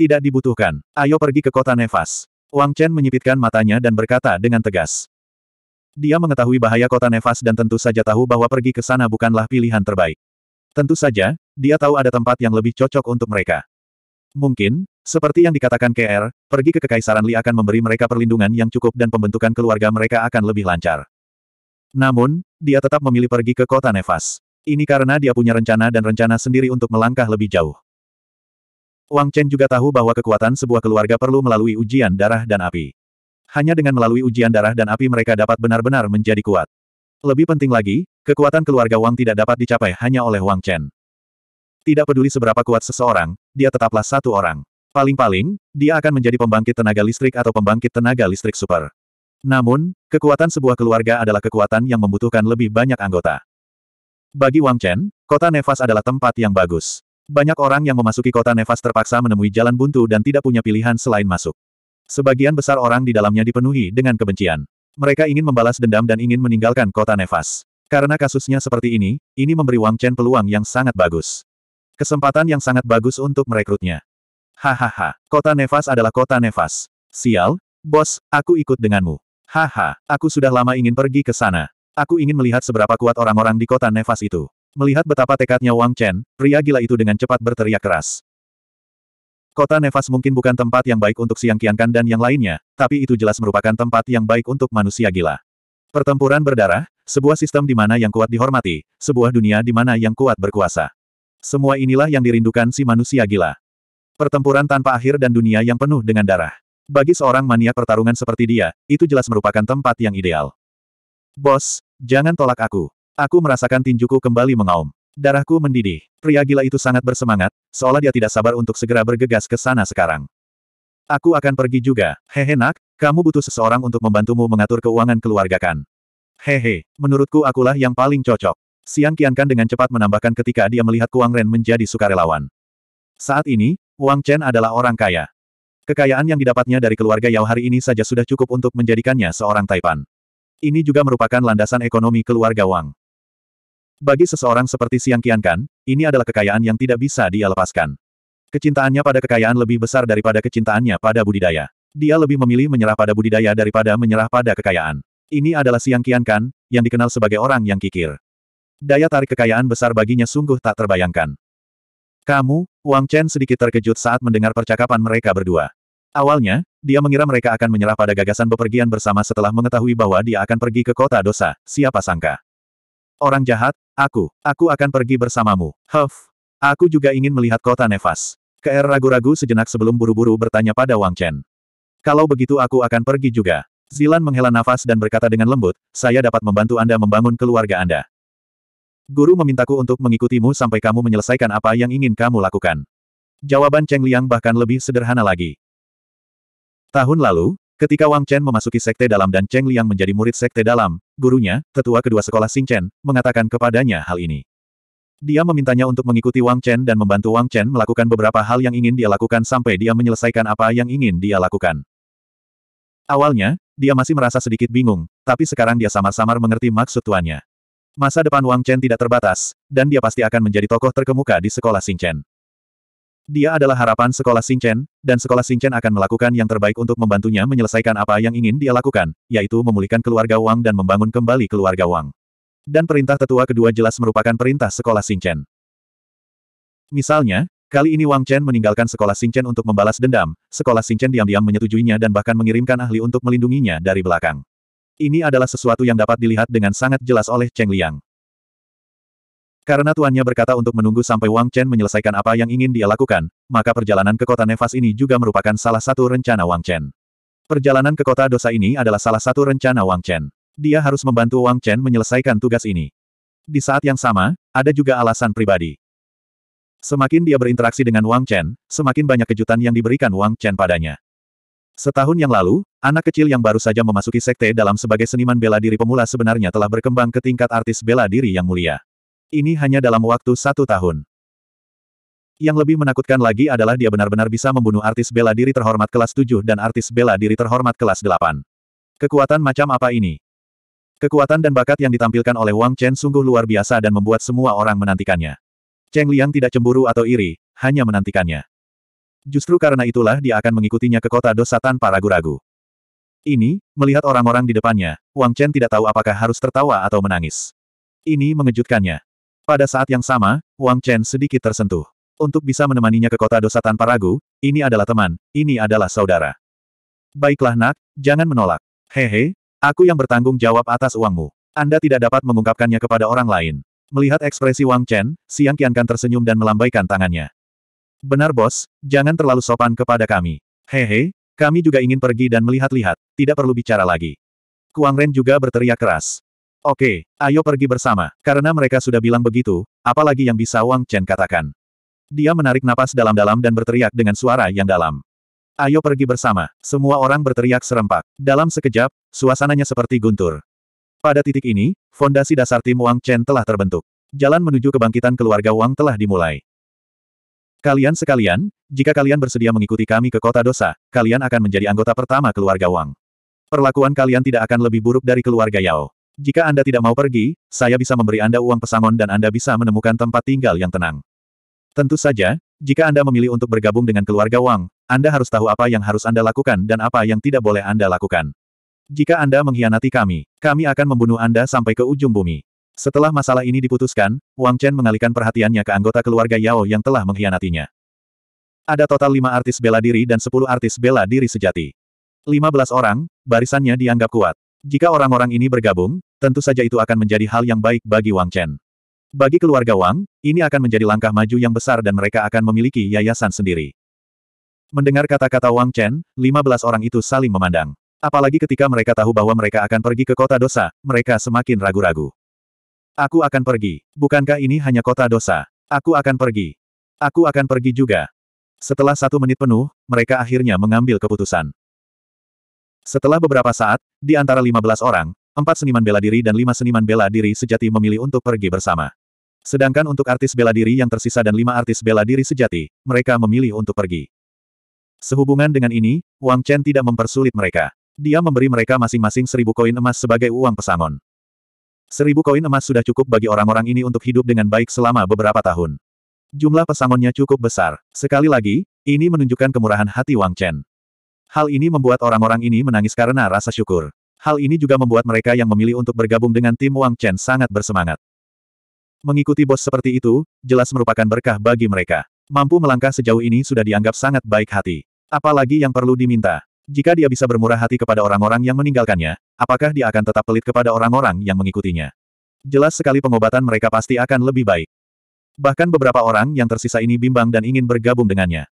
Tidak dibutuhkan. Ayo pergi ke kota Nevas. Wang Chen menyipitkan matanya dan berkata dengan tegas. Dia mengetahui bahaya kota Nevas dan tentu saja tahu bahwa pergi ke sana bukanlah pilihan terbaik. Tentu saja, dia tahu ada tempat yang lebih cocok untuk mereka. Mungkin, seperti yang dikatakan KR, pergi ke Kekaisaran Li akan memberi mereka perlindungan yang cukup dan pembentukan keluarga mereka akan lebih lancar. Namun, dia tetap memilih pergi ke kota Nevas. Ini karena dia punya rencana dan rencana sendiri untuk melangkah lebih jauh. Wang Chen juga tahu bahwa kekuatan sebuah keluarga perlu melalui ujian darah dan api. Hanya dengan melalui ujian darah dan api mereka dapat benar-benar menjadi kuat. Lebih penting lagi, kekuatan keluarga Wang tidak dapat dicapai hanya oleh Wang Chen. Tidak peduli seberapa kuat seseorang, dia tetaplah satu orang. Paling-paling, dia akan menjadi pembangkit tenaga listrik atau pembangkit tenaga listrik super. Namun, kekuatan sebuah keluarga adalah kekuatan yang membutuhkan lebih banyak anggota. Bagi Wang Chen, kota Nevas adalah tempat yang bagus. Banyak orang yang memasuki kota Nevas terpaksa menemui jalan buntu dan tidak punya pilihan selain masuk. Sebagian besar orang di dalamnya dipenuhi dengan kebencian. Mereka ingin membalas dendam dan ingin meninggalkan kota Nevas. Karena kasusnya seperti ini, ini memberi Wang Chen peluang yang sangat bagus. Kesempatan yang sangat bagus untuk merekrutnya. Hahaha, kota Nevas adalah kota Nevas. Sial, bos, aku ikut denganmu. Haha, aku sudah lama ingin pergi ke sana. Aku ingin melihat seberapa kuat orang-orang di kota Nevas itu. Melihat betapa tekadnya Wang Chen, pria gila itu dengan cepat berteriak keras. Kota Nefas mungkin bukan tempat yang baik untuk Siang Qiankan dan yang lainnya, tapi itu jelas merupakan tempat yang baik untuk manusia gila. Pertempuran berdarah, sebuah sistem di mana yang kuat dihormati, sebuah dunia di mana yang kuat berkuasa. Semua inilah yang dirindukan si manusia gila. Pertempuran tanpa akhir dan dunia yang penuh dengan darah. Bagi seorang maniak pertarungan seperti dia, itu jelas merupakan tempat yang ideal. Bos, jangan tolak aku. Aku merasakan tinjuku kembali mengaum. Darahku mendidih. Pria gila itu sangat bersemangat, seolah dia tidak sabar untuk segera bergegas ke sana sekarang. Aku akan pergi juga. Hehe nak, kamu butuh seseorang untuk membantumu mengatur keuangan keluarga kan? Hehe, menurutku akulah yang paling cocok. Siang Kiankan dengan cepat menambahkan ketika dia melihat Kuang Ren menjadi sukarelawan. Saat ini, Wang Chen adalah orang kaya. Kekayaan yang didapatnya dari keluarga Yao hari ini saja sudah cukup untuk menjadikannya seorang Taipan. Ini juga merupakan landasan ekonomi keluarga Wang. Bagi seseorang seperti Siang Kian Kan, ini adalah kekayaan yang tidak bisa dia lepaskan. Kecintaannya pada kekayaan lebih besar daripada kecintaannya pada budidaya. Dia lebih memilih menyerah pada budidaya daripada menyerah pada kekayaan. Ini adalah Siang Kian Kan yang dikenal sebagai orang yang kikir. Daya tarik kekayaan besar baginya sungguh tak terbayangkan. Kamu, Wang Chen sedikit terkejut saat mendengar percakapan mereka berdua. Awalnya, dia mengira mereka akan menyerah pada gagasan bepergian bersama setelah mengetahui bahwa dia akan pergi ke kota dosa, siapa sangka. Orang jahat, Aku, aku akan pergi bersamamu. Huff. Aku juga ingin melihat kota nefas. KR ragu-ragu sejenak sebelum buru-buru bertanya pada Wang Chen. Kalau begitu aku akan pergi juga. Zilan menghela nafas dan berkata dengan lembut, saya dapat membantu Anda membangun keluarga Anda. Guru memintaku untuk mengikutimu sampai kamu menyelesaikan apa yang ingin kamu lakukan. Jawaban Cheng Liang bahkan lebih sederhana lagi. Tahun lalu, Ketika Wang Chen memasuki sekte dalam dan Cheng Liang menjadi murid sekte dalam, gurunya, tetua kedua sekolah Xing Chen, mengatakan kepadanya hal ini. Dia memintanya untuk mengikuti Wang Chen dan membantu Wang Chen melakukan beberapa hal yang ingin dia lakukan sampai dia menyelesaikan apa yang ingin dia lakukan. Awalnya, dia masih merasa sedikit bingung, tapi sekarang dia samar-samar mengerti maksud tuannya. Masa depan Wang Chen tidak terbatas, dan dia pasti akan menjadi tokoh terkemuka di sekolah Xing Chen. Dia adalah harapan sekolah Singchen, dan sekolah Singchen akan melakukan yang terbaik untuk membantunya menyelesaikan apa yang ingin dia lakukan, yaitu memulihkan keluarga Wang dan membangun kembali keluarga Wang. Dan perintah tetua kedua jelas merupakan perintah sekolah Singchen. Misalnya, kali ini Wang Chen meninggalkan sekolah Singchen untuk membalas dendam, sekolah Singchen diam-diam menyetujuinya dan bahkan mengirimkan ahli untuk melindunginya dari belakang. Ini adalah sesuatu yang dapat dilihat dengan sangat jelas oleh Cheng Liang. Karena tuannya berkata untuk menunggu sampai Wang Chen menyelesaikan apa yang ingin dia lakukan, maka perjalanan ke kota nefas ini juga merupakan salah satu rencana Wang Chen. Perjalanan ke kota dosa ini adalah salah satu rencana Wang Chen. Dia harus membantu Wang Chen menyelesaikan tugas ini. Di saat yang sama, ada juga alasan pribadi. Semakin dia berinteraksi dengan Wang Chen, semakin banyak kejutan yang diberikan Wang Chen padanya. Setahun yang lalu, anak kecil yang baru saja memasuki sekte dalam sebagai seniman bela diri pemula sebenarnya telah berkembang ke tingkat artis bela diri yang mulia. Ini hanya dalam waktu satu tahun. Yang lebih menakutkan lagi adalah dia benar-benar bisa membunuh artis bela diri terhormat kelas 7 dan artis bela diri terhormat kelas 8. Kekuatan macam apa ini? Kekuatan dan bakat yang ditampilkan oleh Wang Chen sungguh luar biasa dan membuat semua orang menantikannya. Cheng Liang tidak cemburu atau iri, hanya menantikannya. Justru karena itulah dia akan mengikutinya ke kota dosa tanpa ragu-ragu. Ini, melihat orang-orang di depannya, Wang Chen tidak tahu apakah harus tertawa atau menangis. Ini mengejutkannya. Pada saat yang sama, Wang Chen sedikit tersentuh. Untuk bisa menemaninya ke kota dosa tanpa ragu, ini adalah teman, ini adalah saudara. Baiklah nak, jangan menolak. Hehe, aku yang bertanggung jawab atas uangmu. Anda tidak dapat mengungkapkannya kepada orang lain. Melihat ekspresi Wang Chen, Siang Qiankan tersenyum dan melambaikan tangannya. Benar bos, jangan terlalu sopan kepada kami. Hehe, kami juga ingin pergi dan melihat-lihat, tidak perlu bicara lagi. Kuang Ren juga berteriak keras. Oke, ayo pergi bersama. Karena mereka sudah bilang begitu, apalagi yang bisa Wang Chen katakan. Dia menarik napas dalam-dalam dan berteriak dengan suara yang dalam. Ayo pergi bersama. Semua orang berteriak serempak. Dalam sekejap, suasananya seperti guntur. Pada titik ini, fondasi dasar tim Wang Chen telah terbentuk. Jalan menuju kebangkitan keluarga Wang telah dimulai. Kalian sekalian, jika kalian bersedia mengikuti kami ke kota dosa, kalian akan menjadi anggota pertama keluarga Wang. Perlakuan kalian tidak akan lebih buruk dari keluarga Yao. Jika Anda tidak mau pergi, saya bisa memberi Anda uang pesangon dan Anda bisa menemukan tempat tinggal yang tenang. Tentu saja, jika Anda memilih untuk bergabung dengan keluarga Wang, Anda harus tahu apa yang harus Anda lakukan dan apa yang tidak boleh Anda lakukan. Jika Anda mengkhianati kami, kami akan membunuh Anda sampai ke ujung bumi. Setelah masalah ini diputuskan, Wang Chen mengalihkan perhatiannya ke anggota keluarga Yao yang telah mengkhianatinya. Ada total lima artis bela diri dan sepuluh artis bela diri sejati. Lima belas orang, barisannya dianggap kuat. Jika orang-orang ini bergabung, tentu saja itu akan menjadi hal yang baik bagi Wang Chen. Bagi keluarga Wang, ini akan menjadi langkah maju yang besar dan mereka akan memiliki yayasan sendiri. Mendengar kata-kata Wang Chen, 15 orang itu saling memandang. Apalagi ketika mereka tahu bahwa mereka akan pergi ke kota dosa, mereka semakin ragu-ragu. Aku akan pergi. Bukankah ini hanya kota dosa? Aku akan pergi. Aku akan pergi juga. Setelah satu menit penuh, mereka akhirnya mengambil keputusan. Setelah beberapa saat, di antara 15 orang, empat seniman bela diri dan lima seniman bela diri sejati memilih untuk pergi bersama. Sedangkan untuk artis bela diri yang tersisa dan lima artis bela diri sejati, mereka memilih untuk pergi. Sehubungan dengan ini, Wang Chen tidak mempersulit mereka. Dia memberi mereka masing-masing seribu koin emas sebagai uang pesangon. Seribu koin emas sudah cukup bagi orang-orang ini untuk hidup dengan baik selama beberapa tahun. Jumlah pesangonnya cukup besar. Sekali lagi, ini menunjukkan kemurahan hati Wang Chen. Hal ini membuat orang-orang ini menangis karena rasa syukur. Hal ini juga membuat mereka yang memilih untuk bergabung dengan tim Wang Chen sangat bersemangat. Mengikuti bos seperti itu, jelas merupakan berkah bagi mereka. Mampu melangkah sejauh ini sudah dianggap sangat baik hati. Apalagi yang perlu diminta. Jika dia bisa bermurah hati kepada orang-orang yang meninggalkannya, apakah dia akan tetap pelit kepada orang-orang yang mengikutinya? Jelas sekali pengobatan mereka pasti akan lebih baik. Bahkan beberapa orang yang tersisa ini bimbang dan ingin bergabung dengannya.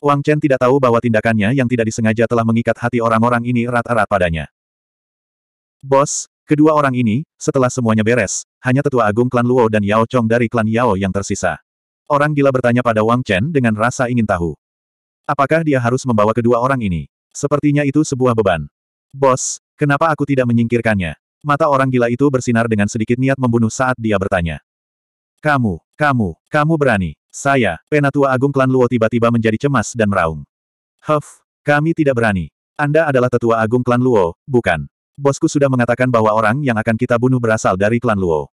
Wang Chen tidak tahu bahwa tindakannya yang tidak disengaja telah mengikat hati orang-orang ini erat-erat padanya. Bos, kedua orang ini, setelah semuanya beres, hanya tetua agung klan Luo dan Yao Chong dari klan Yao yang tersisa. Orang gila bertanya pada Wang Chen dengan rasa ingin tahu. Apakah dia harus membawa kedua orang ini? Sepertinya itu sebuah beban. Bos, kenapa aku tidak menyingkirkannya? Mata orang gila itu bersinar dengan sedikit niat membunuh saat dia bertanya. Kamu, kamu, kamu berani. Saya, Penatua Agung Klan Luo tiba-tiba menjadi cemas dan meraung. Huff, kami tidak berani. Anda adalah tetua agung Klan Luo, bukan? Bosku sudah mengatakan bahwa orang yang akan kita bunuh berasal dari Klan Luo.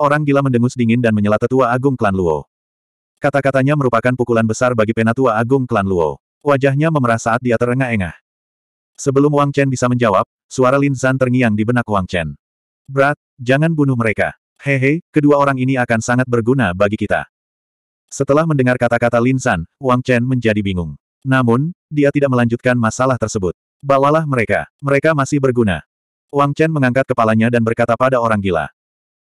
Orang gila mendengus dingin dan menyela tetua agung Klan Luo. Kata-katanya merupakan pukulan besar bagi Penatua Agung Klan Luo. Wajahnya memerah saat dia terengah-engah. Sebelum Wang Chen bisa menjawab, suara Lin Zan terngiang di benak Wang Chen. Brat, jangan bunuh mereka. Hehe, kedua orang ini akan sangat berguna bagi kita. Setelah mendengar kata-kata Lin San, Wang Chen menjadi bingung. Namun, dia tidak melanjutkan masalah tersebut. Bawalah mereka. Mereka masih berguna. Wang Chen mengangkat kepalanya dan berkata pada orang gila.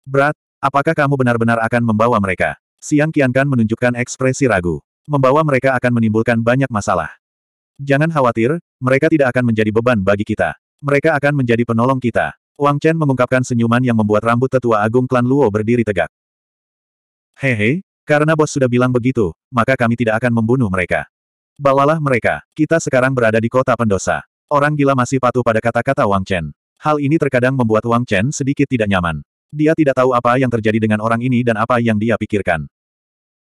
Berat, apakah kamu benar-benar akan membawa mereka? Siang Qiankan menunjukkan ekspresi ragu. Membawa mereka akan menimbulkan banyak masalah. Jangan khawatir, mereka tidak akan menjadi beban bagi kita. Mereka akan menjadi penolong kita. Wang Chen mengungkapkan senyuman yang membuat rambut tetua agung klan Luo berdiri tegak. Hehe, karena bos sudah bilang begitu, maka kami tidak akan membunuh mereka. Balalah mereka, kita sekarang berada di kota pendosa. Orang gila masih patuh pada kata-kata Wang Chen. Hal ini terkadang membuat Wang Chen sedikit tidak nyaman. Dia tidak tahu apa yang terjadi dengan orang ini dan apa yang dia pikirkan.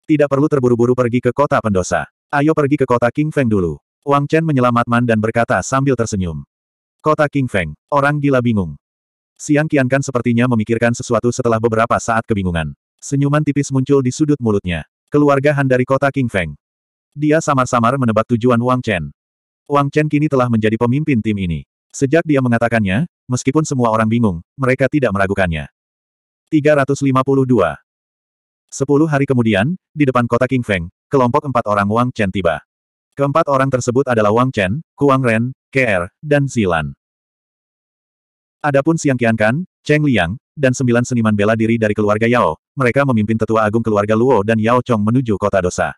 Tidak perlu terburu-buru pergi ke kota pendosa. Ayo pergi ke kota King Feng dulu. Wang Chen menyelamatkan dan berkata sambil tersenyum. Kota King Feng, orang gila bingung. Siang Kian kan sepertinya memikirkan sesuatu setelah beberapa saat kebingungan. Senyuman tipis muncul di sudut mulutnya. Keluarga Han dari kota King Feng. Dia samar-samar menebak tujuan Wang Chen. Wang Chen kini telah menjadi pemimpin tim ini. Sejak dia mengatakannya, meskipun semua orang bingung, mereka tidak meragukannya. 352. Sepuluh hari kemudian, di depan kota King Feng, kelompok empat orang Wang Chen tiba. Keempat orang tersebut adalah Wang Chen, Kuang Ren, KR, dan Zilan. Adapun Siang Qiankan, Cheng Liang, dan sembilan seniman bela diri dari keluarga Yao, mereka memimpin tetua agung keluarga Luo dan Yao Chong menuju kota dosa.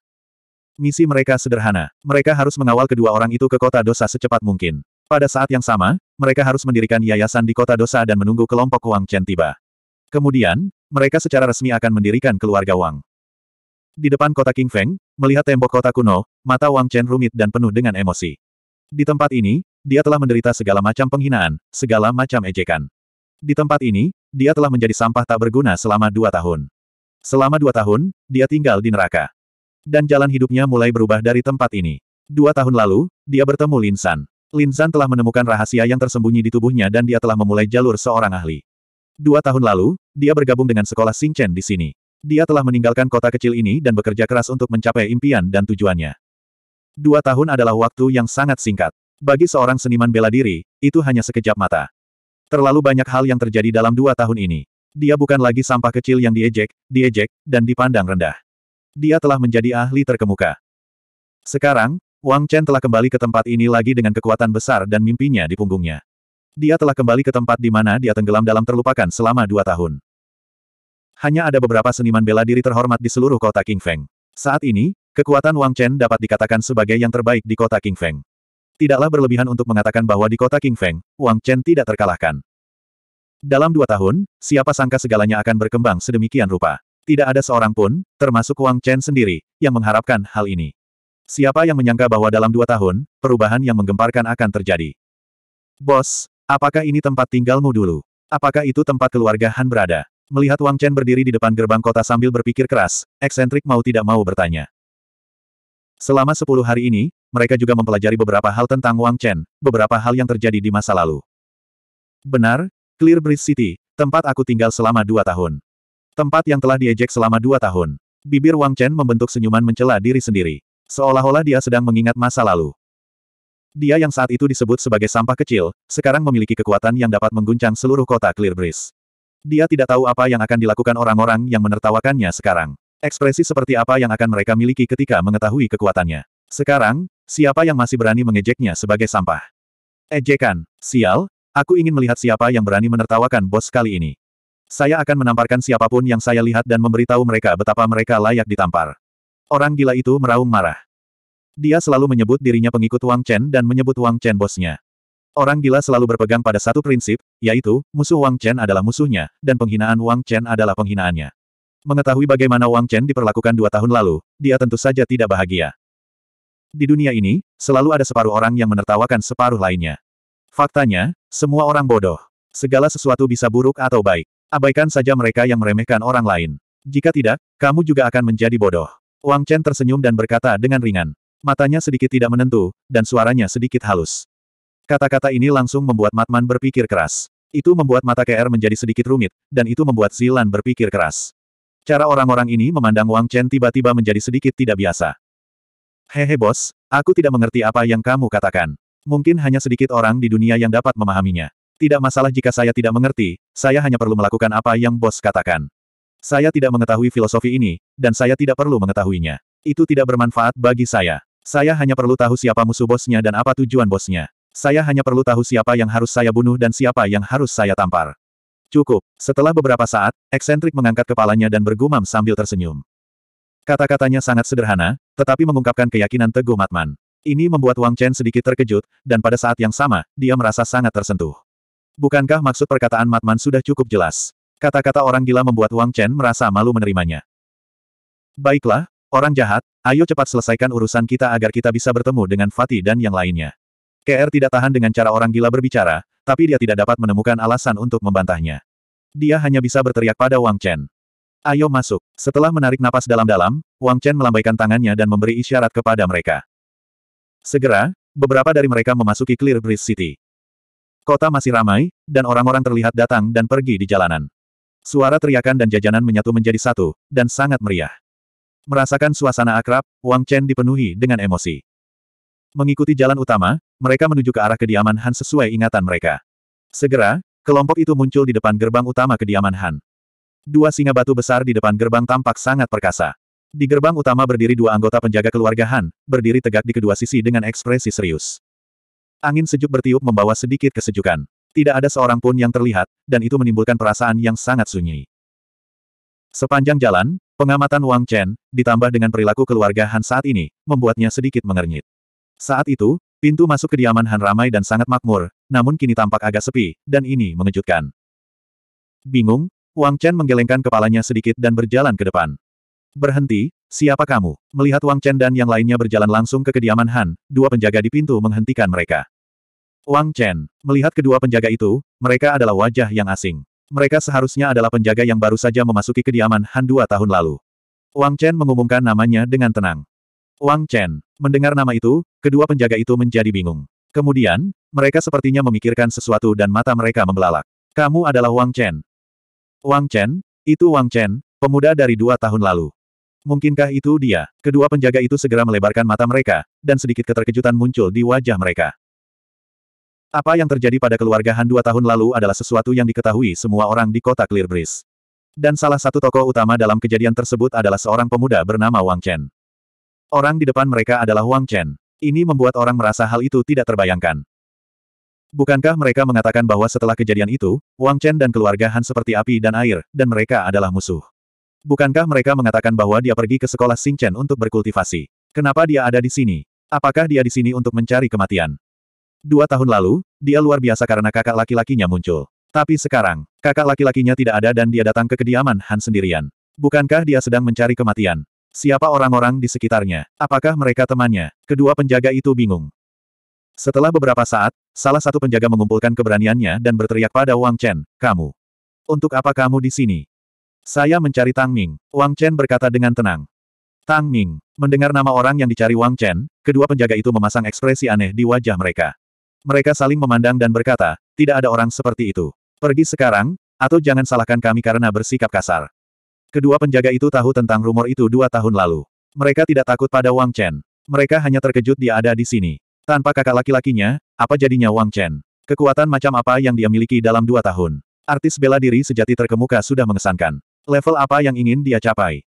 Misi mereka sederhana. Mereka harus mengawal kedua orang itu ke kota dosa secepat mungkin. Pada saat yang sama, mereka harus mendirikan yayasan di kota dosa dan menunggu kelompok Wang Chen tiba. Kemudian, mereka secara resmi akan mendirikan keluarga Wang. Di depan kota King Feng, melihat tembok kota kuno, mata Wang Chen rumit dan penuh dengan emosi. Di tempat ini, dia telah menderita segala macam penghinaan, segala macam ejekan. Di tempat ini, dia telah menjadi sampah tak berguna selama dua tahun. Selama dua tahun, dia tinggal di neraka. Dan jalan hidupnya mulai berubah dari tempat ini. Dua tahun lalu, dia bertemu Lin San. Lin San telah menemukan rahasia yang tersembunyi di tubuhnya dan dia telah memulai jalur seorang ahli. Dua tahun lalu, dia bergabung dengan sekolah Chen di sini. Dia telah meninggalkan kota kecil ini dan bekerja keras untuk mencapai impian dan tujuannya. Dua tahun adalah waktu yang sangat singkat. Bagi seorang seniman bela diri, itu hanya sekejap mata. Terlalu banyak hal yang terjadi dalam dua tahun ini. Dia bukan lagi sampah kecil yang diejek, diejek, dan dipandang rendah. Dia telah menjadi ahli terkemuka. Sekarang, Wang Chen telah kembali ke tempat ini lagi dengan kekuatan besar dan mimpinya di punggungnya. Dia telah kembali ke tempat di mana dia tenggelam dalam terlupakan selama dua tahun. Hanya ada beberapa seniman bela diri terhormat di seluruh kota King Feng. Saat ini, kekuatan Wang Chen dapat dikatakan sebagai yang terbaik di kota King Feng. Tidaklah berlebihan untuk mengatakan bahwa di kota King Feng, Wang Chen tidak terkalahkan. Dalam dua tahun, siapa sangka segalanya akan berkembang sedemikian rupa. Tidak ada seorang pun, termasuk Wang Chen sendiri, yang mengharapkan hal ini. Siapa yang menyangka bahwa dalam dua tahun, perubahan yang menggemparkan akan terjadi. Bos, apakah ini tempat tinggalmu dulu? Apakah itu tempat keluarga Han berada? Melihat Wang Chen berdiri di depan gerbang kota sambil berpikir keras, eksentrik mau tidak mau bertanya. Selama sepuluh hari ini, mereka juga mempelajari beberapa hal tentang Wang Chen, beberapa hal yang terjadi di masa lalu. Benar, Clear Bridge City, tempat aku tinggal selama dua tahun. Tempat yang telah diejek selama dua tahun. Bibir Wang Chen membentuk senyuman mencela diri sendiri. Seolah-olah dia sedang mengingat masa lalu. Dia yang saat itu disebut sebagai sampah kecil, sekarang memiliki kekuatan yang dapat mengguncang seluruh kota Clear Breeze. Dia tidak tahu apa yang akan dilakukan orang-orang yang menertawakannya sekarang. Ekspresi seperti apa yang akan mereka miliki ketika mengetahui kekuatannya. Sekarang, Siapa yang masih berani mengejeknya sebagai sampah? Ejekan, sial, aku ingin melihat siapa yang berani menertawakan bos kali ini. Saya akan menamparkan siapapun yang saya lihat dan memberitahu mereka betapa mereka layak ditampar. Orang gila itu meraung marah. Dia selalu menyebut dirinya pengikut Wang Chen dan menyebut Wang Chen bosnya. Orang gila selalu berpegang pada satu prinsip, yaitu, musuh Wang Chen adalah musuhnya, dan penghinaan Wang Chen adalah penghinaannya. Mengetahui bagaimana Wang Chen diperlakukan dua tahun lalu, dia tentu saja tidak bahagia. Di dunia ini, selalu ada separuh orang yang menertawakan separuh lainnya. Faktanya, semua orang bodoh. Segala sesuatu bisa buruk atau baik. Abaikan saja mereka yang meremehkan orang lain. Jika tidak, kamu juga akan menjadi bodoh. Wang Chen tersenyum dan berkata dengan ringan. Matanya sedikit tidak menentu, dan suaranya sedikit halus. Kata-kata ini langsung membuat Matman berpikir keras. Itu membuat mata KR menjadi sedikit rumit, dan itu membuat Zilan berpikir keras. Cara orang-orang ini memandang Wang Chen tiba-tiba menjadi sedikit tidak biasa. Hehe bos, aku tidak mengerti apa yang kamu katakan. Mungkin hanya sedikit orang di dunia yang dapat memahaminya. Tidak masalah jika saya tidak mengerti, saya hanya perlu melakukan apa yang bos katakan. Saya tidak mengetahui filosofi ini, dan saya tidak perlu mengetahuinya. Itu tidak bermanfaat bagi saya. Saya hanya perlu tahu siapa musuh bosnya dan apa tujuan bosnya. Saya hanya perlu tahu siapa yang harus saya bunuh dan siapa yang harus saya tampar. Cukup. Setelah beberapa saat, eksentrik mengangkat kepalanya dan bergumam sambil tersenyum. Kata-katanya sangat sederhana, tetapi mengungkapkan keyakinan Teguh Matman. Ini membuat Wang Chen sedikit terkejut, dan pada saat yang sama, dia merasa sangat tersentuh. Bukankah maksud perkataan Matman sudah cukup jelas? Kata-kata orang gila membuat Wang Chen merasa malu menerimanya. Baiklah, orang jahat, ayo cepat selesaikan urusan kita agar kita bisa bertemu dengan Fatih dan yang lainnya. KR tidak tahan dengan cara orang gila berbicara, tapi dia tidak dapat menemukan alasan untuk membantahnya. Dia hanya bisa berteriak pada Wang Chen. Ayo masuk. Setelah menarik napas dalam-dalam, Wang Chen melambaikan tangannya dan memberi isyarat kepada mereka. Segera, beberapa dari mereka memasuki Clear Breeze City. Kota masih ramai, dan orang-orang terlihat datang dan pergi di jalanan. Suara teriakan dan jajanan menyatu menjadi satu, dan sangat meriah. Merasakan suasana akrab, Wang Chen dipenuhi dengan emosi. Mengikuti jalan utama, mereka menuju ke arah kediaman Han sesuai ingatan mereka. Segera, kelompok itu muncul di depan gerbang utama kediaman Han. Dua singa batu besar di depan gerbang tampak sangat perkasa. Di gerbang utama berdiri dua anggota penjaga keluarga Han, berdiri tegak di kedua sisi dengan ekspresi serius. Angin sejuk bertiup membawa sedikit kesejukan. Tidak ada seorang pun yang terlihat, dan itu menimbulkan perasaan yang sangat sunyi. Sepanjang jalan, pengamatan Wang Chen, ditambah dengan perilaku keluarga Han saat ini, membuatnya sedikit mengernyit. Saat itu, pintu masuk kediaman Han ramai dan sangat makmur, namun kini tampak agak sepi, dan ini mengejutkan. Bingung, Wang Chen menggelengkan kepalanya sedikit dan berjalan ke depan. Berhenti, siapa kamu? Melihat Wang Chen dan yang lainnya berjalan langsung ke kediaman Han, dua penjaga di pintu menghentikan mereka. Wang Chen, melihat kedua penjaga itu, mereka adalah wajah yang asing. Mereka seharusnya adalah penjaga yang baru saja memasuki kediaman Han dua tahun lalu. Wang Chen mengumumkan namanya dengan tenang. Wang Chen, mendengar nama itu, kedua penjaga itu menjadi bingung. Kemudian, mereka sepertinya memikirkan sesuatu dan mata mereka membelalak. Kamu adalah Wang Chen, Wang Chen, itu Wang Chen, pemuda dari dua tahun lalu. Mungkinkah itu dia? Kedua penjaga itu segera melebarkan mata mereka, dan sedikit keterkejutan muncul di wajah mereka. Apa yang terjadi pada keluarga Han dua tahun lalu adalah sesuatu yang diketahui semua orang di kota Clear Breeze. Dan salah satu tokoh utama dalam kejadian tersebut adalah seorang pemuda bernama Wang Chen. Orang di depan mereka adalah Wang Chen. Ini membuat orang merasa hal itu tidak terbayangkan. Bukankah mereka mengatakan bahwa setelah kejadian itu, Wang Chen dan keluarga Han seperti api dan air, dan mereka adalah musuh? Bukankah mereka mengatakan bahwa dia pergi ke sekolah Xing Chen untuk berkultivasi? Kenapa dia ada di sini? Apakah dia di sini untuk mencari kematian? Dua tahun lalu, dia luar biasa karena kakak laki-lakinya muncul. Tapi sekarang, kakak laki-lakinya tidak ada dan dia datang ke kediaman Han sendirian. Bukankah dia sedang mencari kematian? Siapa orang-orang di sekitarnya? Apakah mereka temannya? Kedua penjaga itu bingung. Setelah beberapa saat, salah satu penjaga mengumpulkan keberaniannya dan berteriak pada Wang Chen, kamu. Untuk apa kamu di sini? Saya mencari Tang Ming. Wang Chen berkata dengan tenang. Tang Ming, mendengar nama orang yang dicari Wang Chen, kedua penjaga itu memasang ekspresi aneh di wajah mereka. Mereka saling memandang dan berkata, tidak ada orang seperti itu. Pergi sekarang, atau jangan salahkan kami karena bersikap kasar. Kedua penjaga itu tahu tentang rumor itu dua tahun lalu. Mereka tidak takut pada Wang Chen. Mereka hanya terkejut dia ada di sini. Tanpa kakak laki-lakinya, apa jadinya Wang Chen? Kekuatan macam apa yang dia miliki dalam dua tahun? Artis bela diri sejati terkemuka sudah mengesankan. Level apa yang ingin dia capai?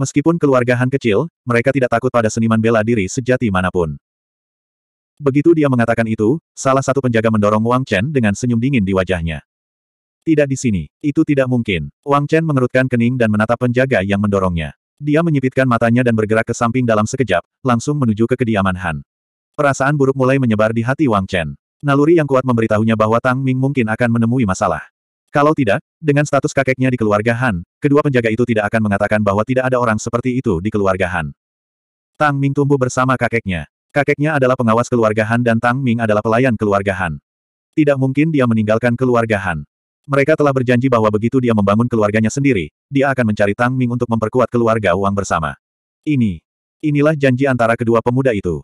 Meskipun keluarga Han kecil, mereka tidak takut pada seniman bela diri sejati manapun. Begitu dia mengatakan itu, salah satu penjaga mendorong Wang Chen dengan senyum dingin di wajahnya. Tidak di sini, itu tidak mungkin. Wang Chen mengerutkan kening dan menatap penjaga yang mendorongnya. Dia menyipitkan matanya dan bergerak ke samping dalam sekejap, langsung menuju ke kediaman Han. Perasaan buruk mulai menyebar di hati Wang Chen. Naluri yang kuat memberitahunya bahwa Tang Ming mungkin akan menemui masalah. Kalau tidak, dengan status kakeknya di keluarga Han, kedua penjaga itu tidak akan mengatakan bahwa tidak ada orang seperti itu di keluarga Han. Tang Ming tumbuh bersama kakeknya. Kakeknya adalah pengawas keluarga Han dan Tang Ming adalah pelayan keluarga Han. Tidak mungkin dia meninggalkan keluarga Han. Mereka telah berjanji bahwa begitu dia membangun keluarganya sendiri, dia akan mencari Tang Ming untuk memperkuat keluarga Wang bersama. Ini. Inilah janji antara kedua pemuda itu.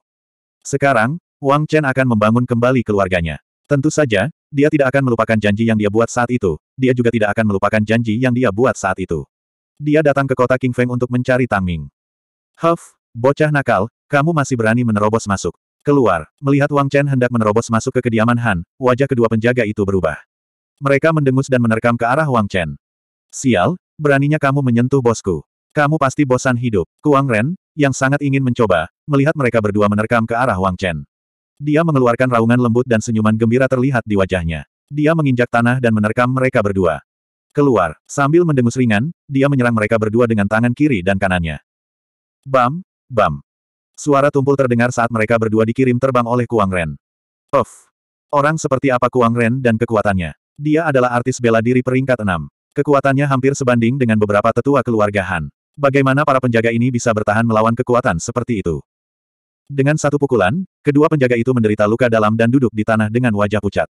Sekarang, Wang Chen akan membangun kembali keluarganya. Tentu saja, dia tidak akan melupakan janji yang dia buat saat itu, dia juga tidak akan melupakan janji yang dia buat saat itu. Dia datang ke kota King Feng untuk mencari Tang Ming. Huff, bocah nakal, kamu masih berani menerobos masuk. Keluar, melihat Wang Chen hendak menerobos masuk ke kediaman Han, wajah kedua penjaga itu berubah. Mereka mendengus dan menerkam ke arah Wang Chen. Sial, beraninya kamu menyentuh bosku. Kamu pasti bosan hidup. Kuang Ren, yang sangat ingin mencoba, melihat mereka berdua menerkam ke arah Wang Chen. Dia mengeluarkan raungan lembut dan senyuman gembira terlihat di wajahnya. Dia menginjak tanah dan menerkam mereka berdua. Keluar, sambil mendengus ringan, dia menyerang mereka berdua dengan tangan kiri dan kanannya. Bam, bam. Suara tumpul terdengar saat mereka berdua dikirim terbang oleh Kuang Ren. Of. Orang seperti apa Kuang Ren dan kekuatannya? Dia adalah artis bela diri peringkat enam. Kekuatannya hampir sebanding dengan beberapa tetua keluarga Han. Bagaimana para penjaga ini bisa bertahan melawan kekuatan seperti itu? Dengan satu pukulan, kedua penjaga itu menderita luka dalam dan duduk di tanah dengan wajah pucat.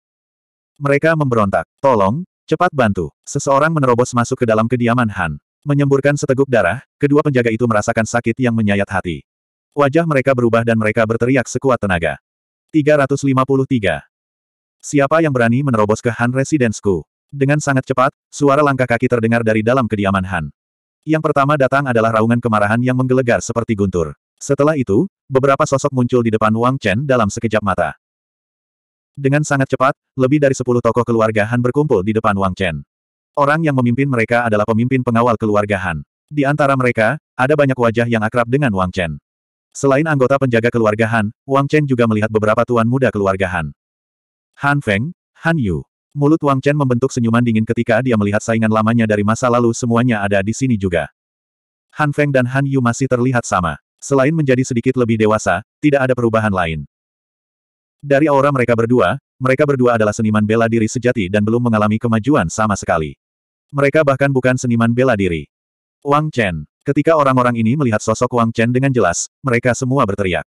Mereka memberontak. Tolong, cepat bantu. Seseorang menerobos masuk ke dalam kediaman Han. Menyemburkan seteguk darah, kedua penjaga itu merasakan sakit yang menyayat hati. Wajah mereka berubah dan mereka berteriak sekuat tenaga. 353. Siapa yang berani menerobos ke Han Residensku? Dengan sangat cepat, suara langkah kaki terdengar dari dalam kediaman Han. Yang pertama datang adalah raungan kemarahan yang menggelegar seperti guntur. Setelah itu, beberapa sosok muncul di depan Wang Chen dalam sekejap mata. Dengan sangat cepat, lebih dari sepuluh tokoh keluarga Han berkumpul di depan Wang Chen. Orang yang memimpin mereka adalah pemimpin pengawal keluarga Han. Di antara mereka, ada banyak wajah yang akrab dengan Wang Chen. Selain anggota penjaga keluarga Han, Wang Chen juga melihat beberapa tuan muda keluarga Han. Han Feng, Han Yu. Mulut Wang Chen membentuk senyuman dingin ketika dia melihat saingan lamanya dari masa lalu semuanya ada di sini juga. Han Feng dan Han Yu masih terlihat sama. Selain menjadi sedikit lebih dewasa, tidak ada perubahan lain. Dari aura mereka berdua, mereka berdua adalah seniman bela diri sejati dan belum mengalami kemajuan sama sekali. Mereka bahkan bukan seniman bela diri. Wang Chen. Ketika orang-orang ini melihat sosok Wang Chen dengan jelas, mereka semua berteriak.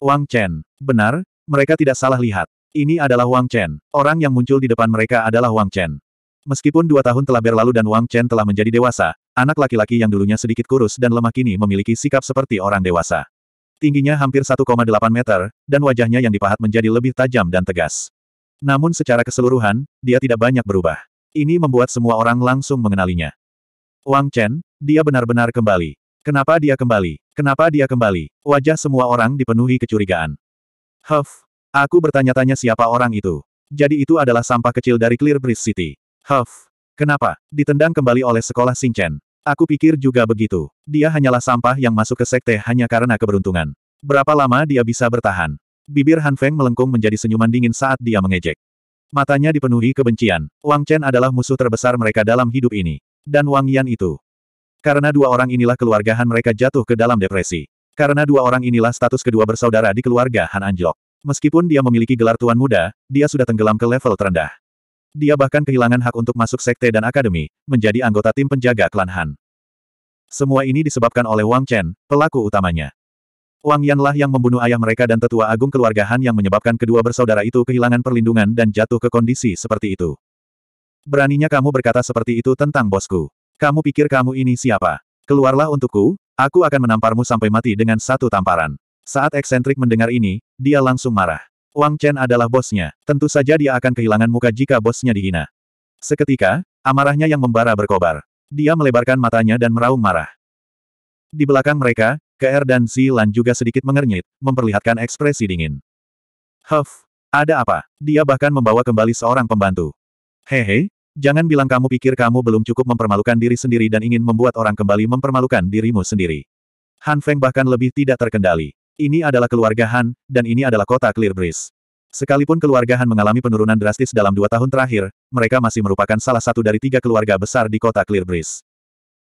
Wang Chen. Benar, mereka tidak salah lihat. Ini adalah Wang Chen. Orang yang muncul di depan mereka adalah Wang Chen. Meskipun dua tahun telah berlalu dan Wang Chen telah menjadi dewasa, Anak laki-laki yang dulunya sedikit kurus dan lemah kini memiliki sikap seperti orang dewasa. Tingginya hampir 1,8 meter, dan wajahnya yang dipahat menjadi lebih tajam dan tegas. Namun secara keseluruhan, dia tidak banyak berubah. Ini membuat semua orang langsung mengenalinya. Wang Chen, dia benar-benar kembali. Kenapa dia kembali? Kenapa dia kembali? Wajah semua orang dipenuhi kecurigaan. Huff, aku bertanya-tanya siapa orang itu. Jadi itu adalah sampah kecil dari Clear Breeze City. Huff, Kenapa? Ditendang kembali oleh sekolah Singchen. Aku pikir juga begitu. Dia hanyalah sampah yang masuk ke sekte hanya karena keberuntungan. Berapa lama dia bisa bertahan? Bibir Han Feng melengkung menjadi senyuman dingin saat dia mengejek. Matanya dipenuhi kebencian. Wang Chen adalah musuh terbesar mereka dalam hidup ini. Dan Wang Yan itu. Karena dua orang inilah keluarga Han mereka jatuh ke dalam depresi. Karena dua orang inilah status kedua bersaudara di keluarga Han Anjlok. Meskipun dia memiliki gelar tuan muda, dia sudah tenggelam ke level terendah. Dia bahkan kehilangan hak untuk masuk sekte dan akademi, menjadi anggota tim penjaga klan Han. Semua ini disebabkan oleh Wang Chen, pelaku utamanya. Wang Yanlah yang membunuh ayah mereka dan tetua agung keluarga Han yang menyebabkan kedua bersaudara itu kehilangan perlindungan dan jatuh ke kondisi seperti itu. Beraninya kamu berkata seperti itu tentang bosku. Kamu pikir kamu ini siapa? Keluarlah untukku, aku akan menamparmu sampai mati dengan satu tamparan. Saat eksentrik mendengar ini, dia langsung marah. Wang Chen adalah bosnya, tentu saja dia akan kehilangan muka jika bosnya dihina. Seketika, amarahnya yang membara berkobar. Dia melebarkan matanya dan meraung marah. Di belakang mereka, KR dan Si Lan juga sedikit mengernyit, memperlihatkan ekspresi dingin. Huff, ada apa? Dia bahkan membawa kembali seorang pembantu. Hehe, jangan bilang kamu pikir kamu belum cukup mempermalukan diri sendiri dan ingin membuat orang kembali mempermalukan dirimu sendiri. Han Feng bahkan lebih tidak terkendali. Ini adalah keluarga Han, dan ini adalah kota Clear Breeze. Sekalipun keluarga Han mengalami penurunan drastis dalam dua tahun terakhir, mereka masih merupakan salah satu dari tiga keluarga besar di kota Clear Breeze.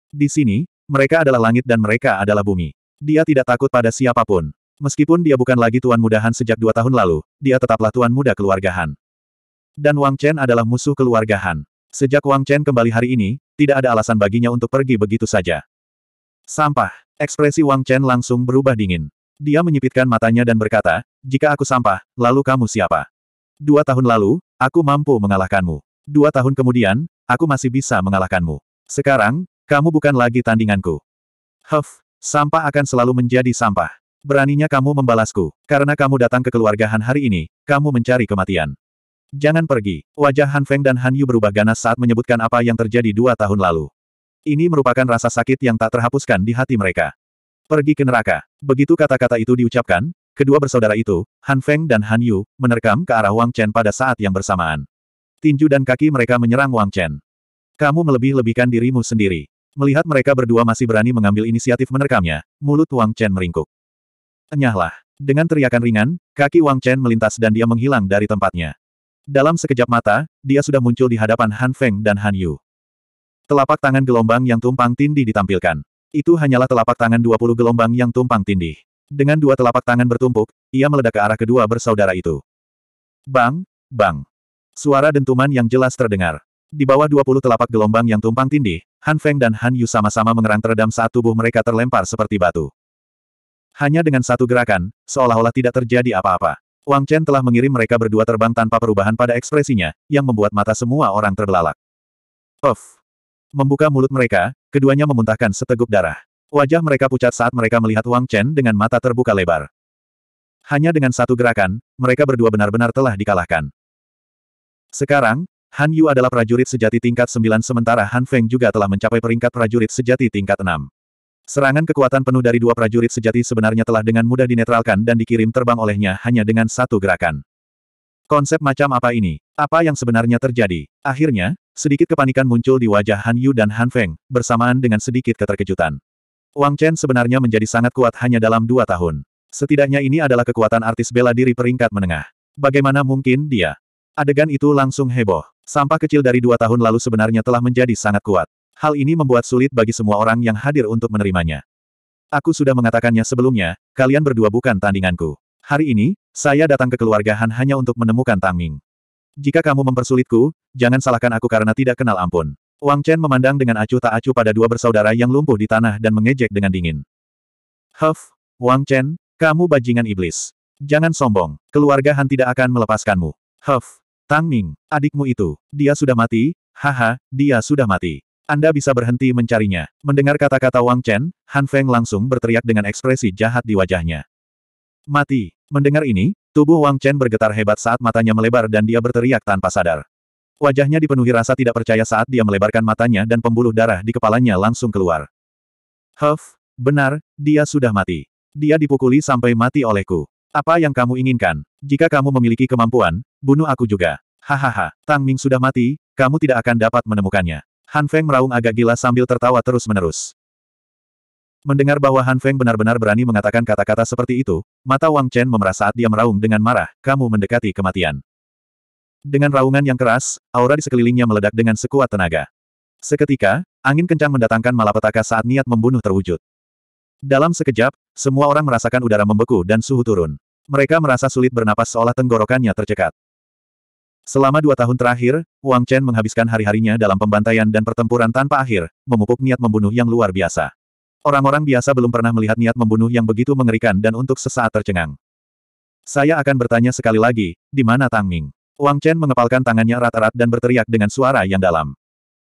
Di sini, mereka adalah langit dan mereka adalah bumi. Dia tidak takut pada siapapun. Meskipun dia bukan lagi Tuan Muda Han sejak dua tahun lalu, dia tetaplah Tuan Muda keluarga Han. Dan Wang Chen adalah musuh keluarga Han. Sejak Wang Chen kembali hari ini, tidak ada alasan baginya untuk pergi begitu saja. Sampah. Ekspresi Wang Chen langsung berubah dingin. Dia menyipitkan matanya dan berkata, jika aku sampah, lalu kamu siapa? Dua tahun lalu, aku mampu mengalahkanmu. Dua tahun kemudian, aku masih bisa mengalahkanmu. Sekarang, kamu bukan lagi tandinganku. Huff, sampah akan selalu menjadi sampah. Beraninya kamu membalasku, karena kamu datang ke keluarga Han hari ini, kamu mencari kematian. Jangan pergi. Wajah Han Feng dan Han Yu berubah ganas saat menyebutkan apa yang terjadi dua tahun lalu. Ini merupakan rasa sakit yang tak terhapuskan di hati mereka. Pergi ke neraka. Begitu kata-kata itu diucapkan, kedua bersaudara itu, Han Feng dan Han Yu, menerkam ke arah Wang Chen pada saat yang bersamaan. Tinju dan kaki mereka menyerang Wang Chen. Kamu melebih-lebihkan dirimu sendiri. Melihat mereka berdua masih berani mengambil inisiatif menerkamnya, mulut Wang Chen meringkuk. Enyahlah. Dengan teriakan ringan, kaki Wang Chen melintas dan dia menghilang dari tempatnya. Dalam sekejap mata, dia sudah muncul di hadapan Han Feng dan Han Yu. Telapak tangan gelombang yang tumpang tindih ditampilkan. Itu hanyalah telapak tangan 20 gelombang yang tumpang tindih. Dengan dua telapak tangan bertumpuk, ia meledak ke arah kedua bersaudara itu. Bang, bang. Suara dentuman yang jelas terdengar. Di bawah 20 telapak gelombang yang tumpang tindih, Han Feng dan Han Yu sama-sama mengerang teredam saat tubuh mereka terlempar seperti batu. Hanya dengan satu gerakan, seolah-olah tidak terjadi apa-apa. Wang Chen telah mengirim mereka berdua terbang tanpa perubahan pada ekspresinya, yang membuat mata semua orang terbelalak. Of! Membuka mulut mereka, keduanya memuntahkan seteguk darah. Wajah mereka pucat saat mereka melihat Wang Chen dengan mata terbuka lebar. Hanya dengan satu gerakan, mereka berdua benar-benar telah dikalahkan. Sekarang, Han Yu adalah prajurit sejati tingkat 9 sementara Han Feng juga telah mencapai peringkat prajurit sejati tingkat 6. Serangan kekuatan penuh dari dua prajurit sejati sebenarnya telah dengan mudah dinetralkan dan dikirim terbang olehnya hanya dengan satu gerakan. Konsep macam apa ini? Apa yang sebenarnya terjadi? Akhirnya, sedikit kepanikan muncul di wajah Han Yu dan Han Feng, bersamaan dengan sedikit keterkejutan. Wang Chen sebenarnya menjadi sangat kuat hanya dalam dua tahun. Setidaknya ini adalah kekuatan artis bela diri peringkat menengah. Bagaimana mungkin dia? Adegan itu langsung heboh. Sampah kecil dari dua tahun lalu sebenarnya telah menjadi sangat kuat. Hal ini membuat sulit bagi semua orang yang hadir untuk menerimanya. Aku sudah mengatakannya sebelumnya, kalian berdua bukan tandinganku. Hari ini, saya datang ke keluarga Han hanya untuk menemukan Tang Ming. Jika kamu mempersulitku, jangan salahkan aku karena tidak kenal ampun. Wang Chen memandang dengan acuh tak acuh pada dua bersaudara yang lumpuh di tanah dan mengejek dengan dingin. Huff, Wang Chen, kamu bajingan iblis. Jangan sombong, keluarga Han tidak akan melepaskanmu. Huff, Tang Ming, adikmu itu, dia sudah mati, haha, dia sudah mati. Anda bisa berhenti mencarinya. Mendengar kata-kata Wang Chen, Han Feng langsung berteriak dengan ekspresi jahat di wajahnya. Mati. Mendengar ini, tubuh Wang Chen bergetar hebat saat matanya melebar dan dia berteriak tanpa sadar. Wajahnya dipenuhi rasa tidak percaya saat dia melebarkan matanya dan pembuluh darah di kepalanya langsung keluar. Huff, benar, dia sudah mati. Dia dipukuli sampai mati olehku. Apa yang kamu inginkan? Jika kamu memiliki kemampuan, bunuh aku juga. Hahaha, Tang Ming sudah mati, kamu tidak akan dapat menemukannya. Han Feng meraung agak gila sambil tertawa terus-menerus. Mendengar bahwa Han Feng benar-benar berani mengatakan kata-kata seperti itu, mata Wang Chen memerah saat dia meraung dengan marah, kamu mendekati kematian. Dengan raungan yang keras, aura di sekelilingnya meledak dengan sekuat tenaga. Seketika, angin kencang mendatangkan malapetaka saat niat membunuh terwujud. Dalam sekejap, semua orang merasakan udara membeku dan suhu turun. Mereka merasa sulit bernapas seolah tenggorokannya tercekat. Selama dua tahun terakhir, Wang Chen menghabiskan hari-harinya dalam pembantaian dan pertempuran tanpa akhir, memupuk niat membunuh yang luar biasa. Orang-orang biasa belum pernah melihat niat membunuh yang begitu mengerikan dan untuk sesaat tercengang. Saya akan bertanya sekali lagi, di mana Tang Ming? Wang Chen mengepalkan tangannya erat-erat dan berteriak dengan suara yang dalam.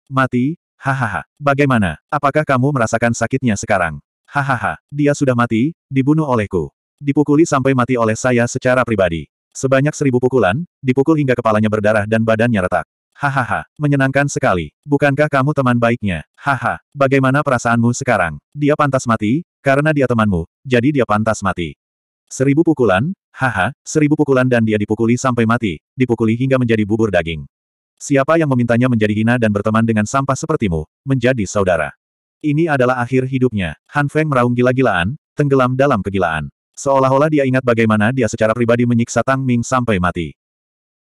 Mati? Hahaha. Bagaimana? Apakah kamu merasakan sakitnya sekarang? Hahaha. Dia sudah mati, dibunuh olehku. Dipukuli sampai mati oleh saya secara pribadi. Sebanyak seribu pukulan, dipukul hingga kepalanya berdarah dan badannya retak. Hahaha, menyenangkan sekali. Bukankah kamu teman baiknya? Haha, bagaimana perasaanmu sekarang? Dia pantas mati, karena dia temanmu, jadi dia pantas mati. Seribu pukulan, haha, seribu pukulan dan dia dipukuli sampai mati, dipukuli hingga menjadi bubur daging. Siapa yang memintanya menjadi hina dan berteman dengan sampah sepertimu, menjadi saudara. Ini adalah akhir hidupnya. Han Feng meraung gila-gilaan, tenggelam dalam kegilaan. Seolah-olah dia ingat bagaimana dia secara pribadi menyiksa Tang Ming sampai mati.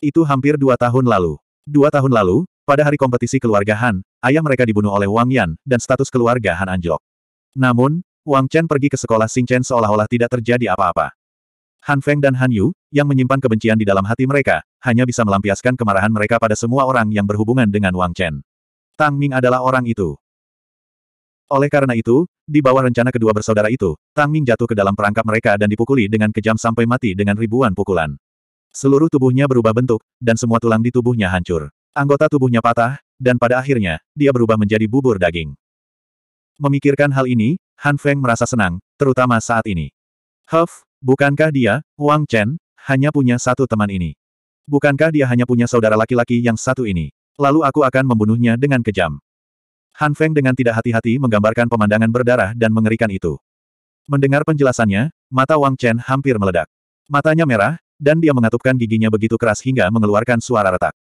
Itu hampir dua tahun lalu. Dua tahun lalu, pada hari kompetisi keluarga Han, ayah mereka dibunuh oleh Wang Yan, dan status keluarga Han anjlok. Namun, Wang Chen pergi ke sekolah Xing Chen seolah-olah tidak terjadi apa-apa. Han Feng dan Han Yu, yang menyimpan kebencian di dalam hati mereka, hanya bisa melampiaskan kemarahan mereka pada semua orang yang berhubungan dengan Wang Chen. Tang Ming adalah orang itu. Oleh karena itu, di bawah rencana kedua bersaudara itu, Tang Ming jatuh ke dalam perangkap mereka dan dipukuli dengan kejam sampai mati dengan ribuan pukulan. Seluruh tubuhnya berubah bentuk, dan semua tulang di tubuhnya hancur. Anggota tubuhnya patah, dan pada akhirnya, dia berubah menjadi bubur daging. Memikirkan hal ini, Han Feng merasa senang, terutama saat ini. Huff, bukankah dia, Wang Chen, hanya punya satu teman ini? Bukankah dia hanya punya saudara laki-laki yang satu ini? Lalu aku akan membunuhnya dengan kejam. Han Feng dengan tidak hati-hati menggambarkan pemandangan berdarah dan mengerikan itu. Mendengar penjelasannya, mata Wang Chen hampir meledak. Matanya merah, dan dia mengatupkan giginya begitu keras hingga mengeluarkan suara retak.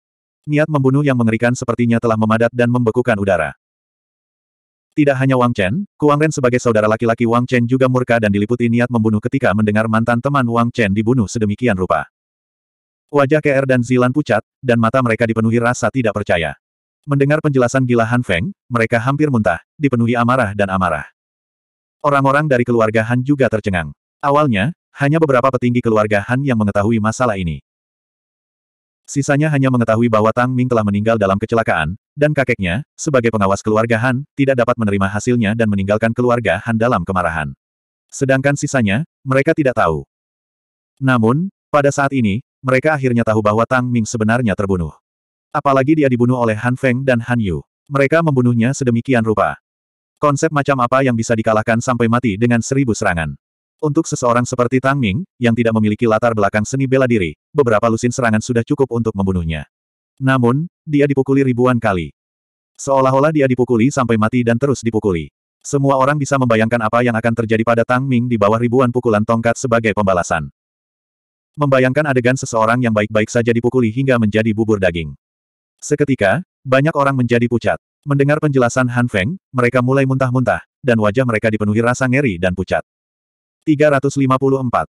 Niat membunuh yang mengerikan sepertinya telah memadat dan membekukan udara. Tidak hanya Wang Chen, Kuang Ren sebagai saudara laki-laki Wang Chen juga murka dan diliputi niat membunuh ketika mendengar mantan teman Wang Chen dibunuh sedemikian rupa. Wajah KR dan Zilan pucat, dan mata mereka dipenuhi rasa tidak percaya. Mendengar penjelasan gila Han Feng, mereka hampir muntah, dipenuhi amarah dan amarah. Orang-orang dari keluarga Han juga tercengang. Awalnya, hanya beberapa petinggi keluarga Han yang mengetahui masalah ini. Sisanya hanya mengetahui bahwa Tang Ming telah meninggal dalam kecelakaan, dan kakeknya, sebagai pengawas keluarga Han, tidak dapat menerima hasilnya dan meninggalkan keluarga Han dalam kemarahan. Sedangkan sisanya, mereka tidak tahu. Namun, pada saat ini, mereka akhirnya tahu bahwa Tang Ming sebenarnya terbunuh. Apalagi dia dibunuh oleh Han Feng dan Han Yu. Mereka membunuhnya sedemikian rupa. Konsep macam apa yang bisa dikalahkan sampai mati dengan seribu serangan? Untuk seseorang seperti Tang Ming, yang tidak memiliki latar belakang seni bela diri, beberapa lusin serangan sudah cukup untuk membunuhnya. Namun, dia dipukuli ribuan kali. Seolah-olah dia dipukuli sampai mati dan terus dipukuli. Semua orang bisa membayangkan apa yang akan terjadi pada Tang Ming di bawah ribuan pukulan tongkat sebagai pembalasan. Membayangkan adegan seseorang yang baik-baik saja dipukuli hingga menjadi bubur daging. Seketika, banyak orang menjadi pucat. Mendengar penjelasan Han Feng, mereka mulai muntah-muntah, dan wajah mereka dipenuhi rasa ngeri dan pucat. 354.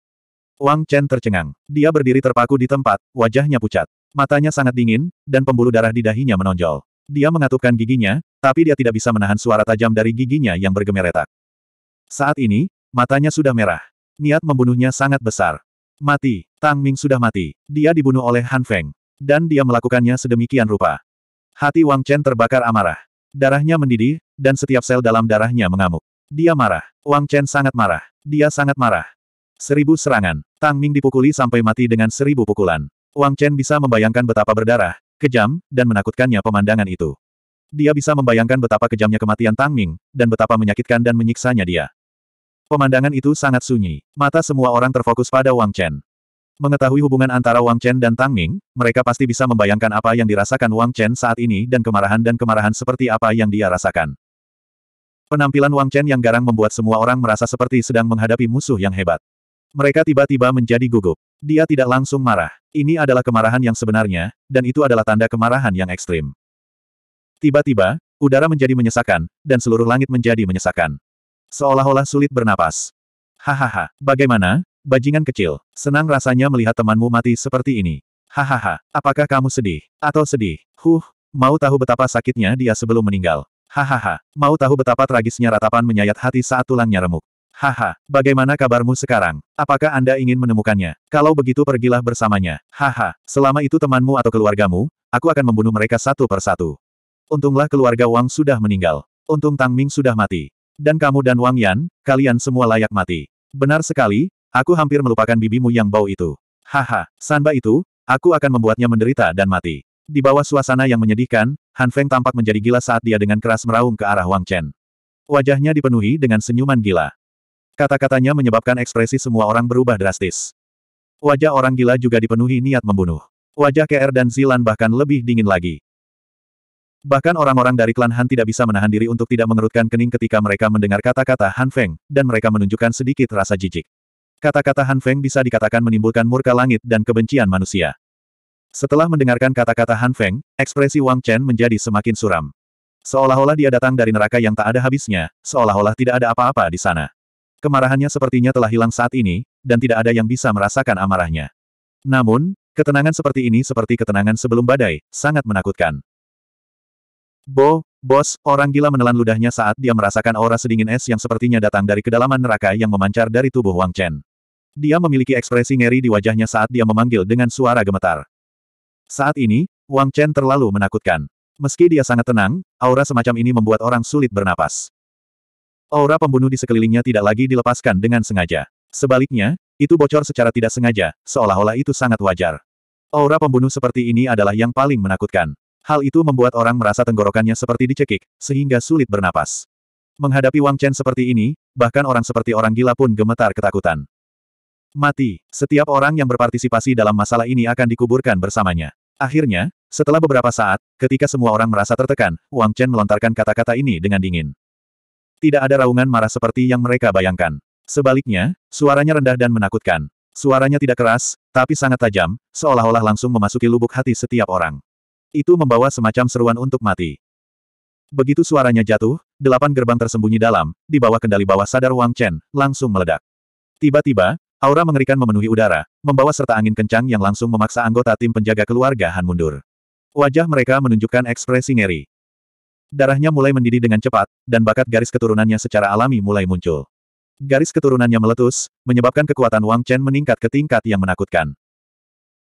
Wang Chen tercengang. Dia berdiri terpaku di tempat, wajahnya pucat. Matanya sangat dingin, dan pembuluh darah di dahinya menonjol. Dia mengatupkan giginya, tapi dia tidak bisa menahan suara tajam dari giginya yang bergemeretak. Saat ini, matanya sudah merah. Niat membunuhnya sangat besar. Mati. Tang Ming sudah mati. Dia dibunuh oleh Han Feng. Dan dia melakukannya sedemikian rupa. Hati Wang Chen terbakar amarah. Darahnya mendidih, dan setiap sel dalam darahnya mengamuk. Dia marah. Wang Chen sangat marah. Dia sangat marah. Seribu serangan. Tang Ming dipukuli sampai mati dengan seribu pukulan. Wang Chen bisa membayangkan betapa berdarah, kejam, dan menakutkannya pemandangan itu. Dia bisa membayangkan betapa kejamnya kematian Tang Ming, dan betapa menyakitkan dan menyiksanya dia. Pemandangan itu sangat sunyi. Mata semua orang terfokus pada Wang Chen. Mengetahui hubungan antara Wang Chen dan Tang Ming, mereka pasti bisa membayangkan apa yang dirasakan Wang Chen saat ini dan kemarahan dan kemarahan seperti apa yang dia rasakan. Penampilan Wang Chen yang garang membuat semua orang merasa seperti sedang menghadapi musuh yang hebat. Mereka tiba-tiba menjadi gugup. Dia tidak langsung marah. Ini adalah kemarahan yang sebenarnya, dan itu adalah tanda kemarahan yang ekstrim. Tiba-tiba, udara menjadi menyesakan, dan seluruh langit menjadi menyesakan. Seolah-olah sulit bernapas. Hahaha, bagaimana, bajingan kecil, senang rasanya melihat temanmu mati seperti ini. Hahaha, apakah kamu sedih? Atau sedih? Huh, mau tahu betapa sakitnya dia sebelum meninggal. Hahaha, mau tahu betapa tragisnya ratapan menyayat hati saat tulangnya remuk. Haha, bagaimana kabarmu sekarang? Apakah Anda ingin menemukannya? Kalau begitu pergilah bersamanya. Haha, selama itu temanmu atau keluargamu, aku akan membunuh mereka satu persatu. Untunglah keluarga Wang sudah meninggal. Untung Tang Ming sudah mati. Dan kamu dan Wang Yan, kalian semua layak mati. Benar sekali, aku hampir melupakan bibimu yang bau itu. Haha, sanba itu, aku akan membuatnya menderita dan mati. Di bawah suasana yang menyedihkan, Han Feng tampak menjadi gila saat dia dengan keras meraung ke arah Wang Chen. Wajahnya dipenuhi dengan senyuman gila. Kata-katanya menyebabkan ekspresi semua orang berubah drastis. Wajah orang gila juga dipenuhi niat membunuh. Wajah KR dan Zilan bahkan lebih dingin lagi. Bahkan orang-orang dari klan Han tidak bisa menahan diri untuk tidak mengerutkan kening ketika mereka mendengar kata-kata Han Feng, dan mereka menunjukkan sedikit rasa jijik. Kata-kata Han Feng bisa dikatakan menimbulkan murka langit dan kebencian manusia. Setelah mendengarkan kata-kata Han Feng, ekspresi Wang Chen menjadi semakin suram. Seolah-olah dia datang dari neraka yang tak ada habisnya, seolah-olah tidak ada apa-apa di sana. Kemarahannya sepertinya telah hilang saat ini, dan tidak ada yang bisa merasakan amarahnya. Namun, ketenangan seperti ini seperti ketenangan sebelum badai, sangat menakutkan. Bo, bos, orang gila menelan ludahnya saat dia merasakan aura sedingin es yang sepertinya datang dari kedalaman neraka yang memancar dari tubuh Wang Chen. Dia memiliki ekspresi ngeri di wajahnya saat dia memanggil dengan suara gemetar. Saat ini, Wang Chen terlalu menakutkan. Meski dia sangat tenang, aura semacam ini membuat orang sulit bernapas. Aura pembunuh di sekelilingnya tidak lagi dilepaskan dengan sengaja. Sebaliknya, itu bocor secara tidak sengaja, seolah-olah itu sangat wajar. Aura pembunuh seperti ini adalah yang paling menakutkan. Hal itu membuat orang merasa tenggorokannya seperti dicekik, sehingga sulit bernapas. Menghadapi Wang Chen seperti ini, bahkan orang seperti orang gila pun gemetar ketakutan. Mati. Setiap orang yang berpartisipasi dalam masalah ini akan dikuburkan bersamanya. Akhirnya, setelah beberapa saat, ketika semua orang merasa tertekan, Wang Chen melontarkan kata-kata ini dengan dingin. Tidak ada raungan marah seperti yang mereka bayangkan. Sebaliknya, suaranya rendah dan menakutkan. Suaranya tidak keras, tapi sangat tajam, seolah-olah langsung memasuki lubuk hati setiap orang. Itu membawa semacam seruan untuk mati. Begitu suaranya jatuh, delapan gerbang tersembunyi dalam, di bawah kendali bawah sadar Wang Chen, langsung meledak. Tiba-tiba, Aura mengerikan memenuhi udara, membawa serta angin kencang yang langsung memaksa anggota tim penjaga keluarga Han mundur. Wajah mereka menunjukkan ekspresi ngeri. Darahnya mulai mendidih dengan cepat, dan bakat garis keturunannya secara alami mulai muncul. Garis keturunannya meletus, menyebabkan kekuatan Wang Chen meningkat ke tingkat yang menakutkan.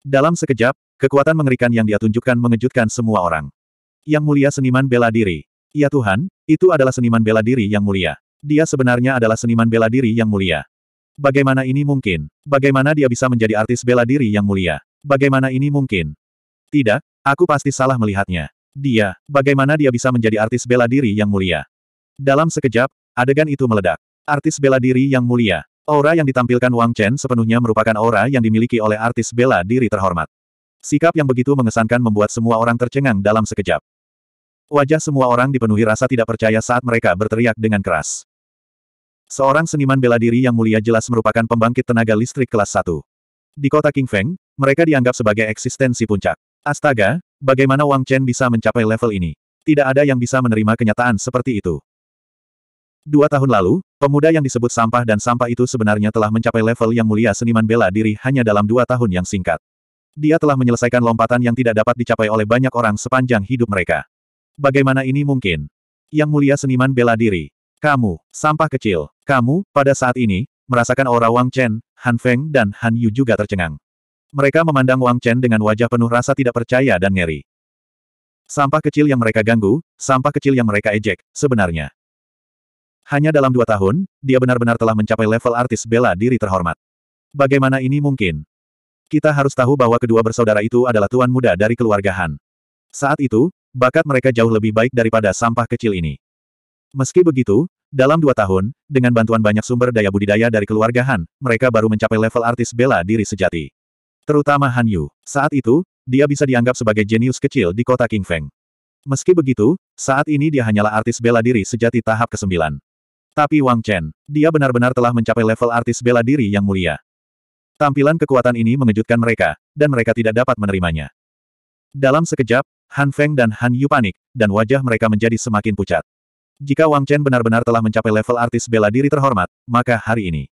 Dalam sekejap, kekuatan mengerikan yang dia tunjukkan mengejutkan semua orang. Yang mulia seniman bela diri. Ya Tuhan, itu adalah seniman bela diri yang mulia. Dia sebenarnya adalah seniman bela diri yang mulia. Bagaimana ini mungkin? Bagaimana dia bisa menjadi artis bela diri yang mulia? Bagaimana ini mungkin? Tidak, aku pasti salah melihatnya. Dia, bagaimana dia bisa menjadi artis bela diri yang mulia? Dalam sekejap, adegan itu meledak. Artis bela diri yang mulia. Aura yang ditampilkan Wang Chen sepenuhnya merupakan aura yang dimiliki oleh artis bela diri terhormat. Sikap yang begitu mengesankan membuat semua orang tercengang dalam sekejap. Wajah semua orang dipenuhi rasa tidak percaya saat mereka berteriak dengan keras. Seorang seniman bela diri yang mulia jelas merupakan pembangkit tenaga listrik kelas 1. Di kota King Feng, mereka dianggap sebagai eksistensi puncak. Astaga, bagaimana Wang Chen bisa mencapai level ini? Tidak ada yang bisa menerima kenyataan seperti itu. Dua tahun lalu, pemuda yang disebut sampah dan sampah itu sebenarnya telah mencapai level yang mulia seniman bela diri hanya dalam dua tahun yang singkat. Dia telah menyelesaikan lompatan yang tidak dapat dicapai oleh banyak orang sepanjang hidup mereka. Bagaimana ini mungkin? Yang mulia seniman bela diri. Kamu, sampah kecil. Kamu, pada saat ini, merasakan aura Wang Chen, Han Feng dan Han Yu juga tercengang. Mereka memandang Wang Chen dengan wajah penuh rasa tidak percaya dan ngeri. Sampah kecil yang mereka ganggu, sampah kecil yang mereka ejek, sebenarnya. Hanya dalam dua tahun, dia benar-benar telah mencapai level artis bela diri terhormat. Bagaimana ini mungkin? Kita harus tahu bahwa kedua bersaudara itu adalah tuan muda dari keluarga Han. Saat itu, bakat mereka jauh lebih baik daripada sampah kecil ini. Meski begitu, dalam dua tahun, dengan bantuan banyak sumber daya budidaya dari keluarga Han, mereka baru mencapai level artis bela diri sejati. Terutama Han Yu. Saat itu, dia bisa dianggap sebagai jenius kecil di kota King Feng. Meski begitu, saat ini dia hanyalah artis bela diri sejati tahap ke-9. Tapi Wang Chen, dia benar-benar telah mencapai level artis bela diri yang mulia. Tampilan kekuatan ini mengejutkan mereka, dan mereka tidak dapat menerimanya. Dalam sekejap, Han Feng dan Han Yu panik, dan wajah mereka menjadi semakin pucat. Jika Wang Chen benar-benar telah mencapai level artis bela diri terhormat, maka hari ini.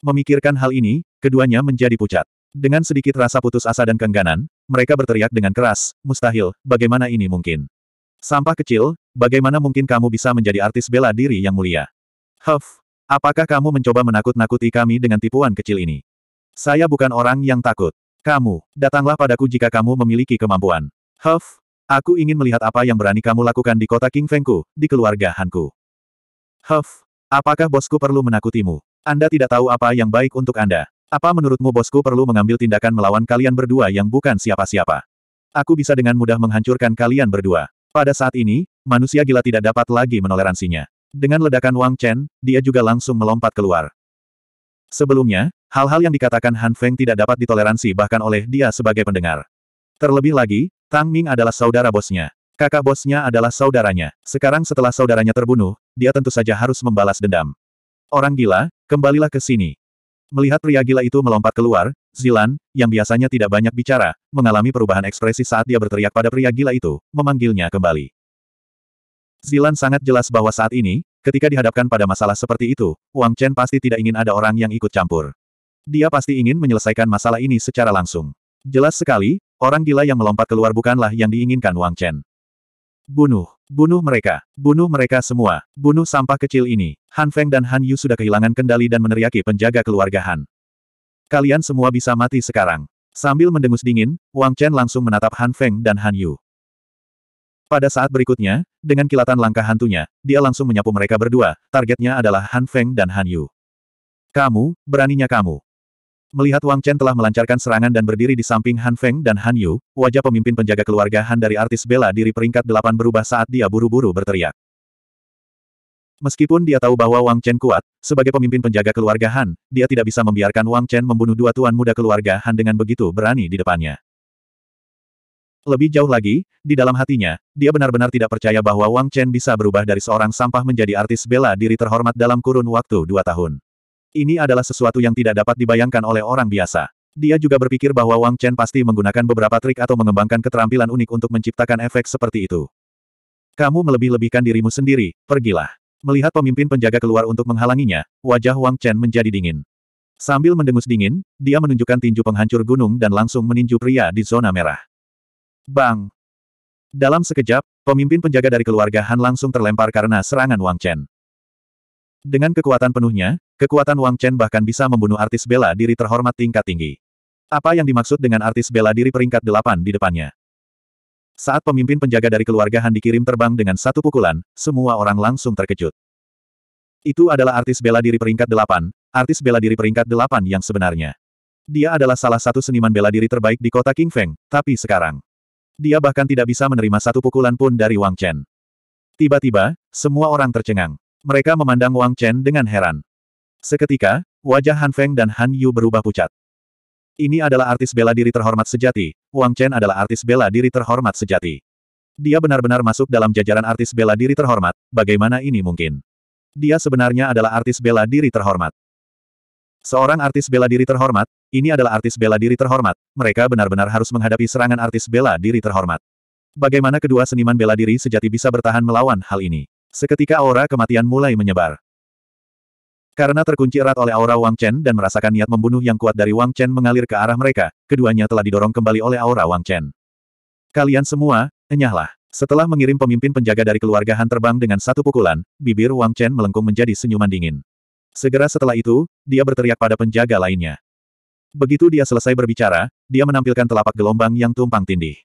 Memikirkan hal ini, keduanya menjadi pucat. Dengan sedikit rasa putus asa dan kengganan, mereka berteriak dengan keras, mustahil, bagaimana ini mungkin? Sampah kecil, bagaimana mungkin kamu bisa menjadi artis bela diri yang mulia? Huff, apakah kamu mencoba menakut-nakuti kami dengan tipuan kecil ini? Saya bukan orang yang takut. Kamu, datanglah padaku jika kamu memiliki kemampuan. Huff, Aku ingin melihat apa yang berani kamu lakukan di kota King Fengku, di keluarga Hanku. Huff, apakah bosku perlu menakutimu? Anda tidak tahu apa yang baik untuk Anda. Apa menurutmu bosku perlu mengambil tindakan melawan kalian berdua yang bukan siapa-siapa? Aku bisa dengan mudah menghancurkan kalian berdua. Pada saat ini, manusia gila tidak dapat lagi menoleransinya. Dengan ledakan Wang Chen, dia juga langsung melompat keluar. Sebelumnya, hal-hal yang dikatakan Han Feng tidak dapat ditoleransi bahkan oleh dia sebagai pendengar. Terlebih lagi, Tang Ming adalah saudara bosnya. Kakak bosnya adalah saudaranya. Sekarang setelah saudaranya terbunuh, dia tentu saja harus membalas dendam. Orang gila, kembalilah ke sini. Melihat pria gila itu melompat keluar, Zilan, yang biasanya tidak banyak bicara, mengalami perubahan ekspresi saat dia berteriak pada pria gila itu, memanggilnya kembali. Zilan sangat jelas bahwa saat ini, ketika dihadapkan pada masalah seperti itu, Wang Chen pasti tidak ingin ada orang yang ikut campur. Dia pasti ingin menyelesaikan masalah ini secara langsung. Jelas sekali, Orang gila yang melompat keluar bukanlah yang diinginkan Wang Chen. Bunuh, bunuh mereka, bunuh mereka semua, bunuh sampah kecil ini. Han Feng dan Han Yu sudah kehilangan kendali dan meneriaki penjaga keluarga Han. Kalian semua bisa mati sekarang. Sambil mendengus dingin, Wang Chen langsung menatap Han Feng dan Han Yu. Pada saat berikutnya, dengan kilatan langkah hantunya, dia langsung menyapu mereka berdua, targetnya adalah Han Feng dan Han Yu. Kamu, beraninya kamu. Melihat Wang Chen telah melancarkan serangan dan berdiri di samping Han Feng dan Han Yu, wajah pemimpin penjaga keluarga Han dari artis bela diri peringkat delapan berubah saat dia buru-buru berteriak. Meskipun dia tahu bahwa Wang Chen kuat, sebagai pemimpin penjaga keluarga Han, dia tidak bisa membiarkan Wang Chen membunuh dua tuan muda keluarga Han dengan begitu berani di depannya. Lebih jauh lagi, di dalam hatinya, dia benar-benar tidak percaya bahwa Wang Chen bisa berubah dari seorang sampah menjadi artis bela diri terhormat dalam kurun waktu dua tahun. Ini adalah sesuatu yang tidak dapat dibayangkan oleh orang biasa. Dia juga berpikir bahwa Wang Chen pasti menggunakan beberapa trik atau mengembangkan keterampilan unik untuk menciptakan efek seperti itu. Kamu melebih-lebihkan dirimu sendiri, pergilah. Melihat pemimpin penjaga keluar untuk menghalanginya, wajah Wang Chen menjadi dingin. Sambil mendengus dingin, dia menunjukkan tinju penghancur gunung dan langsung meninju pria di zona merah. Bang! Dalam sekejap, pemimpin penjaga dari keluarga Han langsung terlempar karena serangan Wang Chen. Dengan kekuatan penuhnya, kekuatan Wang Chen bahkan bisa membunuh artis bela diri terhormat tingkat tinggi. Apa yang dimaksud dengan artis bela diri peringkat delapan di depannya? Saat pemimpin penjaga dari keluarga Han dikirim terbang dengan satu pukulan, semua orang langsung terkejut. Itu adalah artis bela diri peringkat delapan, artis bela diri peringkat delapan yang sebenarnya. Dia adalah salah satu seniman bela diri terbaik di kota King Feng, tapi sekarang. Dia bahkan tidak bisa menerima satu pukulan pun dari Wang Chen. Tiba-tiba, semua orang tercengang. Mereka memandang Wang Chen dengan heran. Seketika, wajah Han Feng dan Han Yu berubah pucat. Ini adalah artis bela diri terhormat sejati, Wang Chen adalah artis bela diri terhormat sejati. Dia benar-benar masuk dalam jajaran artis bela diri terhormat, bagaimana ini mungkin? Dia sebenarnya adalah artis bela diri terhormat. Seorang artis bela diri terhormat, ini adalah artis bela diri terhormat, mereka benar-benar harus menghadapi serangan artis bela diri terhormat. Bagaimana kedua seniman bela diri sejati bisa bertahan melawan hal ini? Seketika aura kematian mulai menyebar. Karena terkunci erat oleh aura Wang Chen dan merasakan niat membunuh yang kuat dari Wang Chen mengalir ke arah mereka, keduanya telah didorong kembali oleh aura Wang Chen. Kalian semua, enyahlah. Setelah mengirim pemimpin penjaga dari keluarga Han terbang dengan satu pukulan, bibir Wang Chen melengkung menjadi senyuman dingin. Segera setelah itu, dia berteriak pada penjaga lainnya. Begitu dia selesai berbicara, dia menampilkan telapak gelombang yang tumpang tindih.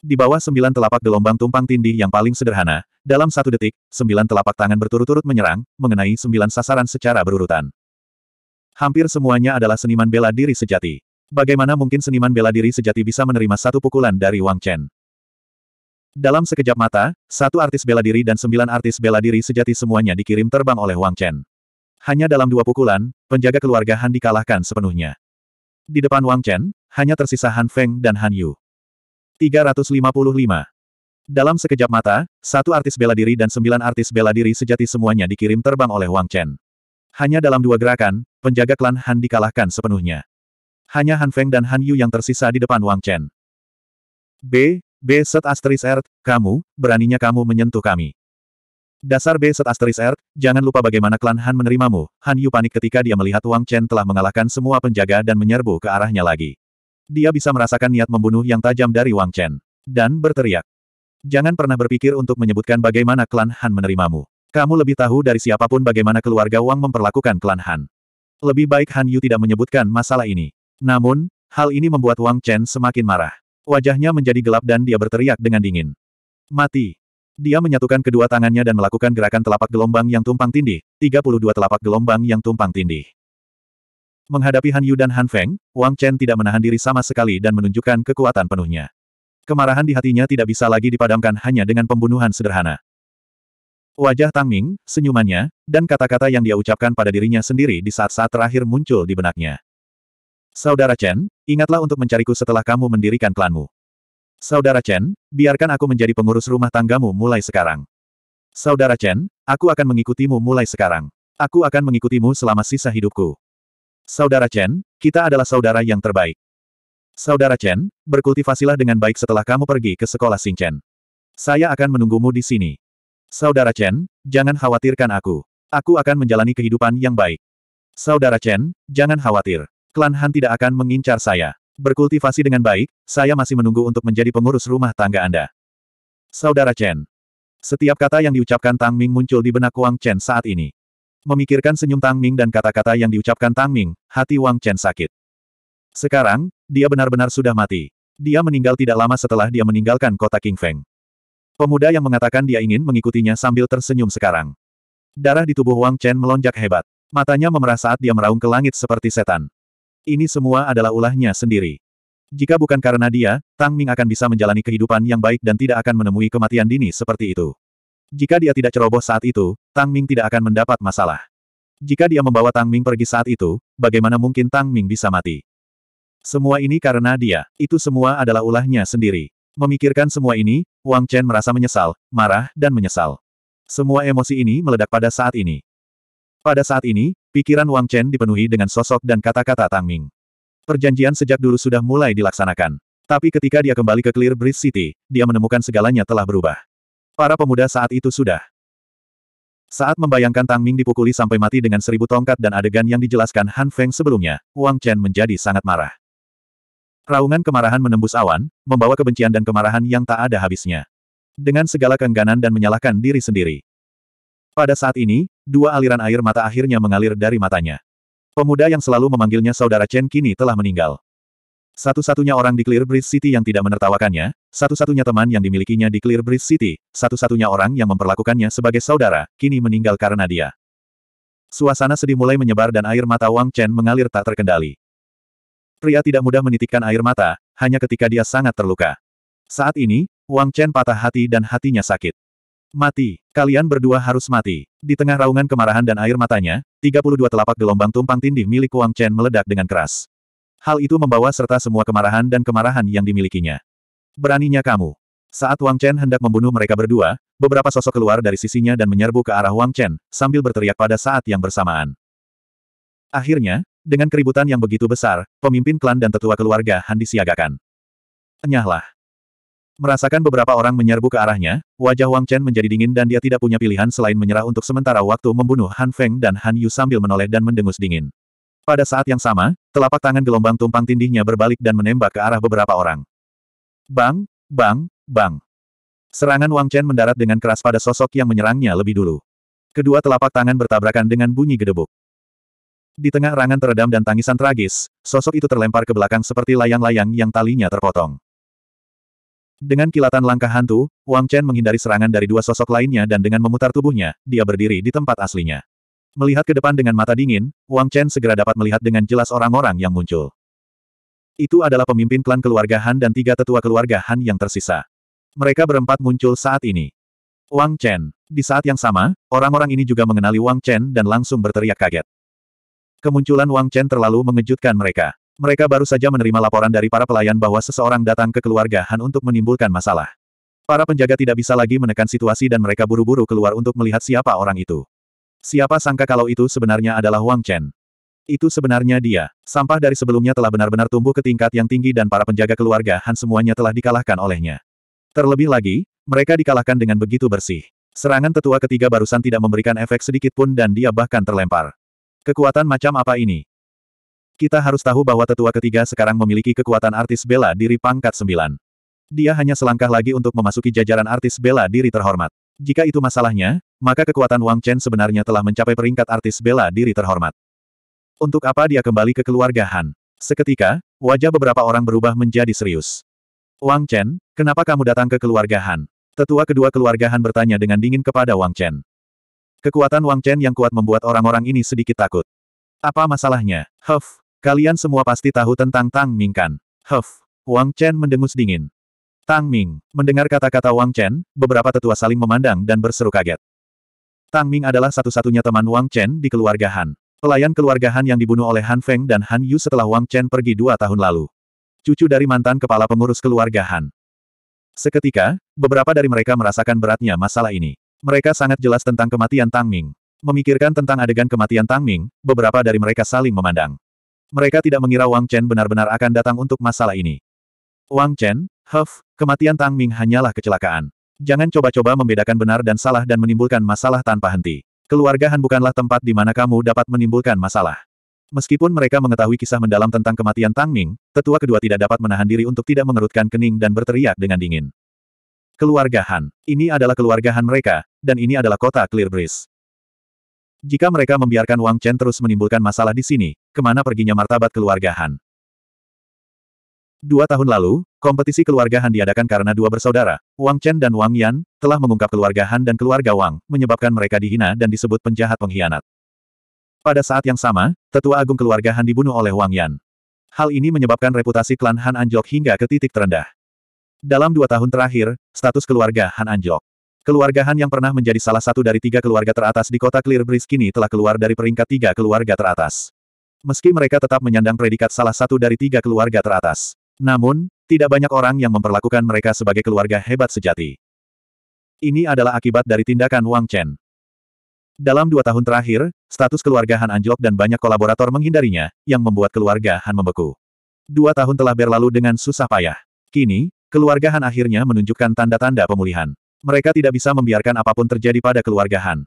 Di bawah sembilan telapak gelombang tumpang tindih yang paling sederhana, dalam satu detik, sembilan telapak tangan berturut-turut menyerang, mengenai sembilan sasaran secara berurutan. Hampir semuanya adalah seniman bela diri sejati. Bagaimana mungkin seniman bela diri sejati bisa menerima satu pukulan dari Wang Chen? Dalam sekejap mata, satu artis bela diri dan sembilan artis bela diri sejati semuanya dikirim terbang oleh Wang Chen. Hanya dalam dua pukulan, penjaga keluarga Han dikalahkan sepenuhnya. Di depan Wang Chen, hanya tersisa Han Feng dan Han Yu. 355 dalam sekejap mata, satu artis bela diri dan sembilan artis bela diri sejati semuanya dikirim terbang oleh Wang Chen. Hanya dalam dua gerakan, penjaga klan Han dikalahkan sepenuhnya. Hanya Han Feng dan Han Yu yang tersisa di depan Wang Chen. B. B. Set asteris Earth, kamu, beraninya kamu menyentuh kami. Dasar B. Set asteris Earth, jangan lupa bagaimana klan Han menerimamu. Han Yu panik ketika dia melihat Wang Chen telah mengalahkan semua penjaga dan menyerbu ke arahnya lagi. Dia bisa merasakan niat membunuh yang tajam dari Wang Chen. Dan berteriak. Jangan pernah berpikir untuk menyebutkan bagaimana klan Han menerimamu. Kamu lebih tahu dari siapapun bagaimana keluarga Wang memperlakukan klan Han. Lebih baik Han Yu tidak menyebutkan masalah ini. Namun, hal ini membuat Wang Chen semakin marah. Wajahnya menjadi gelap dan dia berteriak dengan dingin. Mati. Dia menyatukan kedua tangannya dan melakukan gerakan telapak gelombang yang tumpang tindih, 32 telapak gelombang yang tumpang tindih. Menghadapi Han Yu dan Han Feng, Wang Chen tidak menahan diri sama sekali dan menunjukkan kekuatan penuhnya. Kemarahan di hatinya tidak bisa lagi dipadamkan hanya dengan pembunuhan sederhana. Wajah Tang Ming, senyumannya, dan kata-kata yang dia ucapkan pada dirinya sendiri di saat-saat terakhir muncul di benaknya. Saudara Chen, ingatlah untuk mencariku setelah kamu mendirikan klanmu. Saudara Chen, biarkan aku menjadi pengurus rumah tanggamu mulai sekarang. Saudara Chen, aku akan mengikutimu mulai sekarang. Aku akan mengikutimu selama sisa hidupku. Saudara Chen, kita adalah saudara yang terbaik. Saudara Chen, berkultivasilah dengan baik setelah kamu pergi ke sekolah Chen. Saya akan menunggumu di sini. Saudara Chen, jangan khawatirkan aku. Aku akan menjalani kehidupan yang baik. Saudara Chen, jangan khawatir. Klan Han tidak akan mengincar saya. Berkultivasi dengan baik, saya masih menunggu untuk menjadi pengurus rumah tangga Anda. Saudara Chen. Setiap kata yang diucapkan Tang Ming muncul di benak Wang Chen saat ini. Memikirkan senyum Tang Ming dan kata-kata yang diucapkan Tang Ming, hati Wang Chen sakit. Sekarang, dia benar-benar sudah mati. Dia meninggal tidak lama setelah dia meninggalkan kota King Feng. Pemuda yang mengatakan dia ingin mengikutinya sambil tersenyum sekarang. Darah di tubuh Wang Chen melonjak hebat. Matanya memerah saat dia meraung ke langit seperti setan. Ini semua adalah ulahnya sendiri. Jika bukan karena dia, Tang Ming akan bisa menjalani kehidupan yang baik dan tidak akan menemui kematian dini seperti itu. Jika dia tidak ceroboh saat itu, Tang Ming tidak akan mendapat masalah. Jika dia membawa Tang Ming pergi saat itu, bagaimana mungkin Tang Ming bisa mati? Semua ini karena dia, itu semua adalah ulahnya sendiri. Memikirkan semua ini, Wang Chen merasa menyesal, marah, dan menyesal. Semua emosi ini meledak pada saat ini. Pada saat ini, pikiran Wang Chen dipenuhi dengan sosok dan kata-kata Tang Ming. Perjanjian sejak dulu sudah mulai dilaksanakan. Tapi ketika dia kembali ke Clear Bridge City, dia menemukan segalanya telah berubah. Para pemuda saat itu sudah. Saat membayangkan Tang Ming dipukuli sampai mati dengan seribu tongkat dan adegan yang dijelaskan Han Feng sebelumnya, Wang Chen menjadi sangat marah. Raungan kemarahan menembus awan, membawa kebencian dan kemarahan yang tak ada habisnya. Dengan segala keengganan dan menyalahkan diri sendiri. Pada saat ini, dua aliran air mata akhirnya mengalir dari matanya. Pemuda yang selalu memanggilnya saudara Chen kini telah meninggal. Satu-satunya orang di Clear Breeze City yang tidak menertawakannya, satu-satunya teman yang dimilikinya di Clear Breeze City, satu-satunya orang yang memperlakukannya sebagai saudara, kini meninggal karena dia. Suasana sedih mulai menyebar dan air mata Wang Chen mengalir tak terkendali. Pria tidak mudah menitikkan air mata, hanya ketika dia sangat terluka. Saat ini, Wang Chen patah hati dan hatinya sakit. Mati, kalian berdua harus mati. Di tengah raungan kemarahan dan air matanya, 32 telapak gelombang tumpang tindih milik Wang Chen meledak dengan keras. Hal itu membawa serta semua kemarahan dan kemarahan yang dimilikinya. Beraninya kamu. Saat Wang Chen hendak membunuh mereka berdua, beberapa sosok keluar dari sisinya dan menyerbu ke arah Wang Chen, sambil berteriak pada saat yang bersamaan. Akhirnya, dengan keributan yang begitu besar, pemimpin klan dan tetua keluarga Han disiagakan. Enyahlah. Merasakan beberapa orang menyerbu ke arahnya, wajah Wang Chen menjadi dingin dan dia tidak punya pilihan selain menyerah untuk sementara waktu membunuh Han Feng dan Han Yu sambil menoleh dan mendengus dingin. Pada saat yang sama, telapak tangan gelombang tumpang tindihnya berbalik dan menembak ke arah beberapa orang. Bang, bang, bang. Serangan Wang Chen mendarat dengan keras pada sosok yang menyerangnya lebih dulu. Kedua telapak tangan bertabrakan dengan bunyi gedebuk. Di tengah rangan teredam dan tangisan tragis, sosok itu terlempar ke belakang seperti layang-layang yang talinya terpotong. Dengan kilatan langkah hantu, Wang Chen menghindari serangan dari dua sosok lainnya dan dengan memutar tubuhnya, dia berdiri di tempat aslinya. Melihat ke depan dengan mata dingin, Wang Chen segera dapat melihat dengan jelas orang-orang yang muncul. Itu adalah pemimpin klan keluarga Han dan tiga tetua keluarga Han yang tersisa. Mereka berempat muncul saat ini. Wang Chen. Di saat yang sama, orang-orang ini juga mengenali Wang Chen dan langsung berteriak kaget. Kemunculan Wang Chen terlalu mengejutkan mereka. Mereka baru saja menerima laporan dari para pelayan bahwa seseorang datang ke keluarga Han untuk menimbulkan masalah. Para penjaga tidak bisa lagi menekan situasi dan mereka buru-buru keluar untuk melihat siapa orang itu. Siapa sangka kalau itu sebenarnya adalah Wang Chen. Itu sebenarnya dia. Sampah dari sebelumnya telah benar-benar tumbuh ke tingkat yang tinggi dan para penjaga keluarga Han semuanya telah dikalahkan olehnya. Terlebih lagi, mereka dikalahkan dengan begitu bersih. Serangan tetua ketiga barusan tidak memberikan efek sedikit pun dan dia bahkan terlempar. Kekuatan macam apa ini? Kita harus tahu bahwa tetua ketiga sekarang memiliki kekuatan artis bela diri pangkat sembilan. Dia hanya selangkah lagi untuk memasuki jajaran artis bela diri terhormat. Jika itu masalahnya, maka kekuatan Wang Chen sebenarnya telah mencapai peringkat artis bela diri terhormat. Untuk apa dia kembali ke keluarga Han? Seketika, wajah beberapa orang berubah menjadi serius. Wang Chen, kenapa kamu datang ke keluarga Han? Tetua kedua keluarga Han bertanya dengan dingin kepada Wang Chen. Kekuatan Wang Chen yang kuat membuat orang-orang ini sedikit takut. Apa masalahnya? Huff, kalian semua pasti tahu tentang Tang Ming kan? Huff, Wang Chen mendengus dingin. Tang Ming, mendengar kata-kata Wang Chen, beberapa tetua saling memandang dan berseru kaget. Tang Ming adalah satu-satunya teman Wang Chen di keluarga Han. Pelayan keluarga Han yang dibunuh oleh Han Feng dan Han Yu setelah Wang Chen pergi dua tahun lalu. Cucu dari mantan kepala pengurus keluarga Han. Seketika, beberapa dari mereka merasakan beratnya masalah ini. Mereka sangat jelas tentang kematian Tang Ming. Memikirkan tentang adegan kematian Tang Ming, beberapa dari mereka saling memandang. Mereka tidak mengira Wang Chen benar-benar akan datang untuk masalah ini. Wang Chen, Huff, kematian Tang Ming hanyalah kecelakaan. Jangan coba-coba membedakan benar dan salah dan menimbulkan masalah tanpa henti. Keluarga Han bukanlah tempat di mana kamu dapat menimbulkan masalah. Meskipun mereka mengetahui kisah mendalam tentang kematian Tang Ming, tetua kedua tidak dapat menahan diri untuk tidak mengerutkan kening dan berteriak dengan dingin. Keluarga Han. Ini adalah keluarga Han mereka, dan ini adalah kota Clear Breeze. Jika mereka membiarkan Wang Chen terus menimbulkan masalah di sini, kemana perginya martabat keluarga Han? Dua tahun lalu, kompetisi keluarga Han diadakan karena dua bersaudara, Wang Chen dan Wang Yan, telah mengungkap keluarga Han dan keluarga Wang, menyebabkan mereka dihina dan disebut penjahat pengkhianat. Pada saat yang sama, tetua agung keluarga Han dibunuh oleh Wang Yan. Hal ini menyebabkan reputasi klan Han anjlok hingga ke titik terendah. Dalam dua tahun terakhir, status keluarga Han anjlok. Keluarga Han yang pernah menjadi salah satu dari tiga keluarga teratas di kota Clear Breeze kini telah keluar dari peringkat tiga keluarga teratas. Meski mereka tetap menyandang predikat salah satu dari tiga keluarga teratas. Namun, tidak banyak orang yang memperlakukan mereka sebagai keluarga hebat sejati. Ini adalah akibat dari tindakan Wang Chen. Dalam dua tahun terakhir, status keluarga Han anjlok dan banyak kolaborator menghindarinya, yang membuat keluarga Han membeku. Dua tahun telah berlalu dengan susah payah. Kini, Keluarga Han akhirnya menunjukkan tanda-tanda pemulihan. Mereka tidak bisa membiarkan apapun terjadi pada keluarga Han.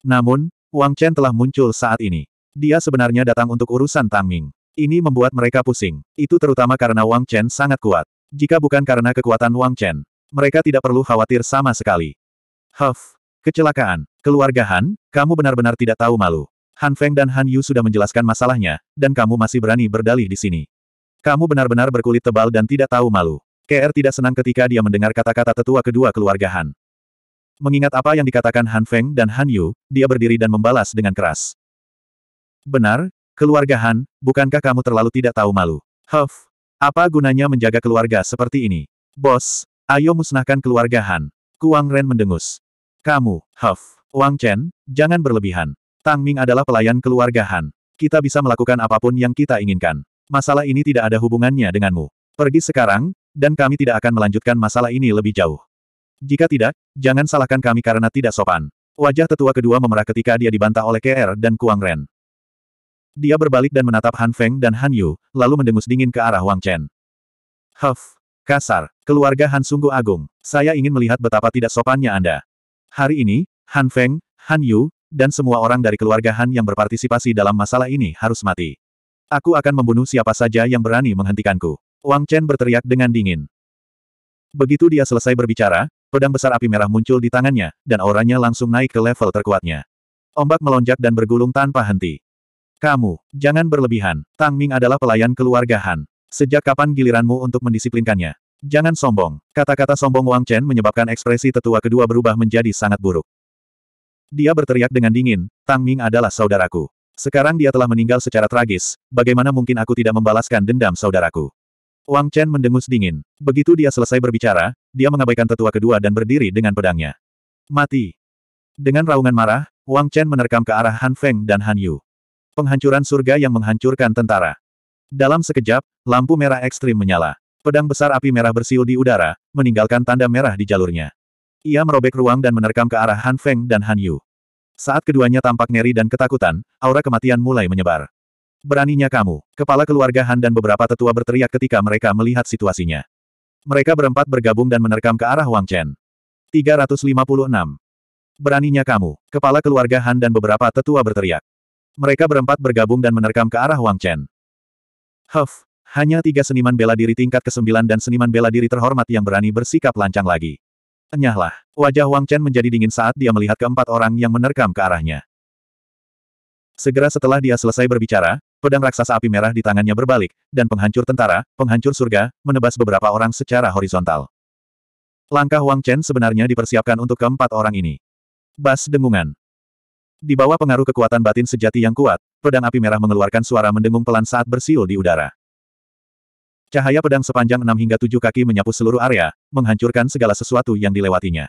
Namun, Wang Chen telah muncul saat ini. Dia sebenarnya datang untuk urusan Tang Ming. Ini membuat mereka pusing. Itu terutama karena Wang Chen sangat kuat. Jika bukan karena kekuatan Wang Chen, mereka tidak perlu khawatir sama sekali. Huff, kecelakaan. Keluarga Han, kamu benar-benar tidak tahu malu. Han Feng dan Han Yu sudah menjelaskan masalahnya, dan kamu masih berani berdalih di sini. Kamu benar-benar berkulit tebal dan tidak tahu malu. KR tidak senang ketika dia mendengar kata-kata tetua kedua keluarga Han. Mengingat apa yang dikatakan Han Feng dan Han Yu, dia berdiri dan membalas dengan keras. Benar, keluarga Han, bukankah kamu terlalu tidak tahu malu? Huff, apa gunanya menjaga keluarga seperti ini? Bos, ayo musnahkan keluarga Han. Kuang Ren mendengus. Kamu, Huff, Wang Chen, jangan berlebihan. Tang Ming adalah pelayan keluarga Han. Kita bisa melakukan apapun yang kita inginkan. Masalah ini tidak ada hubungannya denganmu. Pergi sekarang, dan kami tidak akan melanjutkan masalah ini lebih jauh. Jika tidak, jangan salahkan kami karena tidak sopan. Wajah tetua kedua memerah ketika dia dibantah oleh KR dan Kuang Ren. Dia berbalik dan menatap Han Feng dan Han Yu, lalu mendengus dingin ke arah Wang Chen. Huff, kasar, keluarga Han sungguh agung. Saya ingin melihat betapa tidak sopannya Anda. Hari ini, Han Feng, Han Yu, dan semua orang dari keluarga Han yang berpartisipasi dalam masalah ini harus mati. Aku akan membunuh siapa saja yang berani menghentikanku. Wang Chen berteriak dengan dingin. Begitu dia selesai berbicara, pedang besar api merah muncul di tangannya, dan auranya langsung naik ke level terkuatnya. Ombak melonjak dan bergulung tanpa henti. Kamu, jangan berlebihan. Tang Ming adalah pelayan keluarga Han. Sejak kapan giliranmu untuk mendisiplinkannya? Jangan sombong. Kata-kata sombong Wang Chen menyebabkan ekspresi tetua kedua berubah menjadi sangat buruk. Dia berteriak dengan dingin, Tang Ming adalah saudaraku. Sekarang dia telah meninggal secara tragis, bagaimana mungkin aku tidak membalaskan dendam saudaraku? Wang Chen mendengus dingin. Begitu dia selesai berbicara, dia mengabaikan tetua kedua dan berdiri dengan pedangnya. Mati. Dengan raungan marah, Wang Chen menerkam ke arah Han Feng dan Han Yu. Penghancuran surga yang menghancurkan tentara. Dalam sekejap, lampu merah ekstrim menyala. Pedang besar api merah bersiul di udara, meninggalkan tanda merah di jalurnya. Ia merobek ruang dan menerkam ke arah Han Feng dan Han Yu. Saat keduanya tampak ngeri dan ketakutan, aura kematian mulai menyebar. Beraninya kamu, kepala keluarga Han dan beberapa tetua berteriak ketika mereka melihat situasinya. Mereka berempat bergabung dan menerkam ke arah Wang Chen. 356. Beraninya kamu, kepala keluarga Han dan beberapa tetua berteriak. Mereka berempat bergabung dan menerkam ke arah Wang Chen. Huff, hanya tiga seniman bela diri tingkat ke-9 dan seniman bela diri terhormat yang berani bersikap lancang lagi. Enyahlah, wajah Wang Chen menjadi dingin saat dia melihat keempat orang yang menerkam ke arahnya. Segera setelah dia selesai berbicara, pedang raksasa api merah di tangannya berbalik, dan penghancur tentara, penghancur surga, menebas beberapa orang secara horizontal. Langkah Wang Chen sebenarnya dipersiapkan untuk keempat orang ini. Bas dengungan. Di bawah pengaruh kekuatan batin sejati yang kuat, pedang api merah mengeluarkan suara mendengung pelan saat bersiul di udara. Cahaya pedang sepanjang 6 hingga 7 kaki menyapu seluruh area, menghancurkan segala sesuatu yang dilewatinya.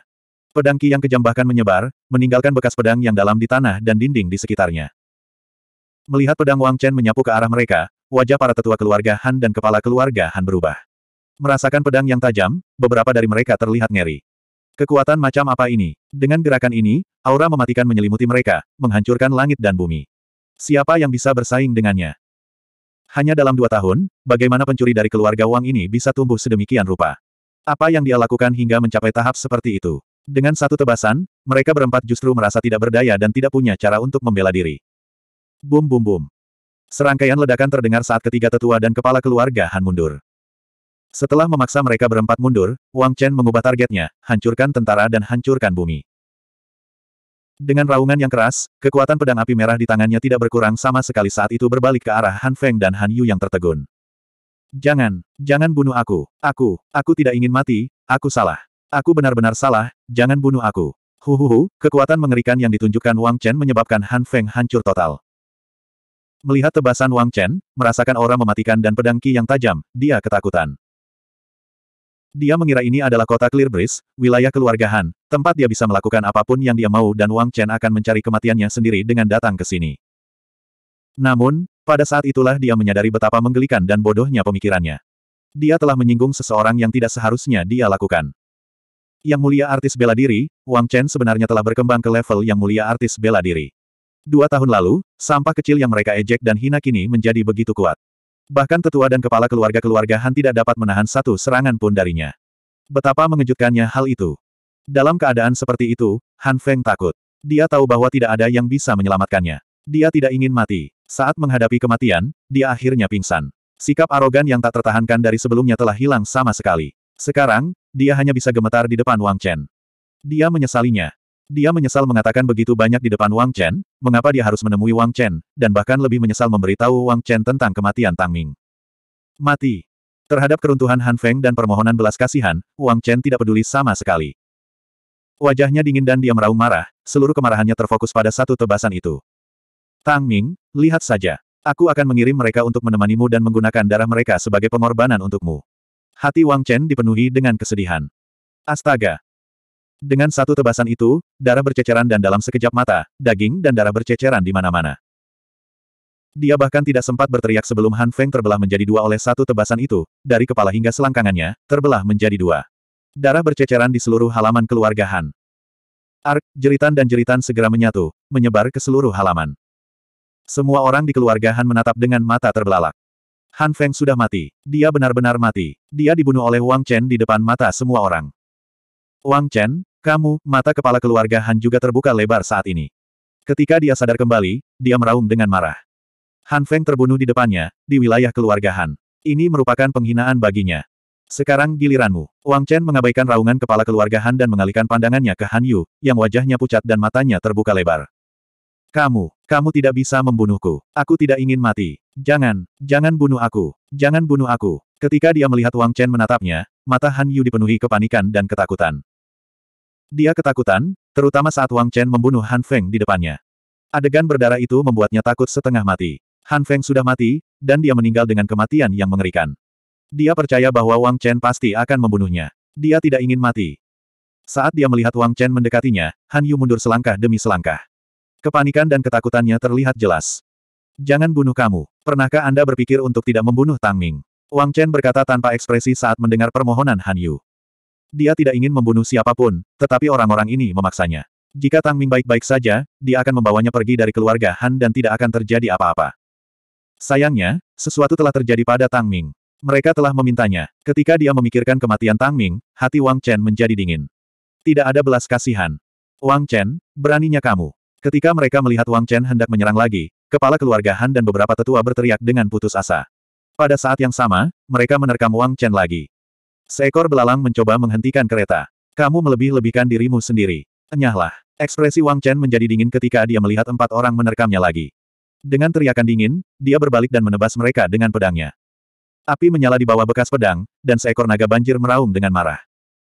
Pedang Ki yang kejam bahkan menyebar, meninggalkan bekas pedang yang dalam di tanah dan dinding di sekitarnya. Melihat pedang Wang Chen menyapu ke arah mereka, wajah para tetua keluarga Han dan kepala keluarga Han berubah. Merasakan pedang yang tajam, beberapa dari mereka terlihat ngeri. Kekuatan macam apa ini? Dengan gerakan ini, aura mematikan menyelimuti mereka, menghancurkan langit dan bumi. Siapa yang bisa bersaing dengannya? Hanya dalam dua tahun, bagaimana pencuri dari keluarga Wang ini bisa tumbuh sedemikian rupa? Apa yang dia lakukan hingga mencapai tahap seperti itu? Dengan satu tebasan, mereka berempat justru merasa tidak berdaya dan tidak punya cara untuk membela diri. Bum bum bum. Serangkaian ledakan terdengar saat ketiga tetua dan kepala keluarga Han mundur. Setelah memaksa mereka berempat mundur, Wang Chen mengubah targetnya, hancurkan tentara dan hancurkan bumi. Dengan raungan yang keras, kekuatan pedang api merah di tangannya tidak berkurang sama sekali saat itu berbalik ke arah Han Feng dan Han Yu yang tertegun. Jangan, jangan bunuh aku. Aku, aku tidak ingin mati, aku salah. Aku benar-benar salah, jangan bunuh aku. Huhuhu, kekuatan mengerikan yang ditunjukkan Wang Chen menyebabkan Han Feng hancur total. Melihat tebasan Wang Chen, merasakan aura mematikan dan pedang Qi yang tajam, dia ketakutan. Dia mengira ini adalah kota Clear Breeze, wilayah keluarga Han, tempat dia bisa melakukan apapun yang dia mau dan Wang Chen akan mencari kematiannya sendiri dengan datang ke sini. Namun, pada saat itulah dia menyadari betapa menggelikan dan bodohnya pemikirannya. Dia telah menyinggung seseorang yang tidak seharusnya dia lakukan. Yang mulia artis bela diri, Wang Chen sebenarnya telah berkembang ke level yang mulia artis bela diri. Dua tahun lalu, sampah kecil yang mereka ejek dan hina kini menjadi begitu kuat. Bahkan tetua dan kepala keluarga-keluarga Han tidak dapat menahan satu serangan pun darinya. Betapa mengejutkannya hal itu. Dalam keadaan seperti itu, Han Feng takut. Dia tahu bahwa tidak ada yang bisa menyelamatkannya. Dia tidak ingin mati. Saat menghadapi kematian, dia akhirnya pingsan. Sikap arogan yang tak tertahankan dari sebelumnya telah hilang sama sekali. Sekarang, dia hanya bisa gemetar di depan Wang Chen. Dia menyesalinya. Dia menyesal mengatakan begitu banyak di depan Wang Chen, mengapa dia harus menemui Wang Chen, dan bahkan lebih menyesal memberitahu Wang Chen tentang kematian Tang Ming. Mati. Terhadap keruntuhan Han Feng dan permohonan belas kasihan, Wang Chen tidak peduli sama sekali. Wajahnya dingin dan dia meraung marah, seluruh kemarahannya terfokus pada satu tebasan itu. Tang Ming, lihat saja. Aku akan mengirim mereka untuk menemanimu dan menggunakan darah mereka sebagai pengorbanan untukmu. Hati Wang Chen dipenuhi dengan kesedihan. Astaga, dengan satu tebasan itu, darah berceceran dan dalam sekejap mata, daging dan darah berceceran di mana-mana. Dia bahkan tidak sempat berteriak sebelum Han Feng terbelah menjadi dua oleh satu tebasan itu, dari kepala hingga selangkangannya, terbelah menjadi dua. Darah berceceran di seluruh halaman keluarga Han. Ark, jeritan dan jeritan segera menyatu, menyebar ke seluruh halaman. Semua orang di keluarga Han menatap dengan mata terbelalak. Han Feng sudah mati. Dia benar-benar mati. Dia dibunuh oleh Wang Chen di depan mata semua orang. Wang Chen, kamu, mata kepala keluarga Han juga terbuka lebar saat ini. Ketika dia sadar kembali, dia meraung dengan marah. Han Feng terbunuh di depannya, di wilayah keluarga Han. Ini merupakan penghinaan baginya. Sekarang giliranmu. Wang Chen mengabaikan raungan kepala keluarga Han dan mengalihkan pandangannya ke Han Yu, yang wajahnya pucat dan matanya terbuka lebar. Kamu, kamu tidak bisa membunuhku. Aku tidak ingin mati. Jangan, jangan bunuh aku. Jangan bunuh aku. Ketika dia melihat Wang Chen menatapnya, mata Han Yu dipenuhi kepanikan dan ketakutan. Dia ketakutan, terutama saat Wang Chen membunuh Han Feng di depannya. Adegan berdarah itu membuatnya takut setengah mati. Han Feng sudah mati, dan dia meninggal dengan kematian yang mengerikan. Dia percaya bahwa Wang Chen pasti akan membunuhnya. Dia tidak ingin mati. Saat dia melihat Wang Chen mendekatinya, Han Yu mundur selangkah demi selangkah. Kepanikan dan ketakutannya terlihat jelas. Jangan bunuh kamu. Pernahkah Anda berpikir untuk tidak membunuh Tang Ming? Wang Chen berkata tanpa ekspresi saat mendengar permohonan Han Yu. Dia tidak ingin membunuh siapapun, tetapi orang-orang ini memaksanya. Jika Tang Ming baik-baik saja, dia akan membawanya pergi dari keluarga Han dan tidak akan terjadi apa-apa. Sayangnya, sesuatu telah terjadi pada Tang Ming. Mereka telah memintanya. Ketika dia memikirkan kematian Tang Ming, hati Wang Chen menjadi dingin. Tidak ada belas kasihan. Wang Chen, beraninya kamu. Ketika mereka melihat Wang Chen hendak menyerang lagi, kepala keluarga Han dan beberapa tetua berteriak dengan putus asa. Pada saat yang sama, mereka menerkam Wang Chen lagi. Seekor belalang mencoba menghentikan kereta. Kamu melebih-lebihkan dirimu sendiri. Enyahlah. Ekspresi Wang Chen menjadi dingin ketika dia melihat empat orang menerkamnya lagi. Dengan teriakan dingin, dia berbalik dan menebas mereka dengan pedangnya. Api menyala di bawah bekas pedang, dan seekor naga banjir meraung dengan marah.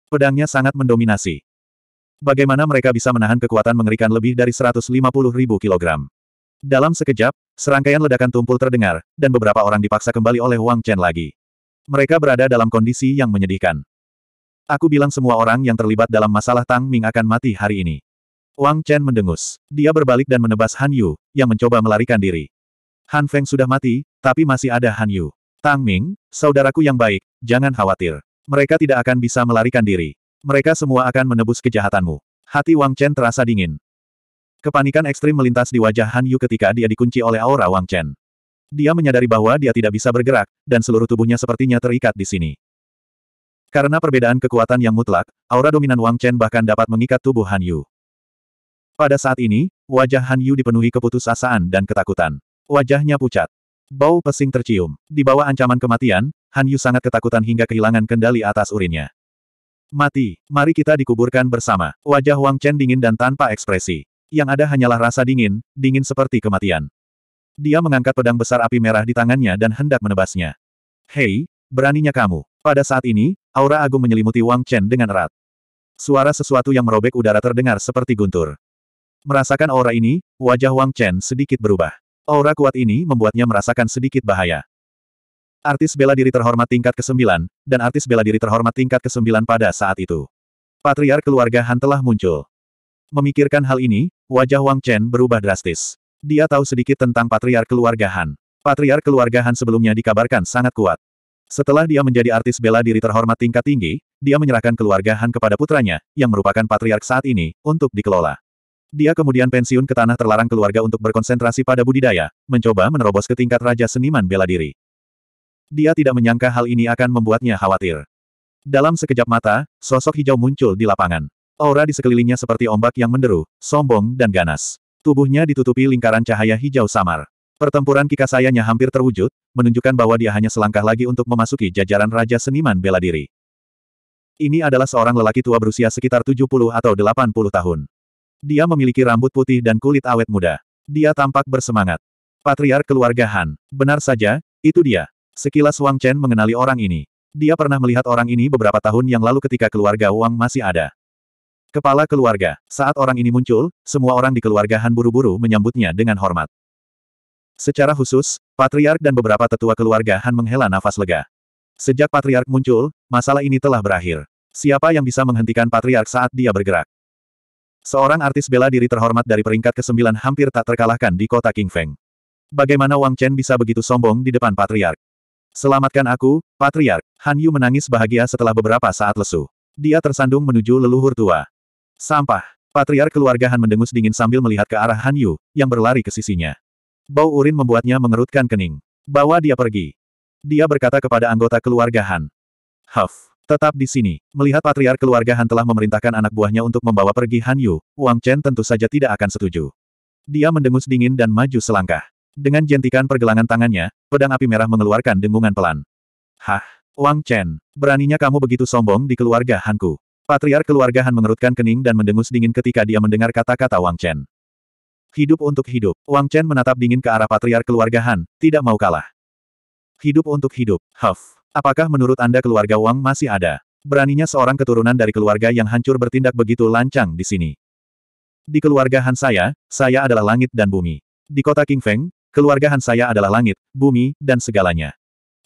Pedangnya sangat mendominasi. Bagaimana mereka bisa menahan kekuatan mengerikan lebih dari 150 ribu kilogram? Dalam sekejap, serangkaian ledakan tumpul terdengar, dan beberapa orang dipaksa kembali oleh Wang Chen lagi. Mereka berada dalam kondisi yang menyedihkan. Aku bilang semua orang yang terlibat dalam masalah Tang Ming akan mati hari ini. Wang Chen mendengus. Dia berbalik dan menebas Han Yu, yang mencoba melarikan diri. Han Feng sudah mati, tapi masih ada Han Yu. Tang Ming, saudaraku yang baik, jangan khawatir. Mereka tidak akan bisa melarikan diri. Mereka semua akan menebus kejahatanmu. Hati Wang Chen terasa dingin. Kepanikan ekstrim melintas di wajah Han Yu ketika dia dikunci oleh aura Wang Chen. Dia menyadari bahwa dia tidak bisa bergerak, dan seluruh tubuhnya sepertinya terikat di sini. Karena perbedaan kekuatan yang mutlak, aura dominan Wang Chen bahkan dapat mengikat tubuh Han Yu. Pada saat ini, wajah Han Yu dipenuhi keputusasaan dan ketakutan. Wajahnya pucat. Bau pesing tercium. Di bawah ancaman kematian, Han Yu sangat ketakutan hingga kehilangan kendali atas urinnya. Mati, mari kita dikuburkan bersama. Wajah Wang Chen dingin dan tanpa ekspresi. Yang ada hanyalah rasa dingin, dingin seperti kematian. Dia mengangkat pedang besar api merah di tangannya dan hendak menebasnya. Hei, beraninya kamu. Pada saat ini, aura agung menyelimuti Wang Chen dengan erat. Suara sesuatu yang merobek udara terdengar seperti guntur. Merasakan aura ini, wajah Wang Chen sedikit berubah. Aura kuat ini membuatnya merasakan sedikit bahaya. Artis bela diri terhormat tingkat ke-9, dan artis bela diri terhormat tingkat ke-9 pada saat itu. patriar keluarga Han telah muncul. Memikirkan hal ini, wajah Wang Chen berubah drastis. Dia tahu sedikit tentang patriark keluarga Han. Patriark keluarga Han sebelumnya dikabarkan sangat kuat. Setelah dia menjadi artis bela diri terhormat tingkat tinggi, dia menyerahkan keluarga Han kepada putranya, yang merupakan patriark saat ini, untuk dikelola. Dia kemudian pensiun ke tanah terlarang keluarga untuk berkonsentrasi pada budidaya, mencoba menerobos ke tingkat raja seniman bela diri. Dia tidak menyangka hal ini akan membuatnya khawatir. Dalam sekejap mata, sosok hijau muncul di lapangan. Aura di sekelilingnya seperti ombak yang menderu, sombong dan ganas. Tubuhnya ditutupi lingkaran cahaya hijau samar. Pertempuran kikasayanya hampir terwujud, menunjukkan bahwa dia hanya selangkah lagi untuk memasuki jajaran Raja Seniman Bela Diri. Ini adalah seorang lelaki tua berusia sekitar 70 atau 80 tahun. Dia memiliki rambut putih dan kulit awet muda. Dia tampak bersemangat. Patriark keluarga Han. Benar saja, itu dia. Sekilas Wang Chen mengenali orang ini. Dia pernah melihat orang ini beberapa tahun yang lalu ketika keluarga Wang masih ada. Kepala keluarga. Saat orang ini muncul, semua orang di keluarga Han buru-buru menyambutnya dengan hormat. Secara khusus, patriark dan beberapa tetua keluarga Han menghela nafas lega. Sejak patriark muncul, masalah ini telah berakhir. Siapa yang bisa menghentikan patriark saat dia bergerak? Seorang artis bela diri terhormat dari peringkat ke-9 hampir tak terkalahkan di kota King Feng. Bagaimana Wang Chen bisa begitu sombong di depan patriark? Selamatkan aku, patriark. Han Yu menangis bahagia setelah beberapa saat lesu. Dia tersandung menuju leluhur tua. Sampah. Patriar keluarga Han mendengus dingin sambil melihat ke arah Han Yu, yang berlari ke sisinya. Bau urin membuatnya mengerutkan kening. Bawa dia pergi. Dia berkata kepada anggota keluarga Han. Huff, tetap di sini. Melihat patriar keluarga Han telah memerintahkan anak buahnya untuk membawa pergi Han Yu, Wang Chen tentu saja tidak akan setuju. Dia mendengus dingin dan maju selangkah. Dengan jentikan pergelangan tangannya, pedang api merah mengeluarkan dengungan pelan. Hah, Wang Chen, beraninya kamu begitu sombong di keluarga Hanku. Patriar keluarga Han mengerutkan kening dan mendengus dingin ketika dia mendengar kata-kata Wang Chen. Hidup untuk hidup. Wang Chen menatap dingin ke arah patriar keluarga Han, tidak mau kalah. Hidup untuk hidup. Huff. Apakah menurut Anda keluarga Wang masih ada? Beraninya seorang keturunan dari keluarga yang hancur bertindak begitu lancang di sini. Di keluarga Han saya, saya adalah langit dan bumi. Di kota King Feng, keluarga Han saya adalah langit, bumi, dan segalanya.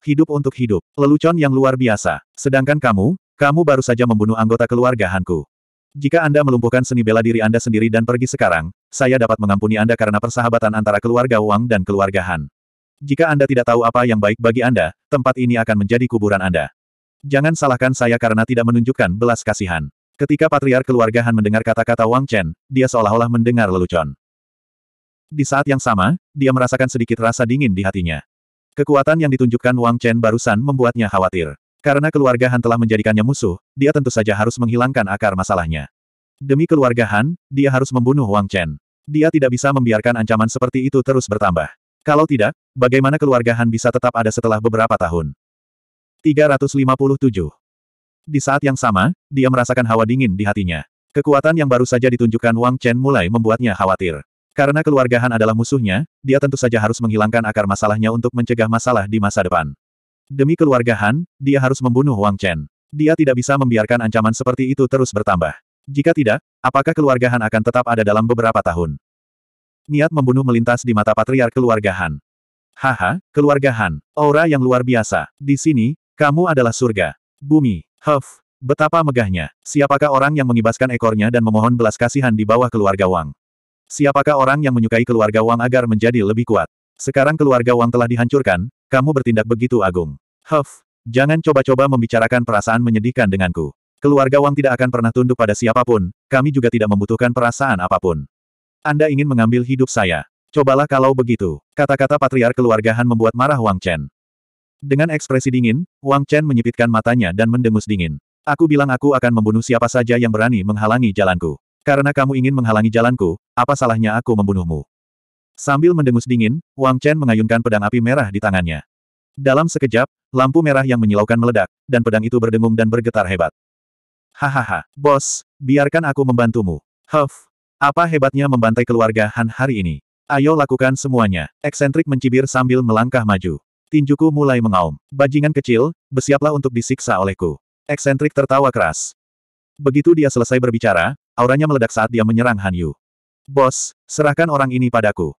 Hidup untuk hidup. Lelucon yang luar biasa. Sedangkan kamu, kamu baru saja membunuh anggota keluarga Hanku. Jika Anda melumpuhkan seni bela diri Anda sendiri dan pergi sekarang, saya dapat mengampuni Anda karena persahabatan antara keluarga Wang dan keluarga Han. Jika Anda tidak tahu apa yang baik bagi Anda, tempat ini akan menjadi kuburan Anda. Jangan salahkan saya karena tidak menunjukkan belas kasihan. Ketika patriar keluarga Han mendengar kata-kata Wang Chen, dia seolah-olah mendengar lelucon. Di saat yang sama, dia merasakan sedikit rasa dingin di hatinya. Kekuatan yang ditunjukkan Wang Chen barusan membuatnya khawatir. Karena keluarga Han telah menjadikannya musuh, dia tentu saja harus menghilangkan akar masalahnya. Demi keluarga Han, dia harus membunuh Wang Chen. Dia tidak bisa membiarkan ancaman seperti itu terus bertambah. Kalau tidak, bagaimana keluarga Han bisa tetap ada setelah beberapa tahun? 357. Di saat yang sama, dia merasakan hawa dingin di hatinya. Kekuatan yang baru saja ditunjukkan Wang Chen mulai membuatnya khawatir. Karena keluarga Han adalah musuhnya, dia tentu saja harus menghilangkan akar masalahnya untuk mencegah masalah di masa depan. Demi keluarga Han, dia harus membunuh Wang Chen. Dia tidak bisa membiarkan ancaman seperti itu terus bertambah. Jika tidak, apakah keluarga Han akan tetap ada dalam beberapa tahun? Niat membunuh melintas di mata patriar keluarga Han. Haha, keluarga Han, aura yang luar biasa. Di sini, kamu adalah surga. Bumi, huff, betapa megahnya. Siapakah orang yang mengibaskan ekornya dan memohon belas kasihan di bawah keluarga Wang? Siapakah orang yang menyukai keluarga Wang agar menjadi lebih kuat? Sekarang keluarga Wang telah dihancurkan, kamu bertindak begitu agung. Huff, jangan coba-coba membicarakan perasaan menyedihkan denganku. Keluarga Wang tidak akan pernah tunduk pada siapapun, kami juga tidak membutuhkan perasaan apapun. Anda ingin mengambil hidup saya. Cobalah kalau begitu. Kata-kata patriar keluarga Han membuat marah Wang Chen. Dengan ekspresi dingin, Wang Chen menyipitkan matanya dan mendengus dingin. Aku bilang aku akan membunuh siapa saja yang berani menghalangi jalanku. Karena kamu ingin menghalangi jalanku, apa salahnya aku membunuhmu? Sambil mendengus dingin, Wang Chen mengayunkan pedang api merah di tangannya. Dalam sekejap, lampu merah yang menyilaukan meledak, dan pedang itu berdengung dan bergetar hebat. Hahaha, bos, biarkan aku membantumu. Huff, apa hebatnya membantai keluarga Han hari ini? Ayo lakukan semuanya. Eksentrik mencibir sambil melangkah maju. Tinjuku mulai mengaum. Bajingan kecil, bersiaplah untuk disiksa olehku. Eksentrik tertawa keras. Begitu dia selesai berbicara, auranya meledak saat dia menyerang Han Yu. Bos, serahkan orang ini padaku.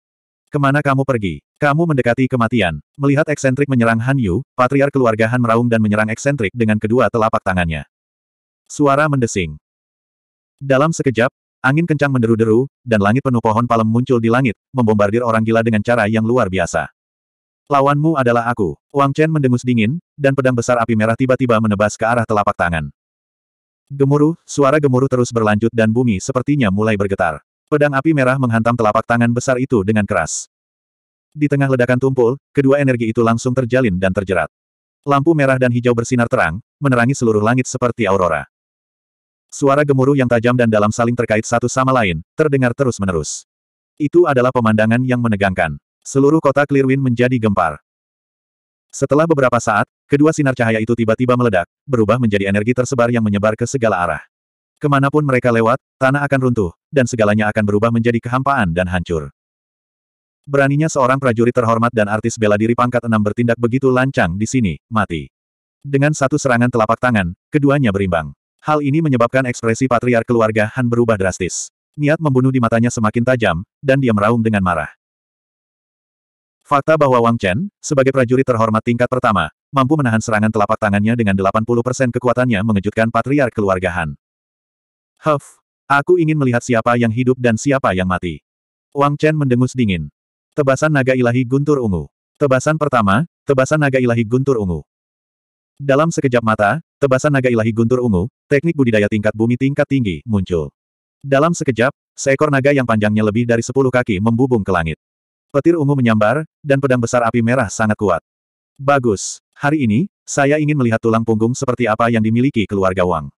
Kemana kamu pergi? Kamu mendekati kematian. Melihat eksentrik menyerang Han Yu, patriar keluarga Han meraung dan menyerang eksentrik dengan kedua telapak tangannya. Suara mendesing. Dalam sekejap, angin kencang menderu-deru, dan langit penuh pohon palem muncul di langit, membombardir orang gila dengan cara yang luar biasa. Lawanmu adalah aku. Wang Chen mendengus dingin, dan pedang besar api merah tiba-tiba menebas ke arah telapak tangan. Gemuruh, suara gemuruh terus berlanjut dan bumi sepertinya mulai bergetar. Pedang api merah menghantam telapak tangan besar itu dengan keras. Di tengah ledakan tumpul, kedua energi itu langsung terjalin dan terjerat. Lampu merah dan hijau bersinar terang, menerangi seluruh langit seperti aurora. Suara gemuruh yang tajam dan dalam saling terkait satu sama lain, terdengar terus-menerus. Itu adalah pemandangan yang menegangkan. Seluruh kota Clearwind menjadi gempar. Setelah beberapa saat, kedua sinar cahaya itu tiba-tiba meledak, berubah menjadi energi tersebar yang menyebar ke segala arah. Kemanapun mereka lewat, tanah akan runtuh, dan segalanya akan berubah menjadi kehampaan dan hancur. Beraninya seorang prajurit terhormat dan artis bela diri pangkat enam bertindak begitu lancang di sini, mati. Dengan satu serangan telapak tangan, keduanya berimbang. Hal ini menyebabkan ekspresi patriar keluarga Han berubah drastis. Niat membunuh di matanya semakin tajam, dan dia meraung dengan marah. Fakta bahwa Wang Chen, sebagai prajurit terhormat tingkat pertama, mampu menahan serangan telapak tangannya dengan 80% kekuatannya mengejutkan patriar keluarga Han. Huff! Aku ingin melihat siapa yang hidup dan siapa yang mati. Wang Chen mendengus dingin. Tebasan naga ilahi guntur ungu. Tebasan pertama, tebasan naga ilahi guntur ungu. Dalam sekejap mata, tebasan naga ilahi guntur ungu, teknik budidaya tingkat bumi tingkat tinggi, muncul. Dalam sekejap, seekor naga yang panjangnya lebih dari 10 kaki membubung ke langit. Petir ungu menyambar, dan pedang besar api merah sangat kuat. Bagus, hari ini, saya ingin melihat tulang punggung seperti apa yang dimiliki keluarga Wang.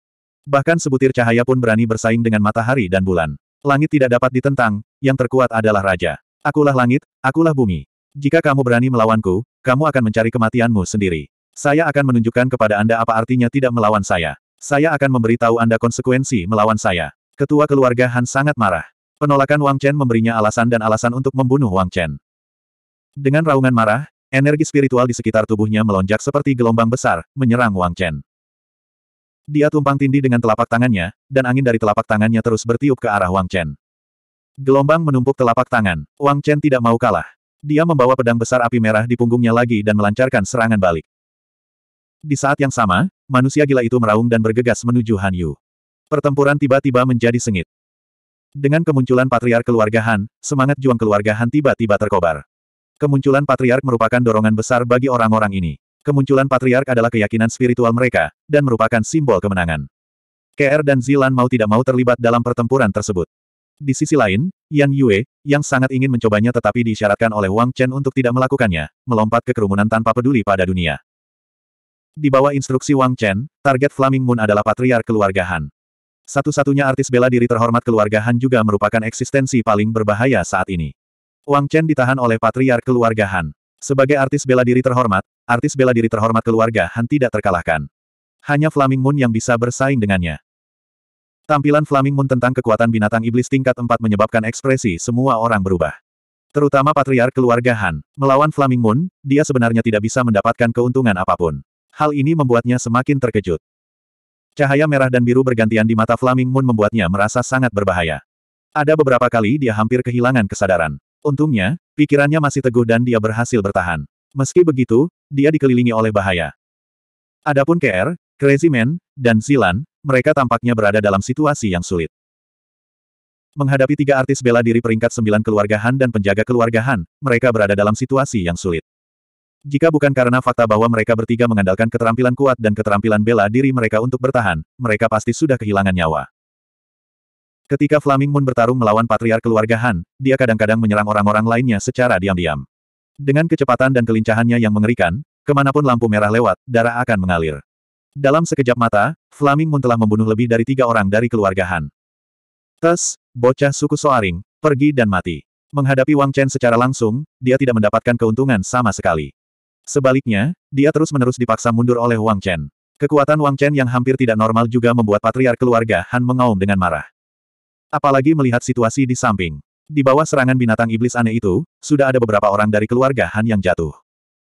Bahkan sebutir cahaya pun berani bersaing dengan matahari dan bulan. Langit tidak dapat ditentang, yang terkuat adalah raja. Akulah langit, akulah bumi. Jika kamu berani melawanku, kamu akan mencari kematianmu sendiri. Saya akan menunjukkan kepada Anda apa artinya tidak melawan saya. Saya akan memberitahu Anda konsekuensi melawan saya. Ketua keluarga Han sangat marah. Penolakan Wang Chen memberinya alasan dan alasan untuk membunuh Wang Chen. Dengan raungan marah, energi spiritual di sekitar tubuhnya melonjak seperti gelombang besar, menyerang Wang Chen. Dia tumpang tindih dengan telapak tangannya, dan angin dari telapak tangannya terus bertiup ke arah Wang Chen. Gelombang menumpuk telapak tangan. Wang Chen tidak mau kalah. Dia membawa pedang besar api merah di punggungnya lagi dan melancarkan serangan balik. Di saat yang sama, manusia gila itu meraung dan bergegas menuju Han Yu. Pertempuran tiba-tiba menjadi sengit. Dengan kemunculan patriark keluarga Han, semangat juang keluarga Han tiba-tiba terkobar. Kemunculan patriark merupakan dorongan besar bagi orang-orang ini. Kemunculan patriark adalah keyakinan spiritual mereka, dan merupakan simbol kemenangan. KR dan Zilan mau tidak mau terlibat dalam pertempuran tersebut. Di sisi lain, Yan Yue, yang sangat ingin mencobanya tetapi diisyaratkan oleh Wang Chen untuk tidak melakukannya, melompat ke kerumunan tanpa peduli pada dunia. Di bawah instruksi Wang Chen, target Flaming Moon adalah patriark keluarga Han. Satu-satunya artis bela diri terhormat keluarga Han juga merupakan eksistensi paling berbahaya saat ini. Wang Chen ditahan oleh patriark keluarga Han. Sebagai artis bela diri terhormat, artis bela diri terhormat keluarga Han tidak terkalahkan. Hanya Flaming Moon yang bisa bersaing dengannya. Tampilan Flaming Moon tentang kekuatan binatang iblis tingkat 4 menyebabkan ekspresi semua orang berubah. Terutama patriark keluarga Han. Melawan Flaming Moon, dia sebenarnya tidak bisa mendapatkan keuntungan apapun. Hal ini membuatnya semakin terkejut. Cahaya merah dan biru bergantian di mata Flaming Moon membuatnya merasa sangat berbahaya. Ada beberapa kali dia hampir kehilangan kesadaran. Untungnya, pikirannya masih teguh dan dia berhasil bertahan. Meski begitu, dia dikelilingi oleh bahaya. Adapun KR, Crazy Man, dan Zilan, mereka tampaknya berada dalam situasi yang sulit. Menghadapi tiga artis bela diri peringkat sembilan keluarga Han dan penjaga keluarga Han, mereka berada dalam situasi yang sulit. Jika bukan karena fakta bahwa mereka bertiga mengandalkan keterampilan kuat dan keterampilan bela diri mereka untuk bertahan, mereka pasti sudah kehilangan nyawa. Ketika Flaming Moon bertarung melawan patriar keluarga Han, dia kadang-kadang menyerang orang-orang lainnya secara diam-diam. Dengan kecepatan dan kelincahannya yang mengerikan, kemanapun lampu merah lewat, darah akan mengalir. Dalam sekejap mata, Flaming Moon telah membunuh lebih dari tiga orang dari keluarga Han. Tes, bocah suku Soaring, pergi dan mati. Menghadapi Wang Chen secara langsung, dia tidak mendapatkan keuntungan sama sekali. Sebaliknya, dia terus-menerus dipaksa mundur oleh Wang Chen. Kekuatan Wang Chen yang hampir tidak normal juga membuat patriar keluarga Han mengaum dengan marah. Apalagi melihat situasi di samping. Di bawah serangan binatang iblis aneh itu, sudah ada beberapa orang dari keluarga Han yang jatuh.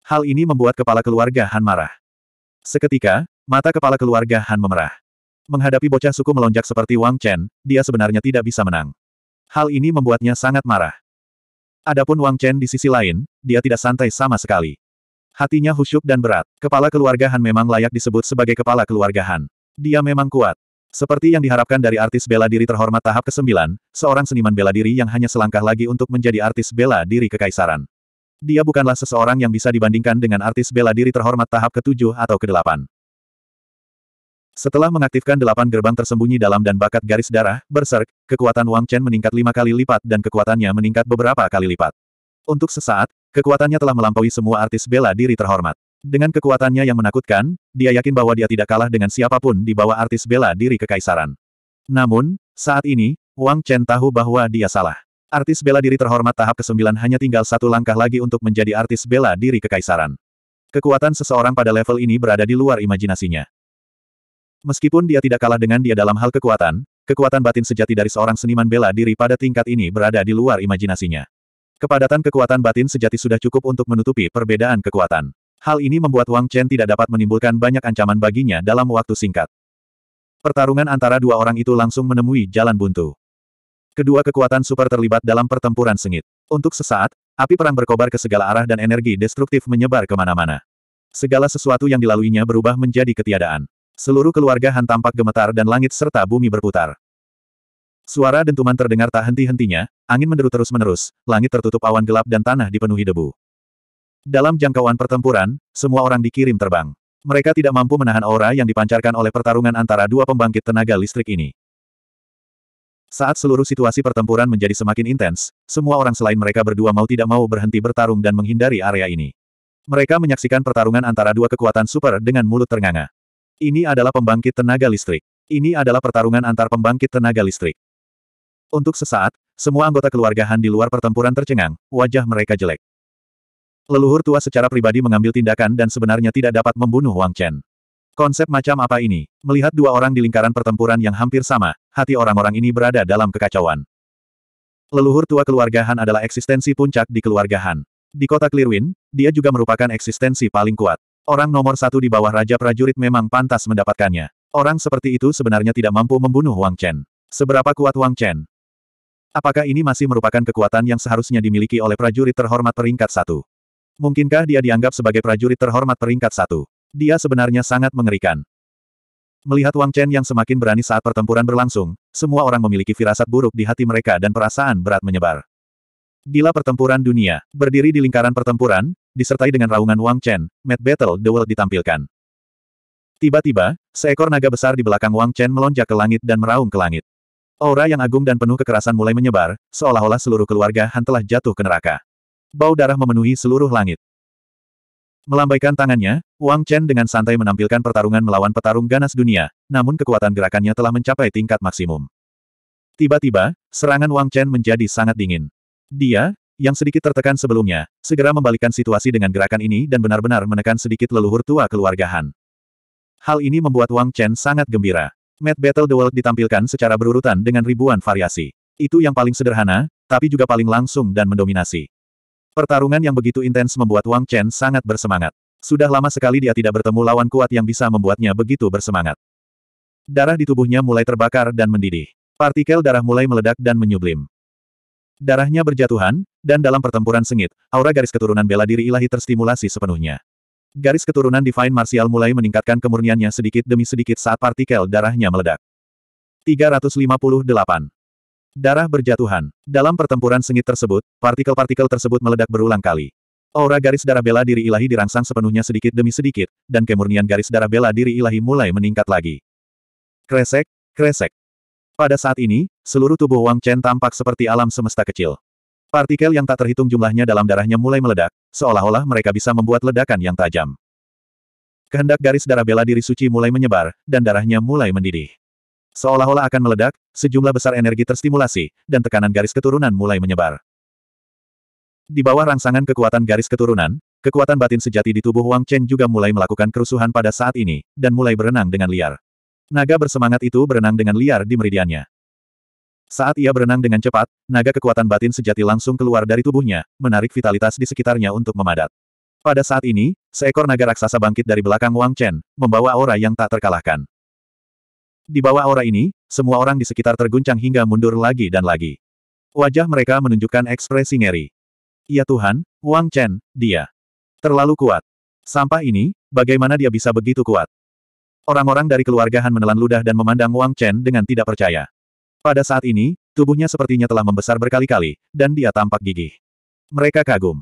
Hal ini membuat kepala keluarga Han marah. Seketika, mata kepala keluarga Han memerah. Menghadapi bocah suku melonjak seperti Wang Chen, dia sebenarnya tidak bisa menang. Hal ini membuatnya sangat marah. Adapun Wang Chen di sisi lain, dia tidak santai sama sekali. Hatinya husyuk dan berat. Kepala keluarga Han memang layak disebut sebagai kepala keluarga Han. Dia memang kuat. Seperti yang diharapkan dari artis bela diri terhormat tahap ke-9, seorang seniman bela diri yang hanya selangkah lagi untuk menjadi artis bela diri kekaisaran. Dia bukanlah seseorang yang bisa dibandingkan dengan artis bela diri terhormat tahap ke-7 atau ke-8. Setelah mengaktifkan delapan gerbang tersembunyi dalam dan bakat garis darah, berserk, kekuatan Wang Chen meningkat lima kali lipat dan kekuatannya meningkat beberapa kali lipat. Untuk sesaat, kekuatannya telah melampaui semua artis bela diri terhormat. Dengan kekuatannya yang menakutkan, dia yakin bahwa dia tidak kalah dengan siapapun di bawah artis bela diri kekaisaran. Namun, saat ini, Wang Chen tahu bahwa dia salah. Artis bela diri terhormat tahap ke-9 hanya tinggal satu langkah lagi untuk menjadi artis bela diri kekaisaran. Kekuatan seseorang pada level ini berada di luar imajinasinya. Meskipun dia tidak kalah dengan dia dalam hal kekuatan, kekuatan batin sejati dari seorang seniman bela diri pada tingkat ini berada di luar imajinasinya. Kepadatan kekuatan batin sejati sudah cukup untuk menutupi perbedaan kekuatan. Hal ini membuat Wang Chen tidak dapat menimbulkan banyak ancaman baginya dalam waktu singkat. Pertarungan antara dua orang itu langsung menemui jalan buntu. Kedua kekuatan super terlibat dalam pertempuran sengit. Untuk sesaat, api perang berkobar ke segala arah dan energi destruktif menyebar kemana-mana. Segala sesuatu yang dilaluinya berubah menjadi ketiadaan. Seluruh keluarga Han tampak gemetar dan langit serta bumi berputar. Suara dentuman terdengar tak henti-hentinya, angin menderu terus-menerus, langit tertutup awan gelap dan tanah dipenuhi debu. Dalam jangkauan pertempuran, semua orang dikirim terbang. Mereka tidak mampu menahan aura yang dipancarkan oleh pertarungan antara dua pembangkit tenaga listrik ini. Saat seluruh situasi pertempuran menjadi semakin intens, semua orang selain mereka berdua mau tidak mau berhenti bertarung dan menghindari area ini. Mereka menyaksikan pertarungan antara dua kekuatan super dengan mulut ternganga. Ini adalah pembangkit tenaga listrik. Ini adalah pertarungan antar pembangkit tenaga listrik. Untuk sesaat, semua anggota keluarga Han di luar pertempuran tercengang, wajah mereka jelek. Leluhur tua secara pribadi mengambil tindakan dan sebenarnya tidak dapat membunuh Wang Chen. Konsep macam apa ini? Melihat dua orang di lingkaran pertempuran yang hampir sama, hati orang-orang ini berada dalam kekacauan. Leluhur tua keluarga Han adalah eksistensi puncak di keluarga Han. Di kota Clearwin, dia juga merupakan eksistensi paling kuat. Orang nomor satu di bawah Raja Prajurit memang pantas mendapatkannya. Orang seperti itu sebenarnya tidak mampu membunuh Wang Chen. Seberapa kuat Wang Chen? Apakah ini masih merupakan kekuatan yang seharusnya dimiliki oleh prajurit terhormat peringkat satu? Mungkinkah dia dianggap sebagai prajurit terhormat peringkat satu? Dia sebenarnya sangat mengerikan. Melihat Wang Chen yang semakin berani saat pertempuran berlangsung, semua orang memiliki firasat buruk di hati mereka dan perasaan berat menyebar. Gila pertempuran dunia, berdiri di lingkaran pertempuran, disertai dengan raungan Wang Chen, Mad Battle The World ditampilkan. Tiba-tiba, seekor naga besar di belakang Wang Chen melonjak ke langit dan meraung ke langit. Aura yang agung dan penuh kekerasan mulai menyebar, seolah-olah seluruh keluarga Han telah jatuh ke neraka. Bau darah memenuhi seluruh langit. Melambaikan tangannya, Wang Chen dengan santai menampilkan pertarungan melawan petarung ganas dunia, namun kekuatan gerakannya telah mencapai tingkat maksimum. Tiba-tiba, serangan Wang Chen menjadi sangat dingin. Dia, yang sedikit tertekan sebelumnya, segera membalikkan situasi dengan gerakan ini dan benar-benar menekan sedikit leluhur tua keluarga Han. Hal ini membuat Wang Chen sangat gembira. Mad Battle the World ditampilkan secara berurutan dengan ribuan variasi. Itu yang paling sederhana, tapi juga paling langsung dan mendominasi. Pertarungan yang begitu intens membuat Wang Chen sangat bersemangat. Sudah lama sekali dia tidak bertemu lawan kuat yang bisa membuatnya begitu bersemangat. Darah di tubuhnya mulai terbakar dan mendidih. Partikel darah mulai meledak dan menyublim. Darahnya berjatuhan, dan dalam pertempuran sengit, aura garis keturunan bela diri ilahi terstimulasi sepenuhnya. Garis keturunan Divine Martial mulai meningkatkan kemurniannya sedikit demi sedikit saat partikel darahnya meledak. 358. Darah berjatuhan. Dalam pertempuran sengit tersebut, partikel-partikel tersebut meledak berulang kali. Aura garis darah bela diri ilahi dirangsang sepenuhnya sedikit demi sedikit, dan kemurnian garis darah bela diri ilahi mulai meningkat lagi. Kresek, kresek. Pada saat ini, seluruh tubuh Wang Chen tampak seperti alam semesta kecil. Partikel yang tak terhitung jumlahnya dalam darahnya mulai meledak, seolah-olah mereka bisa membuat ledakan yang tajam. Kehendak garis darah bela diri suci mulai menyebar, dan darahnya mulai mendidih. Seolah-olah akan meledak, sejumlah besar energi terstimulasi, dan tekanan garis keturunan mulai menyebar. Di bawah rangsangan kekuatan garis keturunan, kekuatan batin sejati di tubuh Wang Chen juga mulai melakukan kerusuhan pada saat ini, dan mulai berenang dengan liar. Naga bersemangat itu berenang dengan liar di meridiannya. Saat ia berenang dengan cepat, naga kekuatan batin sejati langsung keluar dari tubuhnya, menarik vitalitas di sekitarnya untuk memadat. Pada saat ini, seekor naga raksasa bangkit dari belakang Wang Chen, membawa aura yang tak terkalahkan. Di bawah aura ini, semua orang di sekitar terguncang hingga mundur lagi dan lagi. Wajah mereka menunjukkan ekspresi ngeri. Ya Tuhan, Wang Chen, dia. Terlalu kuat. Sampah ini, bagaimana dia bisa begitu kuat? Orang-orang dari keluarga Han menelan ludah dan memandang Wang Chen dengan tidak percaya. Pada saat ini, tubuhnya sepertinya telah membesar berkali-kali, dan dia tampak gigih. Mereka kagum.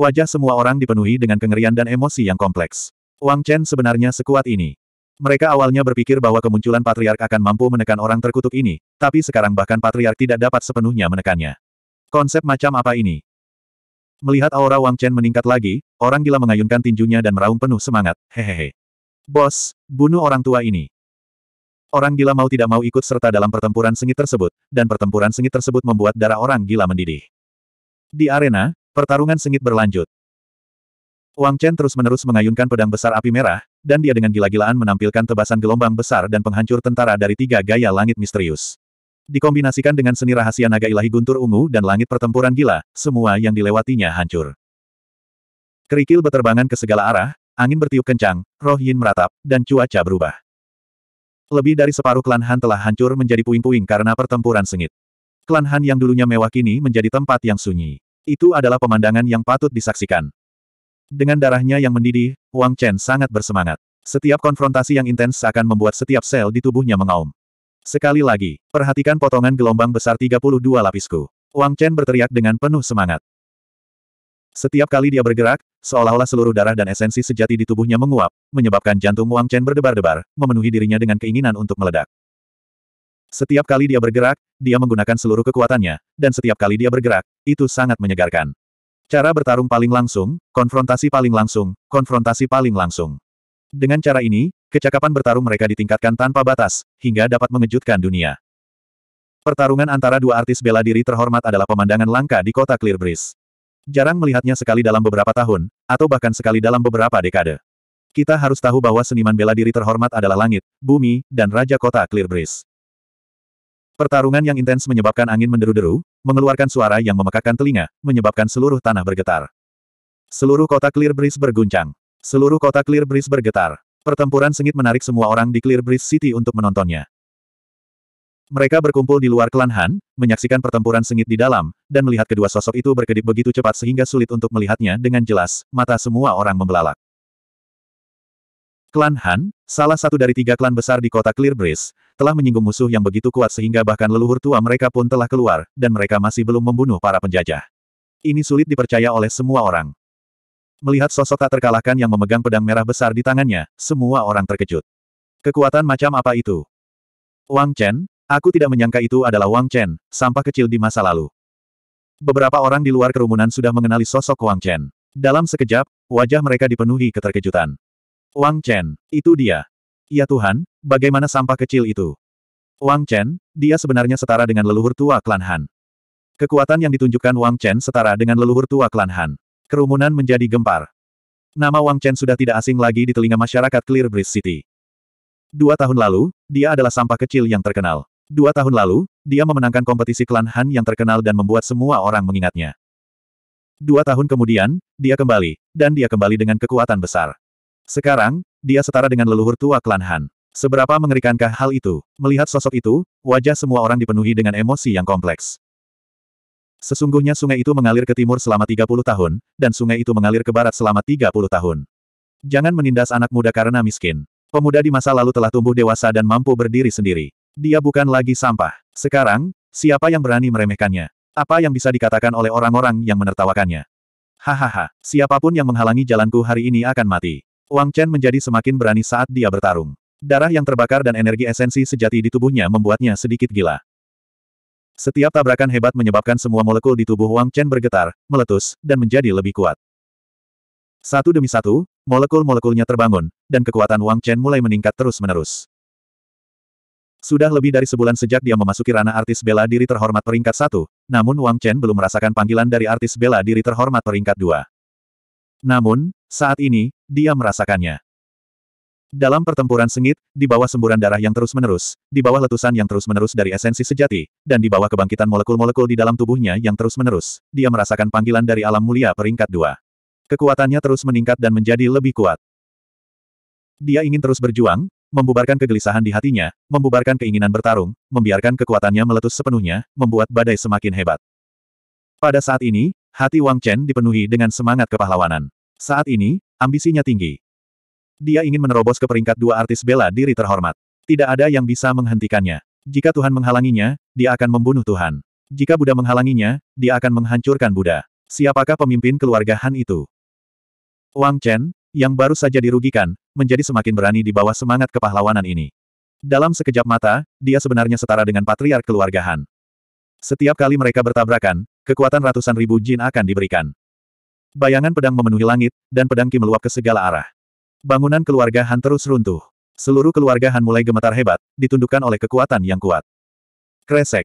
Wajah semua orang dipenuhi dengan kengerian dan emosi yang kompleks. Wang Chen sebenarnya sekuat ini. Mereka awalnya berpikir bahwa kemunculan Patriark akan mampu menekan orang terkutuk ini, tapi sekarang bahkan Patriark tidak dapat sepenuhnya menekannya. Konsep macam apa ini? Melihat aura Wang Chen meningkat lagi, orang gila mengayunkan tinjunya dan meraung penuh semangat, hehehe. Bos, bunuh orang tua ini. Orang gila mau tidak mau ikut serta dalam pertempuran sengit tersebut, dan pertempuran sengit tersebut membuat darah orang gila mendidih. Di arena, pertarungan sengit berlanjut. Wang Chen terus-menerus mengayunkan pedang besar api merah, dan dia dengan gila-gilaan menampilkan tebasan gelombang besar dan penghancur tentara dari tiga gaya langit misterius. Dikombinasikan dengan seni rahasia naga ilahi guntur ungu dan langit pertempuran gila, semua yang dilewatinya hancur. Kerikil beterbangan ke segala arah, angin bertiup kencang, roh yin meratap, dan cuaca berubah. Lebih dari separuh klan Han telah hancur menjadi puing-puing karena pertempuran sengit. Klan Han yang dulunya mewah kini menjadi tempat yang sunyi. Itu adalah pemandangan yang patut disaksikan. Dengan darahnya yang mendidih, Wang Chen sangat bersemangat. Setiap konfrontasi yang intens akan membuat setiap sel di tubuhnya mengaum. Sekali lagi, perhatikan potongan gelombang besar 32 lapisku. Wang Chen berteriak dengan penuh semangat. Setiap kali dia bergerak, seolah-olah seluruh darah dan esensi sejati di tubuhnya menguap, menyebabkan jantung Wang Chen berdebar-debar, memenuhi dirinya dengan keinginan untuk meledak. Setiap kali dia bergerak, dia menggunakan seluruh kekuatannya, dan setiap kali dia bergerak, itu sangat menyegarkan. Cara bertarung paling langsung, konfrontasi paling langsung, konfrontasi paling langsung. Dengan cara ini, kecakapan bertarung mereka ditingkatkan tanpa batas, hingga dapat mengejutkan dunia. Pertarungan antara dua artis bela diri terhormat adalah pemandangan langka di kota Clearbreeze. Jarang melihatnya sekali dalam beberapa tahun, atau bahkan sekali dalam beberapa dekade. Kita harus tahu bahwa seniman bela diri terhormat adalah langit, bumi, dan raja kota Clearbreeze. Pertarungan yang intens menyebabkan angin menderu-deru, mengeluarkan suara yang memekakan telinga, menyebabkan seluruh tanah bergetar. Seluruh kota Clear Breeze berguncang. Seluruh kota Clear Breeze bergetar. Pertempuran sengit menarik semua orang di Clear Breeze City untuk menontonnya. Mereka berkumpul di luar klan Han, menyaksikan pertempuran sengit di dalam, dan melihat kedua sosok itu berkedip begitu cepat sehingga sulit untuk melihatnya dengan jelas, mata semua orang membelalak. Klan Han, salah satu dari tiga klan besar di kota Clear telah menyinggung musuh yang begitu kuat sehingga bahkan leluhur tua mereka pun telah keluar, dan mereka masih belum membunuh para penjajah. Ini sulit dipercaya oleh semua orang. Melihat sosok tak terkalahkan yang memegang pedang merah besar di tangannya, semua orang terkejut. Kekuatan macam apa itu? Wang Chen, aku tidak menyangka itu adalah Wang Chen, sampah kecil di masa lalu. Beberapa orang di luar kerumunan sudah mengenali sosok Wang Chen. Dalam sekejap, wajah mereka dipenuhi keterkejutan. Wang Chen, itu dia. Ya Tuhan, bagaimana sampah kecil itu? Wang Chen, dia sebenarnya setara dengan leluhur tua klan Han. Kekuatan yang ditunjukkan Wang Chen setara dengan leluhur tua klan Han. Kerumunan menjadi gempar. Nama Wang Chen sudah tidak asing lagi di telinga masyarakat Clear Breeze City. Dua tahun lalu, dia adalah sampah kecil yang terkenal. Dua tahun lalu, dia memenangkan kompetisi klan Han yang terkenal dan membuat semua orang mengingatnya. Dua tahun kemudian, dia kembali, dan dia kembali dengan kekuatan besar. Sekarang, dia setara dengan leluhur tua klan Han. Seberapa mengerikankah hal itu? Melihat sosok itu, wajah semua orang dipenuhi dengan emosi yang kompleks. Sesungguhnya sungai itu mengalir ke timur selama 30 tahun, dan sungai itu mengalir ke barat selama 30 tahun. Jangan menindas anak muda karena miskin. Pemuda di masa lalu telah tumbuh dewasa dan mampu berdiri sendiri. Dia bukan lagi sampah. Sekarang, siapa yang berani meremehkannya? Apa yang bisa dikatakan oleh orang-orang yang menertawakannya? Hahaha, siapapun yang menghalangi jalanku hari ini akan mati. Wang Chen menjadi semakin berani saat dia bertarung. Darah yang terbakar dan energi esensi sejati di tubuhnya membuatnya sedikit gila. Setiap tabrakan hebat menyebabkan semua molekul di tubuh Wang Chen bergetar, meletus, dan menjadi lebih kuat. Satu demi satu, molekul-molekulnya terbangun, dan kekuatan Wang Chen mulai meningkat terus-menerus. Sudah lebih dari sebulan sejak dia memasuki ranah artis bela diri terhormat peringkat satu, namun Wang Chen belum merasakan panggilan dari artis bela diri terhormat peringkat dua. Namun, saat ini, dia merasakannya. Dalam pertempuran sengit, di bawah semburan darah yang terus-menerus, di bawah letusan yang terus-menerus dari esensi sejati, dan di bawah kebangkitan molekul-molekul di dalam tubuhnya yang terus-menerus, dia merasakan panggilan dari alam mulia peringkat dua. Kekuatannya terus meningkat dan menjadi lebih kuat. Dia ingin terus berjuang, membubarkan kegelisahan di hatinya, membubarkan keinginan bertarung, membiarkan kekuatannya meletus sepenuhnya, membuat badai semakin hebat. Pada saat ini, hati Wang Chen dipenuhi dengan semangat kepahlawanan. Saat ini, ambisinya tinggi. Dia ingin menerobos ke peringkat dua artis bela diri terhormat. Tidak ada yang bisa menghentikannya. Jika Tuhan menghalanginya, dia akan membunuh Tuhan. Jika Buddha menghalanginya, dia akan menghancurkan Buddha. Siapakah pemimpin keluarga Han itu? Wang Chen, yang baru saja dirugikan, menjadi semakin berani di bawah semangat kepahlawanan ini. Dalam sekejap mata, dia sebenarnya setara dengan patriark keluarga Han. Setiap kali mereka bertabrakan, kekuatan ratusan ribu jin akan diberikan. Bayangan pedang memenuhi langit, dan pedang Ki meluap ke segala arah. Bangunan keluarga Han terus runtuh. Seluruh keluarga Han mulai gemetar hebat, ditundukkan oleh kekuatan yang kuat. Kresek.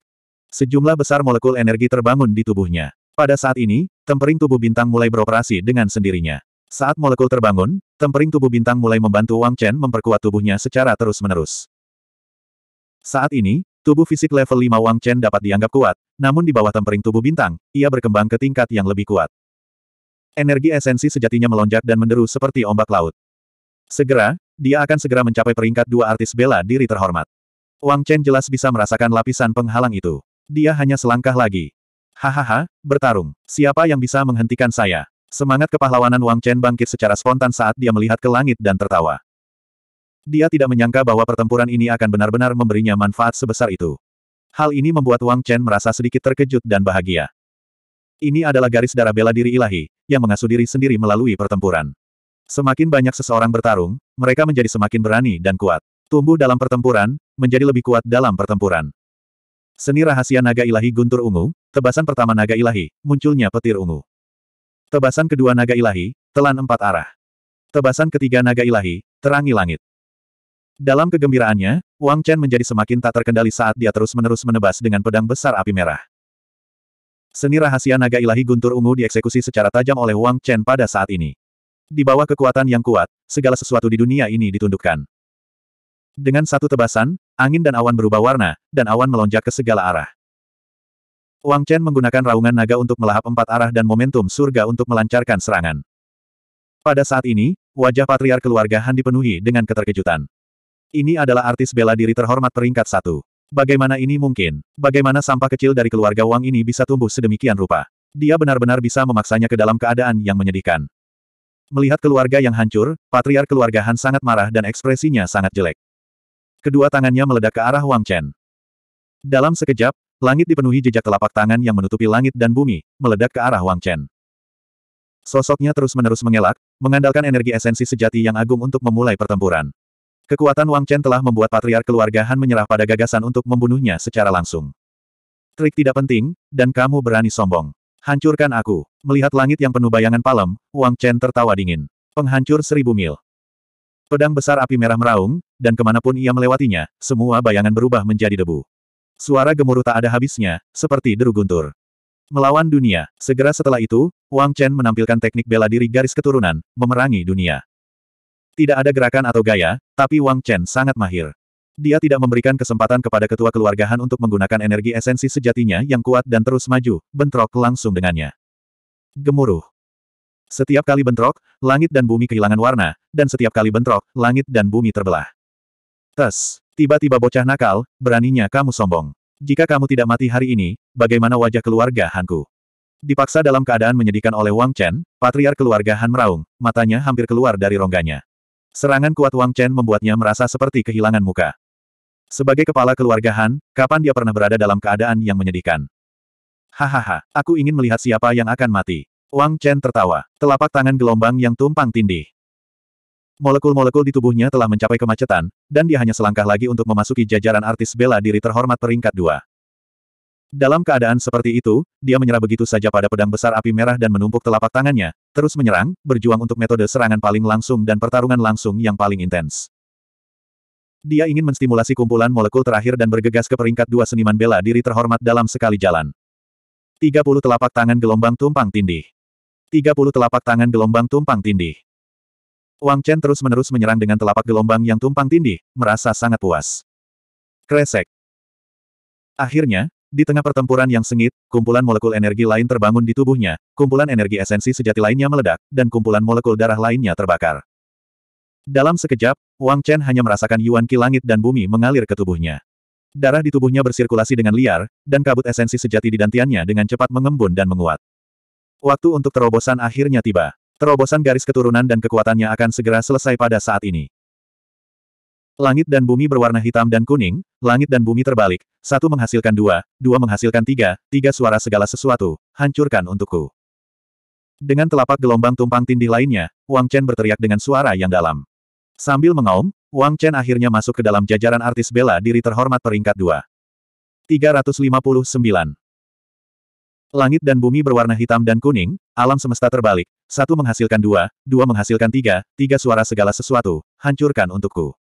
Sejumlah besar molekul energi terbangun di tubuhnya. Pada saat ini, tempering tubuh bintang mulai beroperasi dengan sendirinya. Saat molekul terbangun, tempering tubuh bintang mulai membantu Wang Chen memperkuat tubuhnya secara terus-menerus. Saat ini, tubuh fisik level 5 Wang Chen dapat dianggap kuat, namun di bawah tempering tubuh bintang, ia berkembang ke tingkat yang lebih kuat. Energi esensi sejatinya melonjak dan menderu seperti ombak laut. Segera, dia akan segera mencapai peringkat dua artis bela diri terhormat. Wang Chen jelas bisa merasakan lapisan penghalang itu. Dia hanya selangkah lagi. Hahaha, bertarung. Siapa yang bisa menghentikan saya? Semangat kepahlawanan Wang Chen bangkit secara spontan saat dia melihat ke langit dan tertawa. Dia tidak menyangka bahwa pertempuran ini akan benar-benar memberinya manfaat sebesar itu. Hal ini membuat Wang Chen merasa sedikit terkejut dan bahagia. Ini adalah garis darah bela diri ilahi, yang mengasuh diri sendiri melalui pertempuran. Semakin banyak seseorang bertarung, mereka menjadi semakin berani dan kuat. Tumbuh dalam pertempuran, menjadi lebih kuat dalam pertempuran. Seni rahasia naga ilahi guntur ungu, tebasan pertama naga ilahi, munculnya petir ungu. Tebasan kedua naga ilahi, telan empat arah. Tebasan ketiga naga ilahi, terangi langit. Dalam kegembiraannya, Wang Chen menjadi semakin tak terkendali saat dia terus-menerus menebas dengan pedang besar api merah. Seni rahasia naga ilahi guntur ungu dieksekusi secara tajam oleh Wang Chen pada saat ini. Di bawah kekuatan yang kuat, segala sesuatu di dunia ini ditundukkan. Dengan satu tebasan, angin dan awan berubah warna, dan awan melonjak ke segala arah. Wang Chen menggunakan raungan naga untuk melahap empat arah dan momentum surga untuk melancarkan serangan. Pada saat ini, wajah patriar keluarga Han dipenuhi dengan keterkejutan. Ini adalah artis bela diri terhormat peringkat satu. Bagaimana ini mungkin? Bagaimana sampah kecil dari keluarga Wang ini bisa tumbuh sedemikian rupa? Dia benar-benar bisa memaksanya ke dalam keadaan yang menyedihkan. Melihat keluarga yang hancur, patriar keluarga Han sangat marah dan ekspresinya sangat jelek. Kedua tangannya meledak ke arah Wang Chen. Dalam sekejap, langit dipenuhi jejak telapak tangan yang menutupi langit dan bumi, meledak ke arah Wang Chen. Sosoknya terus-menerus mengelak, mengandalkan energi esensi sejati yang agung untuk memulai pertempuran. Kekuatan Wang Chen telah membuat patriark keluarga Han menyerah pada gagasan untuk membunuhnya secara langsung. Trik tidak penting, dan kamu berani sombong. Hancurkan aku. Melihat langit yang penuh bayangan palem, Wang Chen tertawa dingin. Penghancur seribu mil. Pedang besar api merah meraung, dan kemanapun ia melewatinya, semua bayangan berubah menjadi debu. Suara gemuruh tak ada habisnya, seperti deru guntur. Melawan dunia, segera setelah itu, Wang Chen menampilkan teknik bela diri garis keturunan, memerangi dunia. Tidak ada gerakan atau gaya, tapi Wang Chen sangat mahir. Dia tidak memberikan kesempatan kepada ketua keluarga Han untuk menggunakan energi esensi sejatinya yang kuat dan terus maju, bentrok langsung dengannya. Gemuruh. Setiap kali bentrok, langit dan bumi kehilangan warna, dan setiap kali bentrok, langit dan bumi terbelah. Tes, tiba-tiba bocah nakal, beraninya kamu sombong. Jika kamu tidak mati hari ini, bagaimana wajah keluarga Hanku? Dipaksa dalam keadaan menyedihkan oleh Wang Chen, patriar keluarga Han meraung, matanya hampir keluar dari rongganya. Serangan kuat Wang Chen membuatnya merasa seperti kehilangan muka. Sebagai kepala keluarga Han, kapan dia pernah berada dalam keadaan yang menyedihkan? Hahaha, aku ingin melihat siapa yang akan mati. Wang Chen tertawa, telapak tangan gelombang yang tumpang tindih. Molekul-molekul di tubuhnya telah mencapai kemacetan, dan dia hanya selangkah lagi untuk memasuki jajaran artis bela diri terhormat peringkat dua. Dalam keadaan seperti itu, dia menyerah begitu saja pada pedang besar api merah dan menumpuk telapak tangannya, terus menyerang, berjuang untuk metode serangan paling langsung dan pertarungan langsung yang paling intens. Dia ingin menstimulasi kumpulan molekul terakhir dan bergegas ke peringkat dua seniman bela diri terhormat dalam sekali jalan. 30 telapak tangan gelombang tumpang tindih. 30 telapak tangan gelombang tumpang tindih. Wang Chen terus-menerus menyerang dengan telapak gelombang yang tumpang tindih, merasa sangat puas. Kresek. Akhirnya, di tengah pertempuran yang sengit, kumpulan molekul energi lain terbangun di tubuhnya, kumpulan energi esensi sejati lainnya meledak, dan kumpulan molekul darah lainnya terbakar. Dalam sekejap, Wang Chen hanya merasakan Yuan Qi langit dan bumi mengalir ke tubuhnya. Darah di tubuhnya bersirkulasi dengan liar, dan kabut esensi sejati di dantiannya dengan cepat mengembun dan menguat. Waktu untuk terobosan akhirnya tiba. Terobosan garis keturunan dan kekuatannya akan segera selesai pada saat ini. Langit dan bumi berwarna hitam dan kuning, langit dan bumi terbalik, satu menghasilkan dua, dua menghasilkan tiga, tiga suara segala sesuatu, hancurkan untukku. Dengan telapak gelombang tumpang tindih lainnya, Wang Chen berteriak dengan suara yang dalam. Sambil mengaum, Wang Chen akhirnya masuk ke dalam jajaran artis bela diri terhormat peringkat dua. 359. Langit dan bumi berwarna hitam dan kuning, alam semesta terbalik, satu menghasilkan dua, dua menghasilkan tiga, tiga suara segala sesuatu, hancurkan untukku.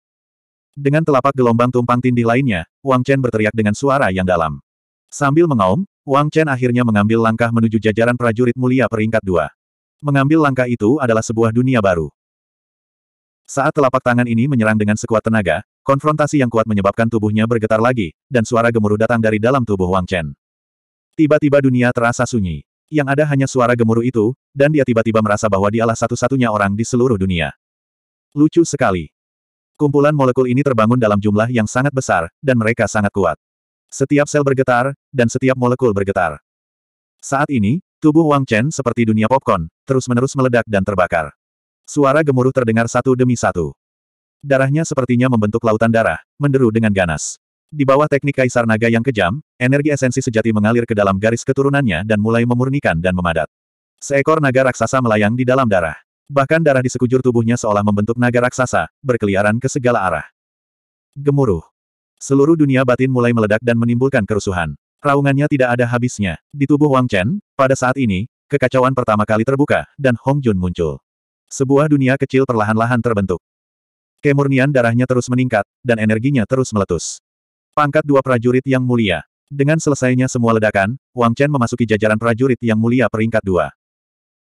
Dengan telapak gelombang tumpang tindih lainnya, Wang Chen berteriak dengan suara yang dalam. Sambil mengaum, Wang Chen akhirnya mengambil langkah menuju jajaran prajurit mulia peringkat dua. Mengambil langkah itu adalah sebuah dunia baru. Saat telapak tangan ini menyerang dengan sekuat tenaga, konfrontasi yang kuat menyebabkan tubuhnya bergetar lagi, dan suara gemuruh datang dari dalam tubuh Wang Chen. Tiba-tiba dunia terasa sunyi. Yang ada hanya suara gemuruh itu, dan dia tiba-tiba merasa bahwa dialah satu-satunya orang di seluruh dunia. Lucu sekali. Kumpulan molekul ini terbangun dalam jumlah yang sangat besar, dan mereka sangat kuat. Setiap sel bergetar, dan setiap molekul bergetar. Saat ini, tubuh Wang Chen seperti dunia popcorn, terus-menerus meledak dan terbakar. Suara gemuruh terdengar satu demi satu. Darahnya sepertinya membentuk lautan darah, menderu dengan ganas. Di bawah teknik kaisar naga yang kejam, energi esensi sejati mengalir ke dalam garis keturunannya dan mulai memurnikan dan memadat. Seekor naga raksasa melayang di dalam darah. Bahkan darah di sekujur tubuhnya seolah membentuk naga raksasa, berkeliaran ke segala arah. Gemuruh. Seluruh dunia batin mulai meledak dan menimbulkan kerusuhan. Raungannya tidak ada habisnya. Di tubuh Wang Chen, pada saat ini, kekacauan pertama kali terbuka, dan Hong Jun muncul. Sebuah dunia kecil perlahan-lahan terbentuk. Kemurnian darahnya terus meningkat, dan energinya terus meletus. Pangkat dua prajurit yang mulia. Dengan selesainya semua ledakan, Wang Chen memasuki jajaran prajurit yang mulia peringkat dua.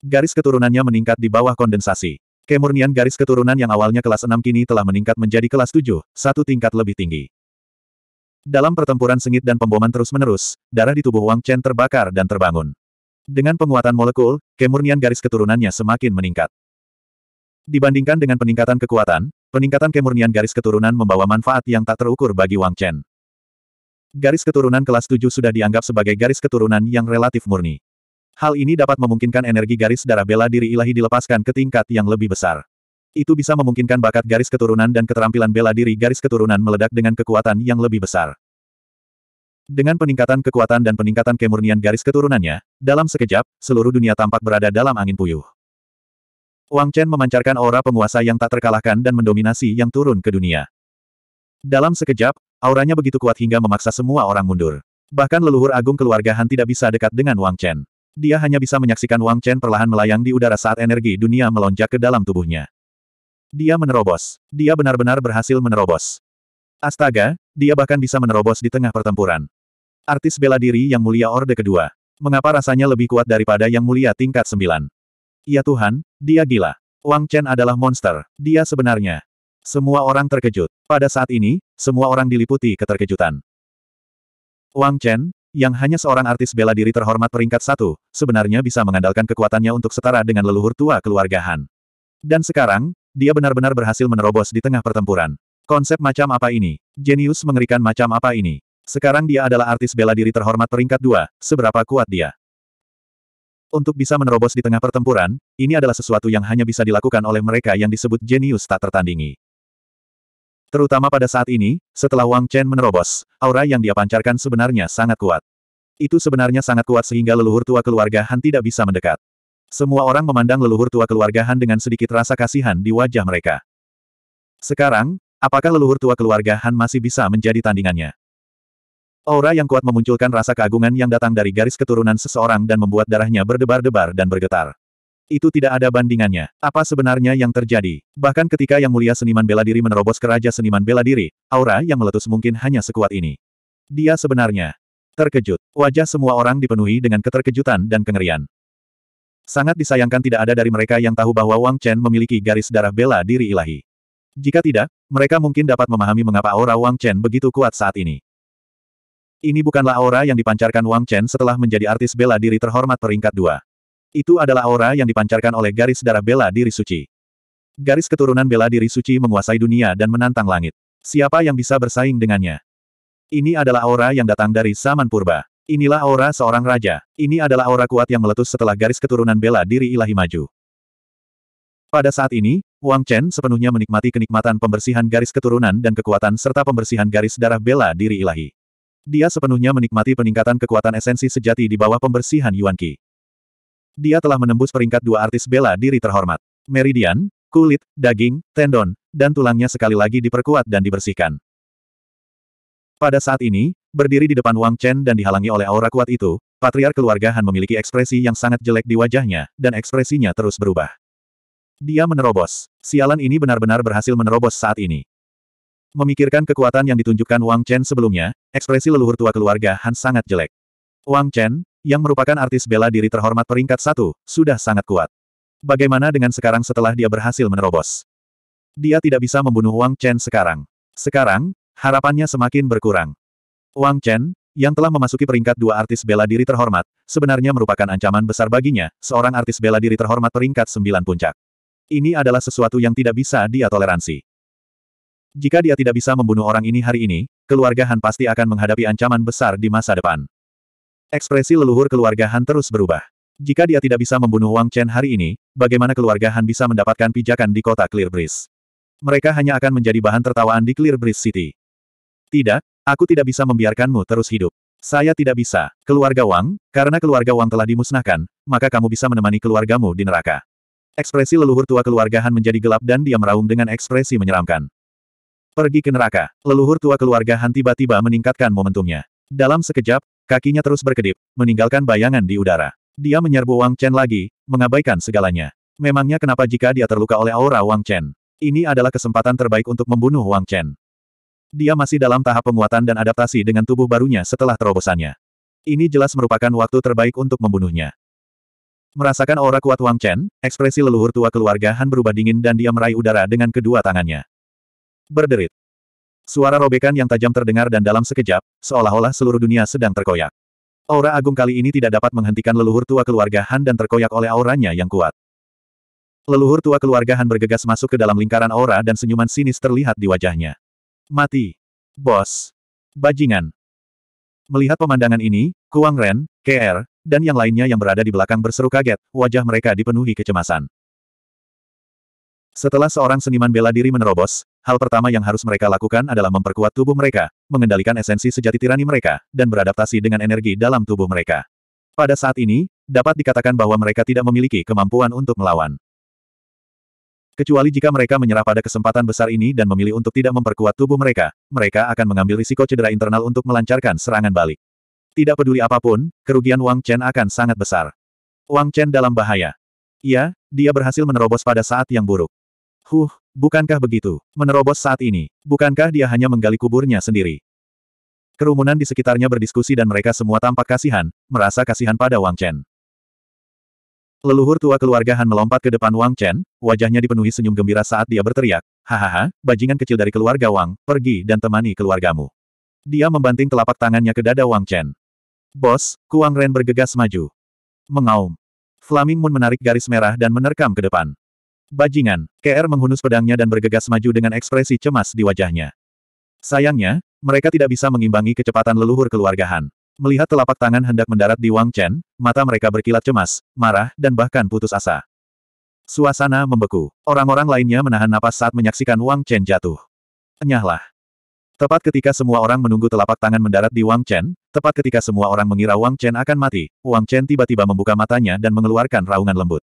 Garis keturunannya meningkat di bawah kondensasi. Kemurnian garis keturunan yang awalnya kelas 6 kini telah meningkat menjadi kelas 7, satu tingkat lebih tinggi. Dalam pertempuran sengit dan pemboman terus-menerus, darah di tubuh Wang Chen terbakar dan terbangun. Dengan penguatan molekul, kemurnian garis keturunannya semakin meningkat. Dibandingkan dengan peningkatan kekuatan, peningkatan kemurnian garis keturunan membawa manfaat yang tak terukur bagi Wang Chen. Garis keturunan kelas 7 sudah dianggap sebagai garis keturunan yang relatif murni. Hal ini dapat memungkinkan energi garis darah bela diri ilahi dilepaskan ke tingkat yang lebih besar. Itu bisa memungkinkan bakat garis keturunan dan keterampilan bela diri garis keturunan meledak dengan kekuatan yang lebih besar. Dengan peningkatan kekuatan dan peningkatan kemurnian garis keturunannya, dalam sekejap, seluruh dunia tampak berada dalam angin puyuh. Wang Chen memancarkan aura penguasa yang tak terkalahkan dan mendominasi yang turun ke dunia. Dalam sekejap, auranya begitu kuat hingga memaksa semua orang mundur. Bahkan leluhur agung keluarga Han tidak bisa dekat dengan Wang Chen. Dia hanya bisa menyaksikan Wang Chen perlahan melayang di udara saat energi dunia melonjak ke dalam tubuhnya. Dia menerobos. Dia benar-benar berhasil menerobos. Astaga, dia bahkan bisa menerobos di tengah pertempuran. Artis bela diri yang mulia Orde Kedua. Mengapa rasanya lebih kuat daripada yang mulia tingkat sembilan? Ya Tuhan, dia gila. Wang Chen adalah monster. Dia sebenarnya. Semua orang terkejut. Pada saat ini, semua orang diliputi keterkejutan. Wang Chen, yang hanya seorang artis bela diri terhormat peringkat satu, sebenarnya bisa mengandalkan kekuatannya untuk setara dengan leluhur tua keluarga Han. Dan sekarang, dia benar-benar berhasil menerobos di tengah pertempuran. Konsep macam apa ini? Jenius mengerikan macam apa ini? Sekarang dia adalah artis bela diri terhormat peringkat dua, seberapa kuat dia? Untuk bisa menerobos di tengah pertempuran, ini adalah sesuatu yang hanya bisa dilakukan oleh mereka yang disebut jenius tak tertandingi. Terutama pada saat ini, setelah Wang Chen menerobos, aura yang dia pancarkan sebenarnya sangat kuat. Itu sebenarnya sangat kuat sehingga leluhur tua keluarga Han tidak bisa mendekat. Semua orang memandang leluhur tua keluarga Han dengan sedikit rasa kasihan di wajah mereka. Sekarang, apakah leluhur tua keluarga Han masih bisa menjadi tandingannya? Aura yang kuat memunculkan rasa keagungan yang datang dari garis keturunan seseorang dan membuat darahnya berdebar-debar dan bergetar. Itu tidak ada bandingannya. Apa sebenarnya yang terjadi? Bahkan ketika yang mulia seniman bela diri menerobos ke Raja Seniman Bela Diri, aura yang meletus mungkin hanya sekuat ini. Dia sebenarnya terkejut. Wajah semua orang dipenuhi dengan keterkejutan dan kengerian. Sangat disayangkan tidak ada dari mereka yang tahu bahwa Wang Chen memiliki garis darah bela diri ilahi. Jika tidak, mereka mungkin dapat memahami mengapa aura Wang Chen begitu kuat saat ini. Ini bukanlah aura yang dipancarkan Wang Chen setelah menjadi artis bela diri terhormat peringkat dua. Itu adalah aura yang dipancarkan oleh garis darah bela diri suci. Garis keturunan bela diri suci menguasai dunia dan menantang langit. Siapa yang bisa bersaing dengannya? Ini adalah aura yang datang dari zaman purba. Inilah aura seorang raja. Ini adalah aura kuat yang meletus setelah garis keturunan bela diri ilahi maju. Pada saat ini, Wang Chen sepenuhnya menikmati kenikmatan pembersihan garis keturunan dan kekuatan serta pembersihan garis darah bela diri ilahi. Dia sepenuhnya menikmati peningkatan kekuatan esensi sejati di bawah pembersihan Yuan Qi. Dia telah menembus peringkat dua artis bela diri terhormat. Meridian, kulit, daging, tendon, dan tulangnya sekali lagi diperkuat dan dibersihkan. Pada saat ini, berdiri di depan Wang Chen dan dihalangi oleh aura kuat itu, patriar keluarga Han memiliki ekspresi yang sangat jelek di wajahnya, dan ekspresinya terus berubah. Dia menerobos. Sialan ini benar-benar berhasil menerobos saat ini. Memikirkan kekuatan yang ditunjukkan Wang Chen sebelumnya, ekspresi leluhur tua keluarga Han sangat jelek. Wang Chen, yang merupakan artis bela diri terhormat peringkat satu, sudah sangat kuat. Bagaimana dengan sekarang setelah dia berhasil menerobos? Dia tidak bisa membunuh Wang Chen sekarang. Sekarang, harapannya semakin berkurang. Wang Chen, yang telah memasuki peringkat dua artis bela diri terhormat, sebenarnya merupakan ancaman besar baginya, seorang artis bela diri terhormat peringkat sembilan puncak. Ini adalah sesuatu yang tidak bisa dia toleransi. Jika dia tidak bisa membunuh orang ini hari ini, keluarga Han pasti akan menghadapi ancaman besar di masa depan. Ekspresi leluhur keluarga Han terus berubah. Jika dia tidak bisa membunuh Wang Chen hari ini, bagaimana keluarga Han bisa mendapatkan pijakan di kota Clear Breeze? Mereka hanya akan menjadi bahan tertawaan di Clear Breeze City. Tidak, aku tidak bisa membiarkanmu terus hidup. Saya tidak bisa. Keluarga Wang, karena keluarga Wang telah dimusnahkan, maka kamu bisa menemani keluargamu di neraka. Ekspresi leluhur tua keluarga Han menjadi gelap dan dia meraung dengan ekspresi menyeramkan. Pergi ke neraka. Leluhur tua keluarga Han tiba-tiba meningkatkan momentumnya. Dalam sekejap, Kakinya terus berkedip, meninggalkan bayangan di udara. Dia menyerbu Wang Chen lagi, mengabaikan segalanya. Memangnya kenapa jika dia terluka oleh aura Wang Chen? Ini adalah kesempatan terbaik untuk membunuh Wang Chen. Dia masih dalam tahap penguatan dan adaptasi dengan tubuh barunya setelah terobosannya. Ini jelas merupakan waktu terbaik untuk membunuhnya. Merasakan aura kuat Wang Chen, ekspresi leluhur tua keluarga Han berubah dingin dan dia meraih udara dengan kedua tangannya. Berderit, Suara robekan yang tajam terdengar dan dalam sekejap, seolah-olah seluruh dunia sedang terkoyak. Aura agung kali ini tidak dapat menghentikan leluhur tua keluarga Han dan terkoyak oleh auranya yang kuat. Leluhur tua keluarga Han bergegas masuk ke dalam lingkaran aura dan senyuman sinis terlihat di wajahnya. Mati. Bos. Bajingan. Melihat pemandangan ini, Kuang Ren, KR, dan yang lainnya yang berada di belakang berseru kaget, wajah mereka dipenuhi kecemasan. Setelah seorang seniman bela diri menerobos, hal pertama yang harus mereka lakukan adalah memperkuat tubuh mereka, mengendalikan esensi sejati tirani mereka, dan beradaptasi dengan energi dalam tubuh mereka. Pada saat ini, dapat dikatakan bahwa mereka tidak memiliki kemampuan untuk melawan. Kecuali jika mereka menyerah pada kesempatan besar ini dan memilih untuk tidak memperkuat tubuh mereka, mereka akan mengambil risiko cedera internal untuk melancarkan serangan balik. Tidak peduli apapun, kerugian Wang Chen akan sangat besar. Wang Chen dalam bahaya. Iya, dia berhasil menerobos pada saat yang buruk. Huh, bukankah begitu? Menerobos saat ini, bukankah dia hanya menggali kuburnya sendiri? Kerumunan di sekitarnya berdiskusi dan mereka semua tampak kasihan, merasa kasihan pada Wang Chen. Leluhur tua keluarga Han melompat ke depan Wang Chen, wajahnya dipenuhi senyum gembira saat dia berteriak, Hahaha, bajingan kecil dari keluarga Wang, pergi dan temani keluargamu. Dia membanting telapak tangannya ke dada Wang Chen. Bos, Kuang Ren bergegas maju. Mengaum. Flaming Moon menarik garis merah dan menerkam ke depan. Bajingan, KR menghunus pedangnya dan bergegas maju dengan ekspresi cemas di wajahnya. Sayangnya, mereka tidak bisa mengimbangi kecepatan leluhur keluarga Han. Melihat telapak tangan hendak mendarat di Wang Chen, mata mereka berkilat cemas, marah, dan bahkan putus asa. Suasana membeku. Orang-orang lainnya menahan napas saat menyaksikan Wang Chen jatuh. Enyahlah. Tepat ketika semua orang menunggu telapak tangan mendarat di Wang Chen, tepat ketika semua orang mengira Wang Chen akan mati, Wang Chen tiba-tiba membuka matanya dan mengeluarkan raungan lembut.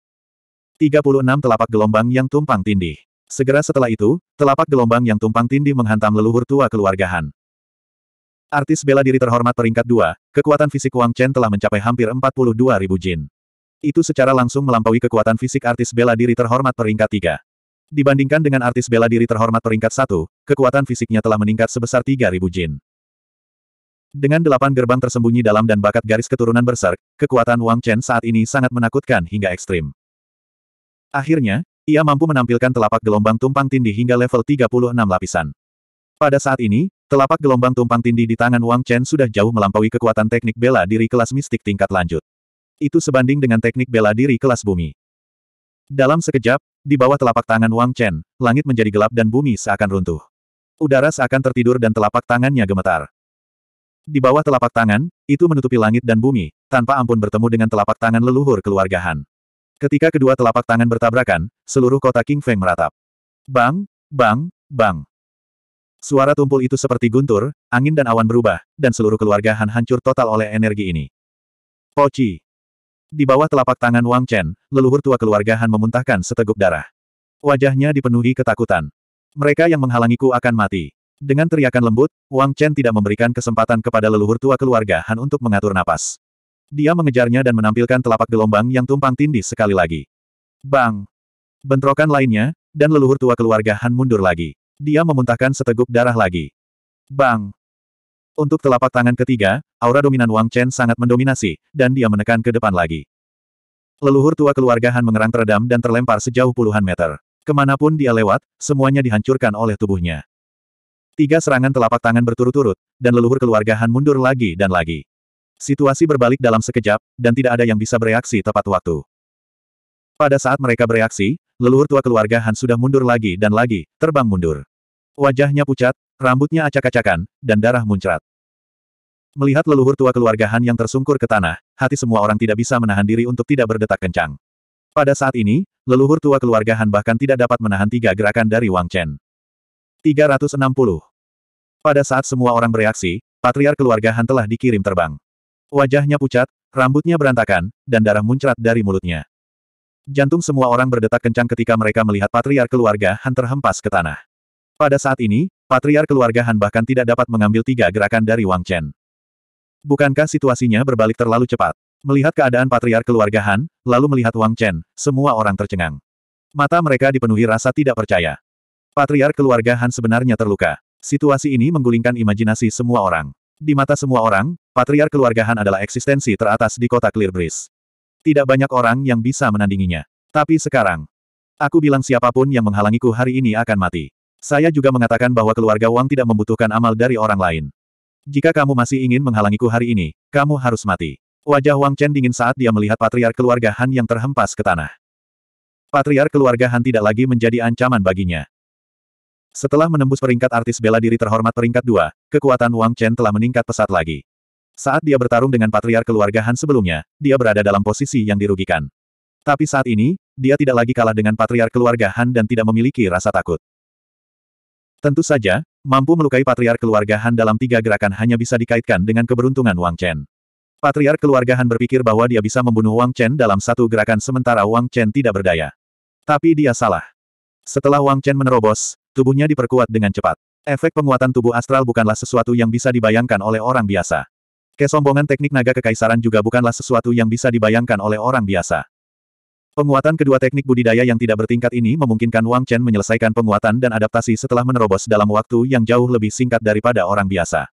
36 telapak gelombang yang tumpang tindih. Segera setelah itu, telapak gelombang yang tumpang tindih menghantam leluhur tua keluarga Han. Artis bela diri terhormat peringkat 2, kekuatan fisik Wang Chen telah mencapai hampir 42 ribu jin. Itu secara langsung melampaui kekuatan fisik artis bela diri terhormat peringkat 3. Dibandingkan dengan artis bela diri terhormat peringkat 1, kekuatan fisiknya telah meningkat sebesar 3.000 jin. Dengan delapan gerbang tersembunyi dalam dan bakat garis keturunan berserk, kekuatan Wang Chen saat ini sangat menakutkan hingga ekstrim. Akhirnya, ia mampu menampilkan telapak gelombang tumpang tindih hingga level 36 lapisan. Pada saat ini, telapak gelombang tumpang tindih di tangan Wang Chen sudah jauh melampaui kekuatan teknik bela diri kelas mistik tingkat lanjut. Itu sebanding dengan teknik bela diri kelas bumi. Dalam sekejap, di bawah telapak tangan Wang Chen, langit menjadi gelap dan bumi seakan runtuh. Udara seakan tertidur dan telapak tangannya gemetar. Di bawah telapak tangan, itu menutupi langit dan bumi, tanpa ampun bertemu dengan telapak tangan leluhur keluarga Han. Ketika kedua telapak tangan bertabrakan, seluruh kota King Feng meratap. Bang, bang, bang. Suara tumpul itu seperti guntur, angin dan awan berubah, dan seluruh keluarga Han hancur total oleh energi ini. Poci. Di bawah telapak tangan Wang Chen, leluhur tua keluarga Han memuntahkan seteguk darah. Wajahnya dipenuhi ketakutan. Mereka yang menghalangiku akan mati. Dengan teriakan lembut, Wang Chen tidak memberikan kesempatan kepada leluhur tua keluarga Han untuk mengatur napas. Dia mengejarnya dan menampilkan telapak gelombang yang tumpang tindih sekali lagi. Bang! Bentrokan lainnya, dan leluhur tua keluarga Han mundur lagi. Dia memuntahkan seteguk darah lagi. Bang! Untuk telapak tangan ketiga, aura dominan Wang Chen sangat mendominasi, dan dia menekan ke depan lagi. Leluhur tua keluarga Han mengerang teredam dan terlempar sejauh puluhan meter. Kemanapun dia lewat, semuanya dihancurkan oleh tubuhnya. Tiga serangan telapak tangan berturut-turut, dan leluhur keluarga Han mundur lagi dan lagi. Situasi berbalik dalam sekejap, dan tidak ada yang bisa bereaksi tepat waktu. Pada saat mereka bereaksi, leluhur tua keluarga Han sudah mundur lagi dan lagi, terbang mundur. Wajahnya pucat, rambutnya acak-acakan, dan darah muncrat. Melihat leluhur tua keluarga Han yang tersungkur ke tanah, hati semua orang tidak bisa menahan diri untuk tidak berdetak kencang. Pada saat ini, leluhur tua keluarga Han bahkan tidak dapat menahan tiga gerakan dari Wang Chen. 360. Pada saat semua orang bereaksi, patriar keluarga Han telah dikirim terbang. Wajahnya pucat, rambutnya berantakan, dan darah muncrat dari mulutnya. Jantung semua orang berdetak kencang ketika mereka melihat patriar keluarga Han terhempas ke tanah. Pada saat ini, patriar keluarga Han bahkan tidak dapat mengambil tiga gerakan dari Wang Chen. Bukankah situasinya berbalik terlalu cepat? Melihat keadaan patriar keluarga Han, lalu melihat Wang Chen, semua orang tercengang. Mata mereka dipenuhi rasa tidak percaya. Patriar keluarga Han sebenarnya terluka. Situasi ini menggulingkan imajinasi semua orang. Di mata semua orang, patriar keluarga Han adalah eksistensi teratas di kota Clear Tidak banyak orang yang bisa menandinginya. Tapi sekarang, aku bilang siapapun yang menghalangiku hari ini akan mati. Saya juga mengatakan bahwa keluarga Wang tidak membutuhkan amal dari orang lain. Jika kamu masih ingin menghalangiku hari ini, kamu harus mati. Wajah Wang Chen dingin saat dia melihat patriar keluarga Han yang terhempas ke tanah. Patriar keluarga Han tidak lagi menjadi ancaman baginya. Setelah menembus peringkat artis bela diri terhormat peringkat 2, kekuatan Wang Chen telah meningkat pesat lagi. Saat dia bertarung dengan patriar keluarga Han sebelumnya, dia berada dalam posisi yang dirugikan. Tapi saat ini, dia tidak lagi kalah dengan patriar keluarga Han dan tidak memiliki rasa takut. Tentu saja, mampu melukai patriar keluarga Han dalam tiga gerakan hanya bisa dikaitkan dengan keberuntungan Wang Chen. Patriar keluarga Han berpikir bahwa dia bisa membunuh Wang Chen dalam satu gerakan sementara Wang Chen tidak berdaya. Tapi dia salah. Setelah Wang Chen menerobos, Tubuhnya diperkuat dengan cepat. Efek penguatan tubuh astral bukanlah sesuatu yang bisa dibayangkan oleh orang biasa. Kesombongan teknik naga kekaisaran juga bukanlah sesuatu yang bisa dibayangkan oleh orang biasa. Penguatan kedua teknik budidaya yang tidak bertingkat ini memungkinkan Wang Chen menyelesaikan penguatan dan adaptasi setelah menerobos dalam waktu yang jauh lebih singkat daripada orang biasa.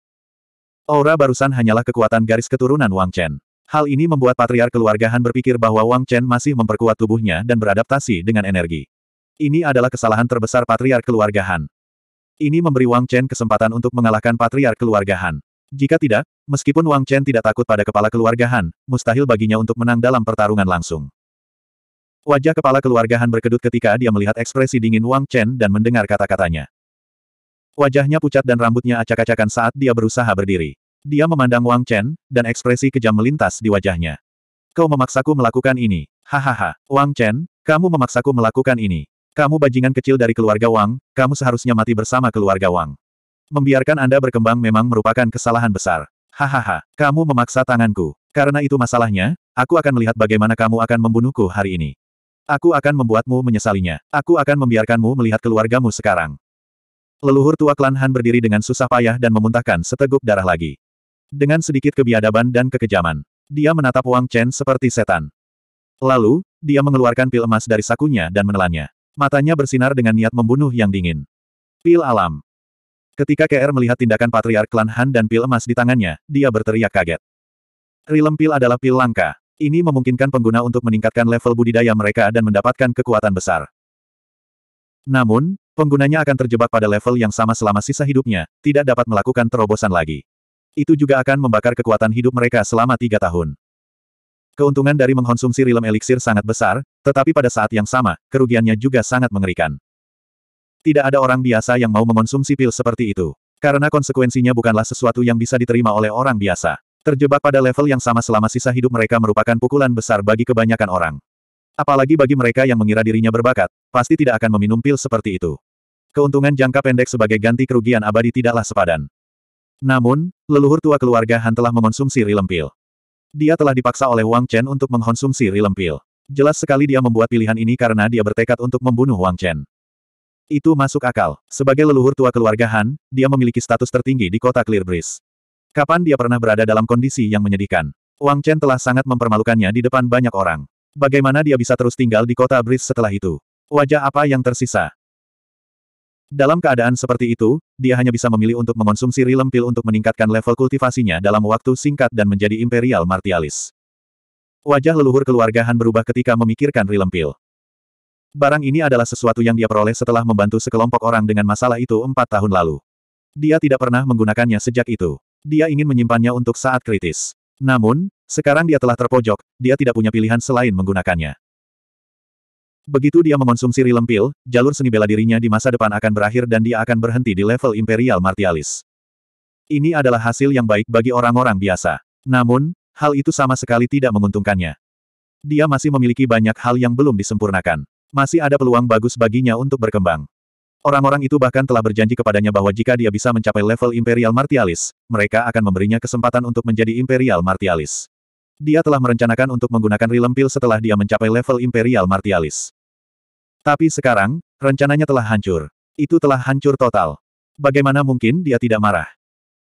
Aura barusan hanyalah kekuatan garis keturunan Wang Chen. Hal ini membuat patriar keluarga Han berpikir bahwa Wang Chen masih memperkuat tubuhnya dan beradaptasi dengan energi. Ini adalah kesalahan terbesar patriark keluarga Han. Ini memberi Wang Chen kesempatan untuk mengalahkan patriark keluarga Han. Jika tidak, meskipun Wang Chen tidak takut pada kepala keluarga Han, mustahil baginya untuk menang dalam pertarungan langsung. Wajah kepala keluarga Han berkedut ketika dia melihat ekspresi dingin Wang Chen dan mendengar kata-katanya. Wajahnya pucat dan rambutnya acak-acakan saat dia berusaha berdiri. Dia memandang Wang Chen, dan ekspresi kejam melintas di wajahnya. Kau memaksaku melakukan ini. Hahaha, Wang Chen, kamu memaksaku melakukan ini. Kamu bajingan kecil dari keluarga Wang, kamu seharusnya mati bersama keluarga Wang. Membiarkan Anda berkembang memang merupakan kesalahan besar. Hahaha, kamu memaksa tanganku. Karena itu masalahnya, aku akan melihat bagaimana kamu akan membunuhku hari ini. Aku akan membuatmu menyesalinya. Aku akan membiarkanmu melihat keluargamu sekarang. Leluhur tua klan Han berdiri dengan susah payah dan memuntahkan seteguk darah lagi. Dengan sedikit kebiadaban dan kekejaman. Dia menatap Wang Chen seperti setan. Lalu, dia mengeluarkan pil emas dari sakunya dan menelannya. Matanya bersinar dengan niat membunuh yang dingin. Pil alam. Ketika KR melihat tindakan Patriark Klan Han dan pil emas di tangannya, dia berteriak kaget. Rilem pil adalah pil langka. Ini memungkinkan pengguna untuk meningkatkan level budidaya mereka dan mendapatkan kekuatan besar. Namun, penggunanya akan terjebak pada level yang sama selama sisa hidupnya, tidak dapat melakukan terobosan lagi. Itu juga akan membakar kekuatan hidup mereka selama tiga tahun. Keuntungan dari mengkonsumsi rilem eliksir sangat besar, tetapi pada saat yang sama, kerugiannya juga sangat mengerikan. Tidak ada orang biasa yang mau mengonsumsi pil seperti itu. Karena konsekuensinya bukanlah sesuatu yang bisa diterima oleh orang biasa. Terjebak pada level yang sama selama sisa hidup mereka merupakan pukulan besar bagi kebanyakan orang. Apalagi bagi mereka yang mengira dirinya berbakat, pasti tidak akan meminum pil seperti itu. Keuntungan jangka pendek sebagai ganti kerugian abadi tidaklah sepadan. Namun, leluhur tua keluarga Han telah mengonsumsi rilem pil. Dia telah dipaksa oleh Wang Chen untuk mengkonsumsi rilem pil. Jelas sekali dia membuat pilihan ini karena dia bertekad untuk membunuh Wang Chen. Itu masuk akal. Sebagai leluhur tua keluarga Han, dia memiliki status tertinggi di kota Clear Breeze. Kapan dia pernah berada dalam kondisi yang menyedihkan? Wang Chen telah sangat mempermalukannya di depan banyak orang. Bagaimana dia bisa terus tinggal di kota Breeze setelah itu? Wajah apa yang tersisa? Dalam keadaan seperti itu, dia hanya bisa memilih untuk mengonsumsi rilem untuk meningkatkan level kultivasinya dalam waktu singkat dan menjadi imperial martialis. Wajah leluhur keluarga Han berubah ketika memikirkan rilem Barang ini adalah sesuatu yang dia peroleh setelah membantu sekelompok orang dengan masalah itu empat tahun lalu. Dia tidak pernah menggunakannya sejak itu. Dia ingin menyimpannya untuk saat kritis. Namun, sekarang dia telah terpojok, dia tidak punya pilihan selain menggunakannya. Begitu dia mengonsumsi rilempil, jalur seni bela dirinya di masa depan akan berakhir dan dia akan berhenti di level Imperial Martialis. Ini adalah hasil yang baik bagi orang-orang biasa. Namun, hal itu sama sekali tidak menguntungkannya. Dia masih memiliki banyak hal yang belum disempurnakan. Masih ada peluang bagus baginya untuk berkembang. Orang-orang itu bahkan telah berjanji kepadanya bahwa jika dia bisa mencapai level Imperial Martialis, mereka akan memberinya kesempatan untuk menjadi Imperial Martialis. Dia telah merencanakan untuk menggunakan rilempil setelah dia mencapai level Imperial Martialis. Tapi sekarang, rencananya telah hancur. Itu telah hancur total. Bagaimana mungkin dia tidak marah?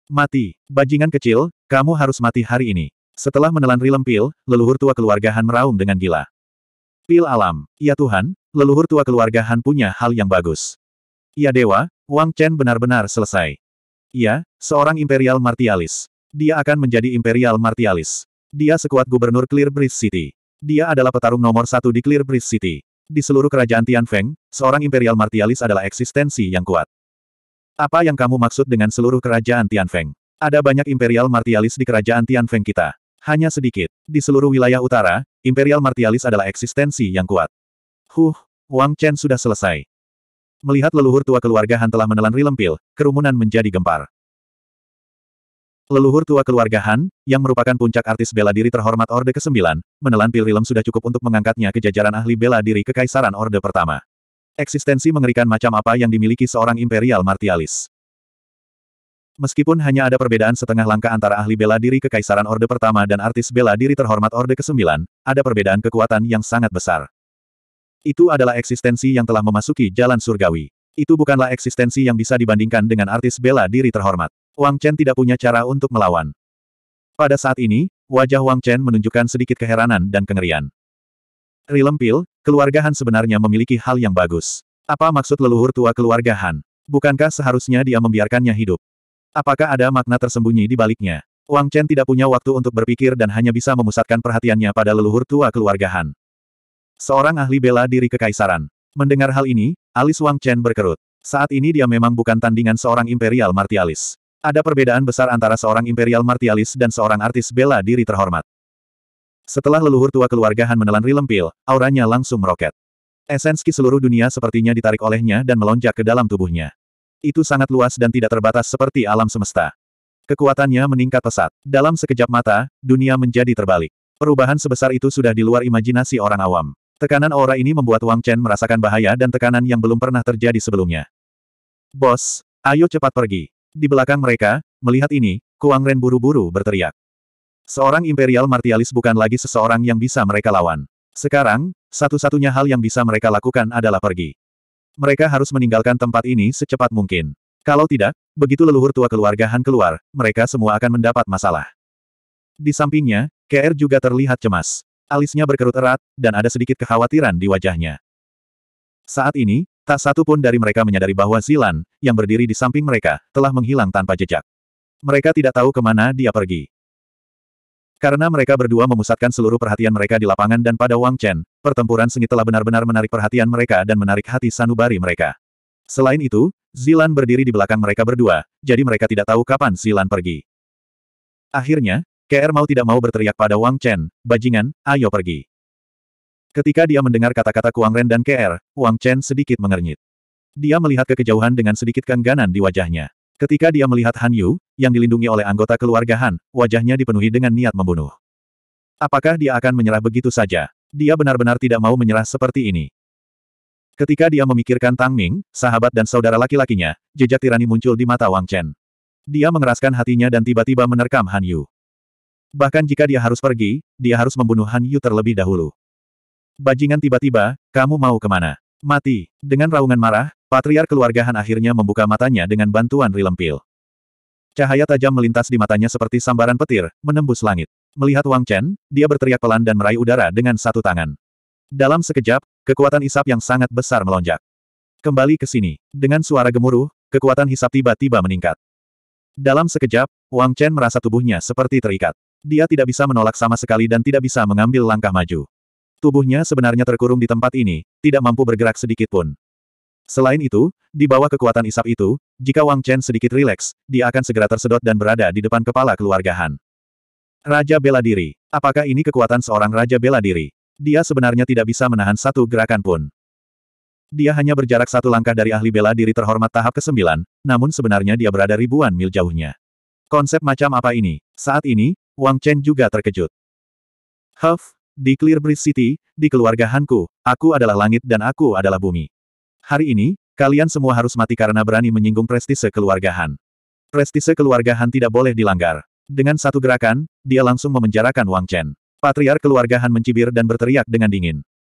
Mati, bajingan kecil, kamu harus mati hari ini. Setelah menelan rilem pil, leluhur tua keluarga Han meraung dengan gila. Pil alam, ya Tuhan, leluhur tua keluarga Han punya hal yang bagus. Ya Dewa, Wang Chen benar-benar selesai. Ia, ya, seorang imperial martialis. Dia akan menjadi imperial martialis. Dia sekuat gubernur Clear Breeze City. Dia adalah petarung nomor satu di Clear Breeze City. Di seluruh kerajaan Tianfeng, seorang imperial martialis adalah eksistensi yang kuat. Apa yang kamu maksud dengan seluruh kerajaan Tianfeng? Ada banyak imperial martialis di kerajaan Tianfeng kita. Hanya sedikit. Di seluruh wilayah utara, imperial martialis adalah eksistensi yang kuat. Huh, Wang Chen sudah selesai. Melihat leluhur tua keluarga Han telah menelan rilempil, kerumunan menjadi gempar. Leluhur tua keluarga Han, yang merupakan puncak artis bela diri terhormat Orde ke-9, menelan pil Rilem sudah cukup untuk mengangkatnya ke jajaran ahli bela diri kekaisaran Orde pertama. Eksistensi mengerikan macam apa yang dimiliki seorang imperial martialis. Meskipun hanya ada perbedaan setengah langkah antara ahli bela diri kekaisaran Orde pertama dan artis bela diri terhormat Orde ke-9, ada perbedaan kekuatan yang sangat besar. Itu adalah eksistensi yang telah memasuki jalan surgawi. Itu bukanlah eksistensi yang bisa dibandingkan dengan artis bela diri terhormat. Wang Chen tidak punya cara untuk melawan. Pada saat ini, wajah Wang Chen menunjukkan sedikit keheranan dan kengerian. Rilempil, keluarga Han sebenarnya memiliki hal yang bagus. Apa maksud leluhur tua keluarga Han? Bukankah seharusnya dia membiarkannya hidup? Apakah ada makna tersembunyi di baliknya? Wang Chen tidak punya waktu untuk berpikir dan hanya bisa memusatkan perhatiannya pada leluhur tua keluarga Han. Seorang ahli bela diri kekaisaran. Mendengar hal ini, alis Wang Chen berkerut. Saat ini dia memang bukan tandingan seorang imperial martialis. Ada perbedaan besar antara seorang imperial martialis dan seorang artis bela diri terhormat. Setelah leluhur tua keluarga Han menelan rilempil, auranya langsung meroket. Esenski seluruh dunia sepertinya ditarik olehnya dan melonjak ke dalam tubuhnya. Itu sangat luas dan tidak terbatas seperti alam semesta. Kekuatannya meningkat pesat. Dalam sekejap mata, dunia menjadi terbalik. Perubahan sebesar itu sudah di luar imajinasi orang awam. Tekanan aura ini membuat Wang Chen merasakan bahaya dan tekanan yang belum pernah terjadi sebelumnya. Bos, ayo cepat pergi. Di belakang mereka, melihat ini, Kuang Ren buru-buru berteriak. Seorang Imperial Martialis bukan lagi seseorang yang bisa mereka lawan. Sekarang, satu-satunya hal yang bisa mereka lakukan adalah pergi. Mereka harus meninggalkan tempat ini secepat mungkin. Kalau tidak, begitu leluhur tua keluarga Han keluar, mereka semua akan mendapat masalah. Di sampingnya, KR juga terlihat cemas. Alisnya berkerut erat, dan ada sedikit kekhawatiran di wajahnya. Saat ini, Tak satu pun dari mereka menyadari bahwa Zilan, yang berdiri di samping mereka, telah menghilang tanpa jejak. Mereka tidak tahu kemana dia pergi. Karena mereka berdua memusatkan seluruh perhatian mereka di lapangan dan pada Wang Chen, pertempuran sengit telah benar-benar menarik perhatian mereka dan menarik hati sanubari mereka. Selain itu, Zilan berdiri di belakang mereka berdua, jadi mereka tidak tahu kapan Zilan pergi. Akhirnya, KR mau tidak mau berteriak pada Wang Chen, bajingan, ayo pergi. Ketika dia mendengar kata-kata Kuang Ren dan KR, Wang Chen sedikit mengernyit. Dia melihat ke kejauhan dengan sedikit kengganan di wajahnya. Ketika dia melihat Han Yu, yang dilindungi oleh anggota keluarga Han, wajahnya dipenuhi dengan niat membunuh. Apakah dia akan menyerah begitu saja? Dia benar-benar tidak mau menyerah seperti ini. Ketika dia memikirkan Tang Ming, sahabat dan saudara laki-lakinya, jejak tirani muncul di mata Wang Chen. Dia mengeraskan hatinya dan tiba-tiba menerkam Han Yu. Bahkan jika dia harus pergi, dia harus membunuh Han Yu terlebih dahulu. Bajingan tiba-tiba, kamu mau kemana? Mati. Dengan raungan marah, patriar keluarga Han akhirnya membuka matanya dengan bantuan rilempil. Cahaya tajam melintas di matanya seperti sambaran petir, menembus langit. Melihat Wang Chen, dia berteriak pelan dan meraih udara dengan satu tangan. Dalam sekejap, kekuatan isap yang sangat besar melonjak. Kembali ke sini. Dengan suara gemuruh, kekuatan hisap tiba-tiba meningkat. Dalam sekejap, Wang Chen merasa tubuhnya seperti terikat. Dia tidak bisa menolak sama sekali dan tidak bisa mengambil langkah maju. Tubuhnya sebenarnya terkurung di tempat ini, tidak mampu bergerak sedikit pun. Selain itu, di bawah kekuatan isap itu, jika Wang Chen sedikit rileks, dia akan segera tersedot dan berada di depan kepala keluarga Han. Raja bela diri. Apakah ini kekuatan seorang raja bela diri? Dia sebenarnya tidak bisa menahan satu gerakan pun. Dia hanya berjarak satu langkah dari ahli bela diri terhormat tahap ke-9, namun sebenarnya dia berada ribuan mil jauhnya. Konsep macam apa ini? Saat ini, Wang Chen juga terkejut. Huff, di Clear Clearbridge City, di keluarga Hanku, aku adalah langit dan aku adalah bumi. Hari ini, kalian semua harus mati karena berani menyinggung prestise keluarga Han. Prestise keluarga Han tidak boleh dilanggar. Dengan satu gerakan, dia langsung memenjarakan Wang Chen. Patriar keluarga Han mencibir dan berteriak dengan dingin.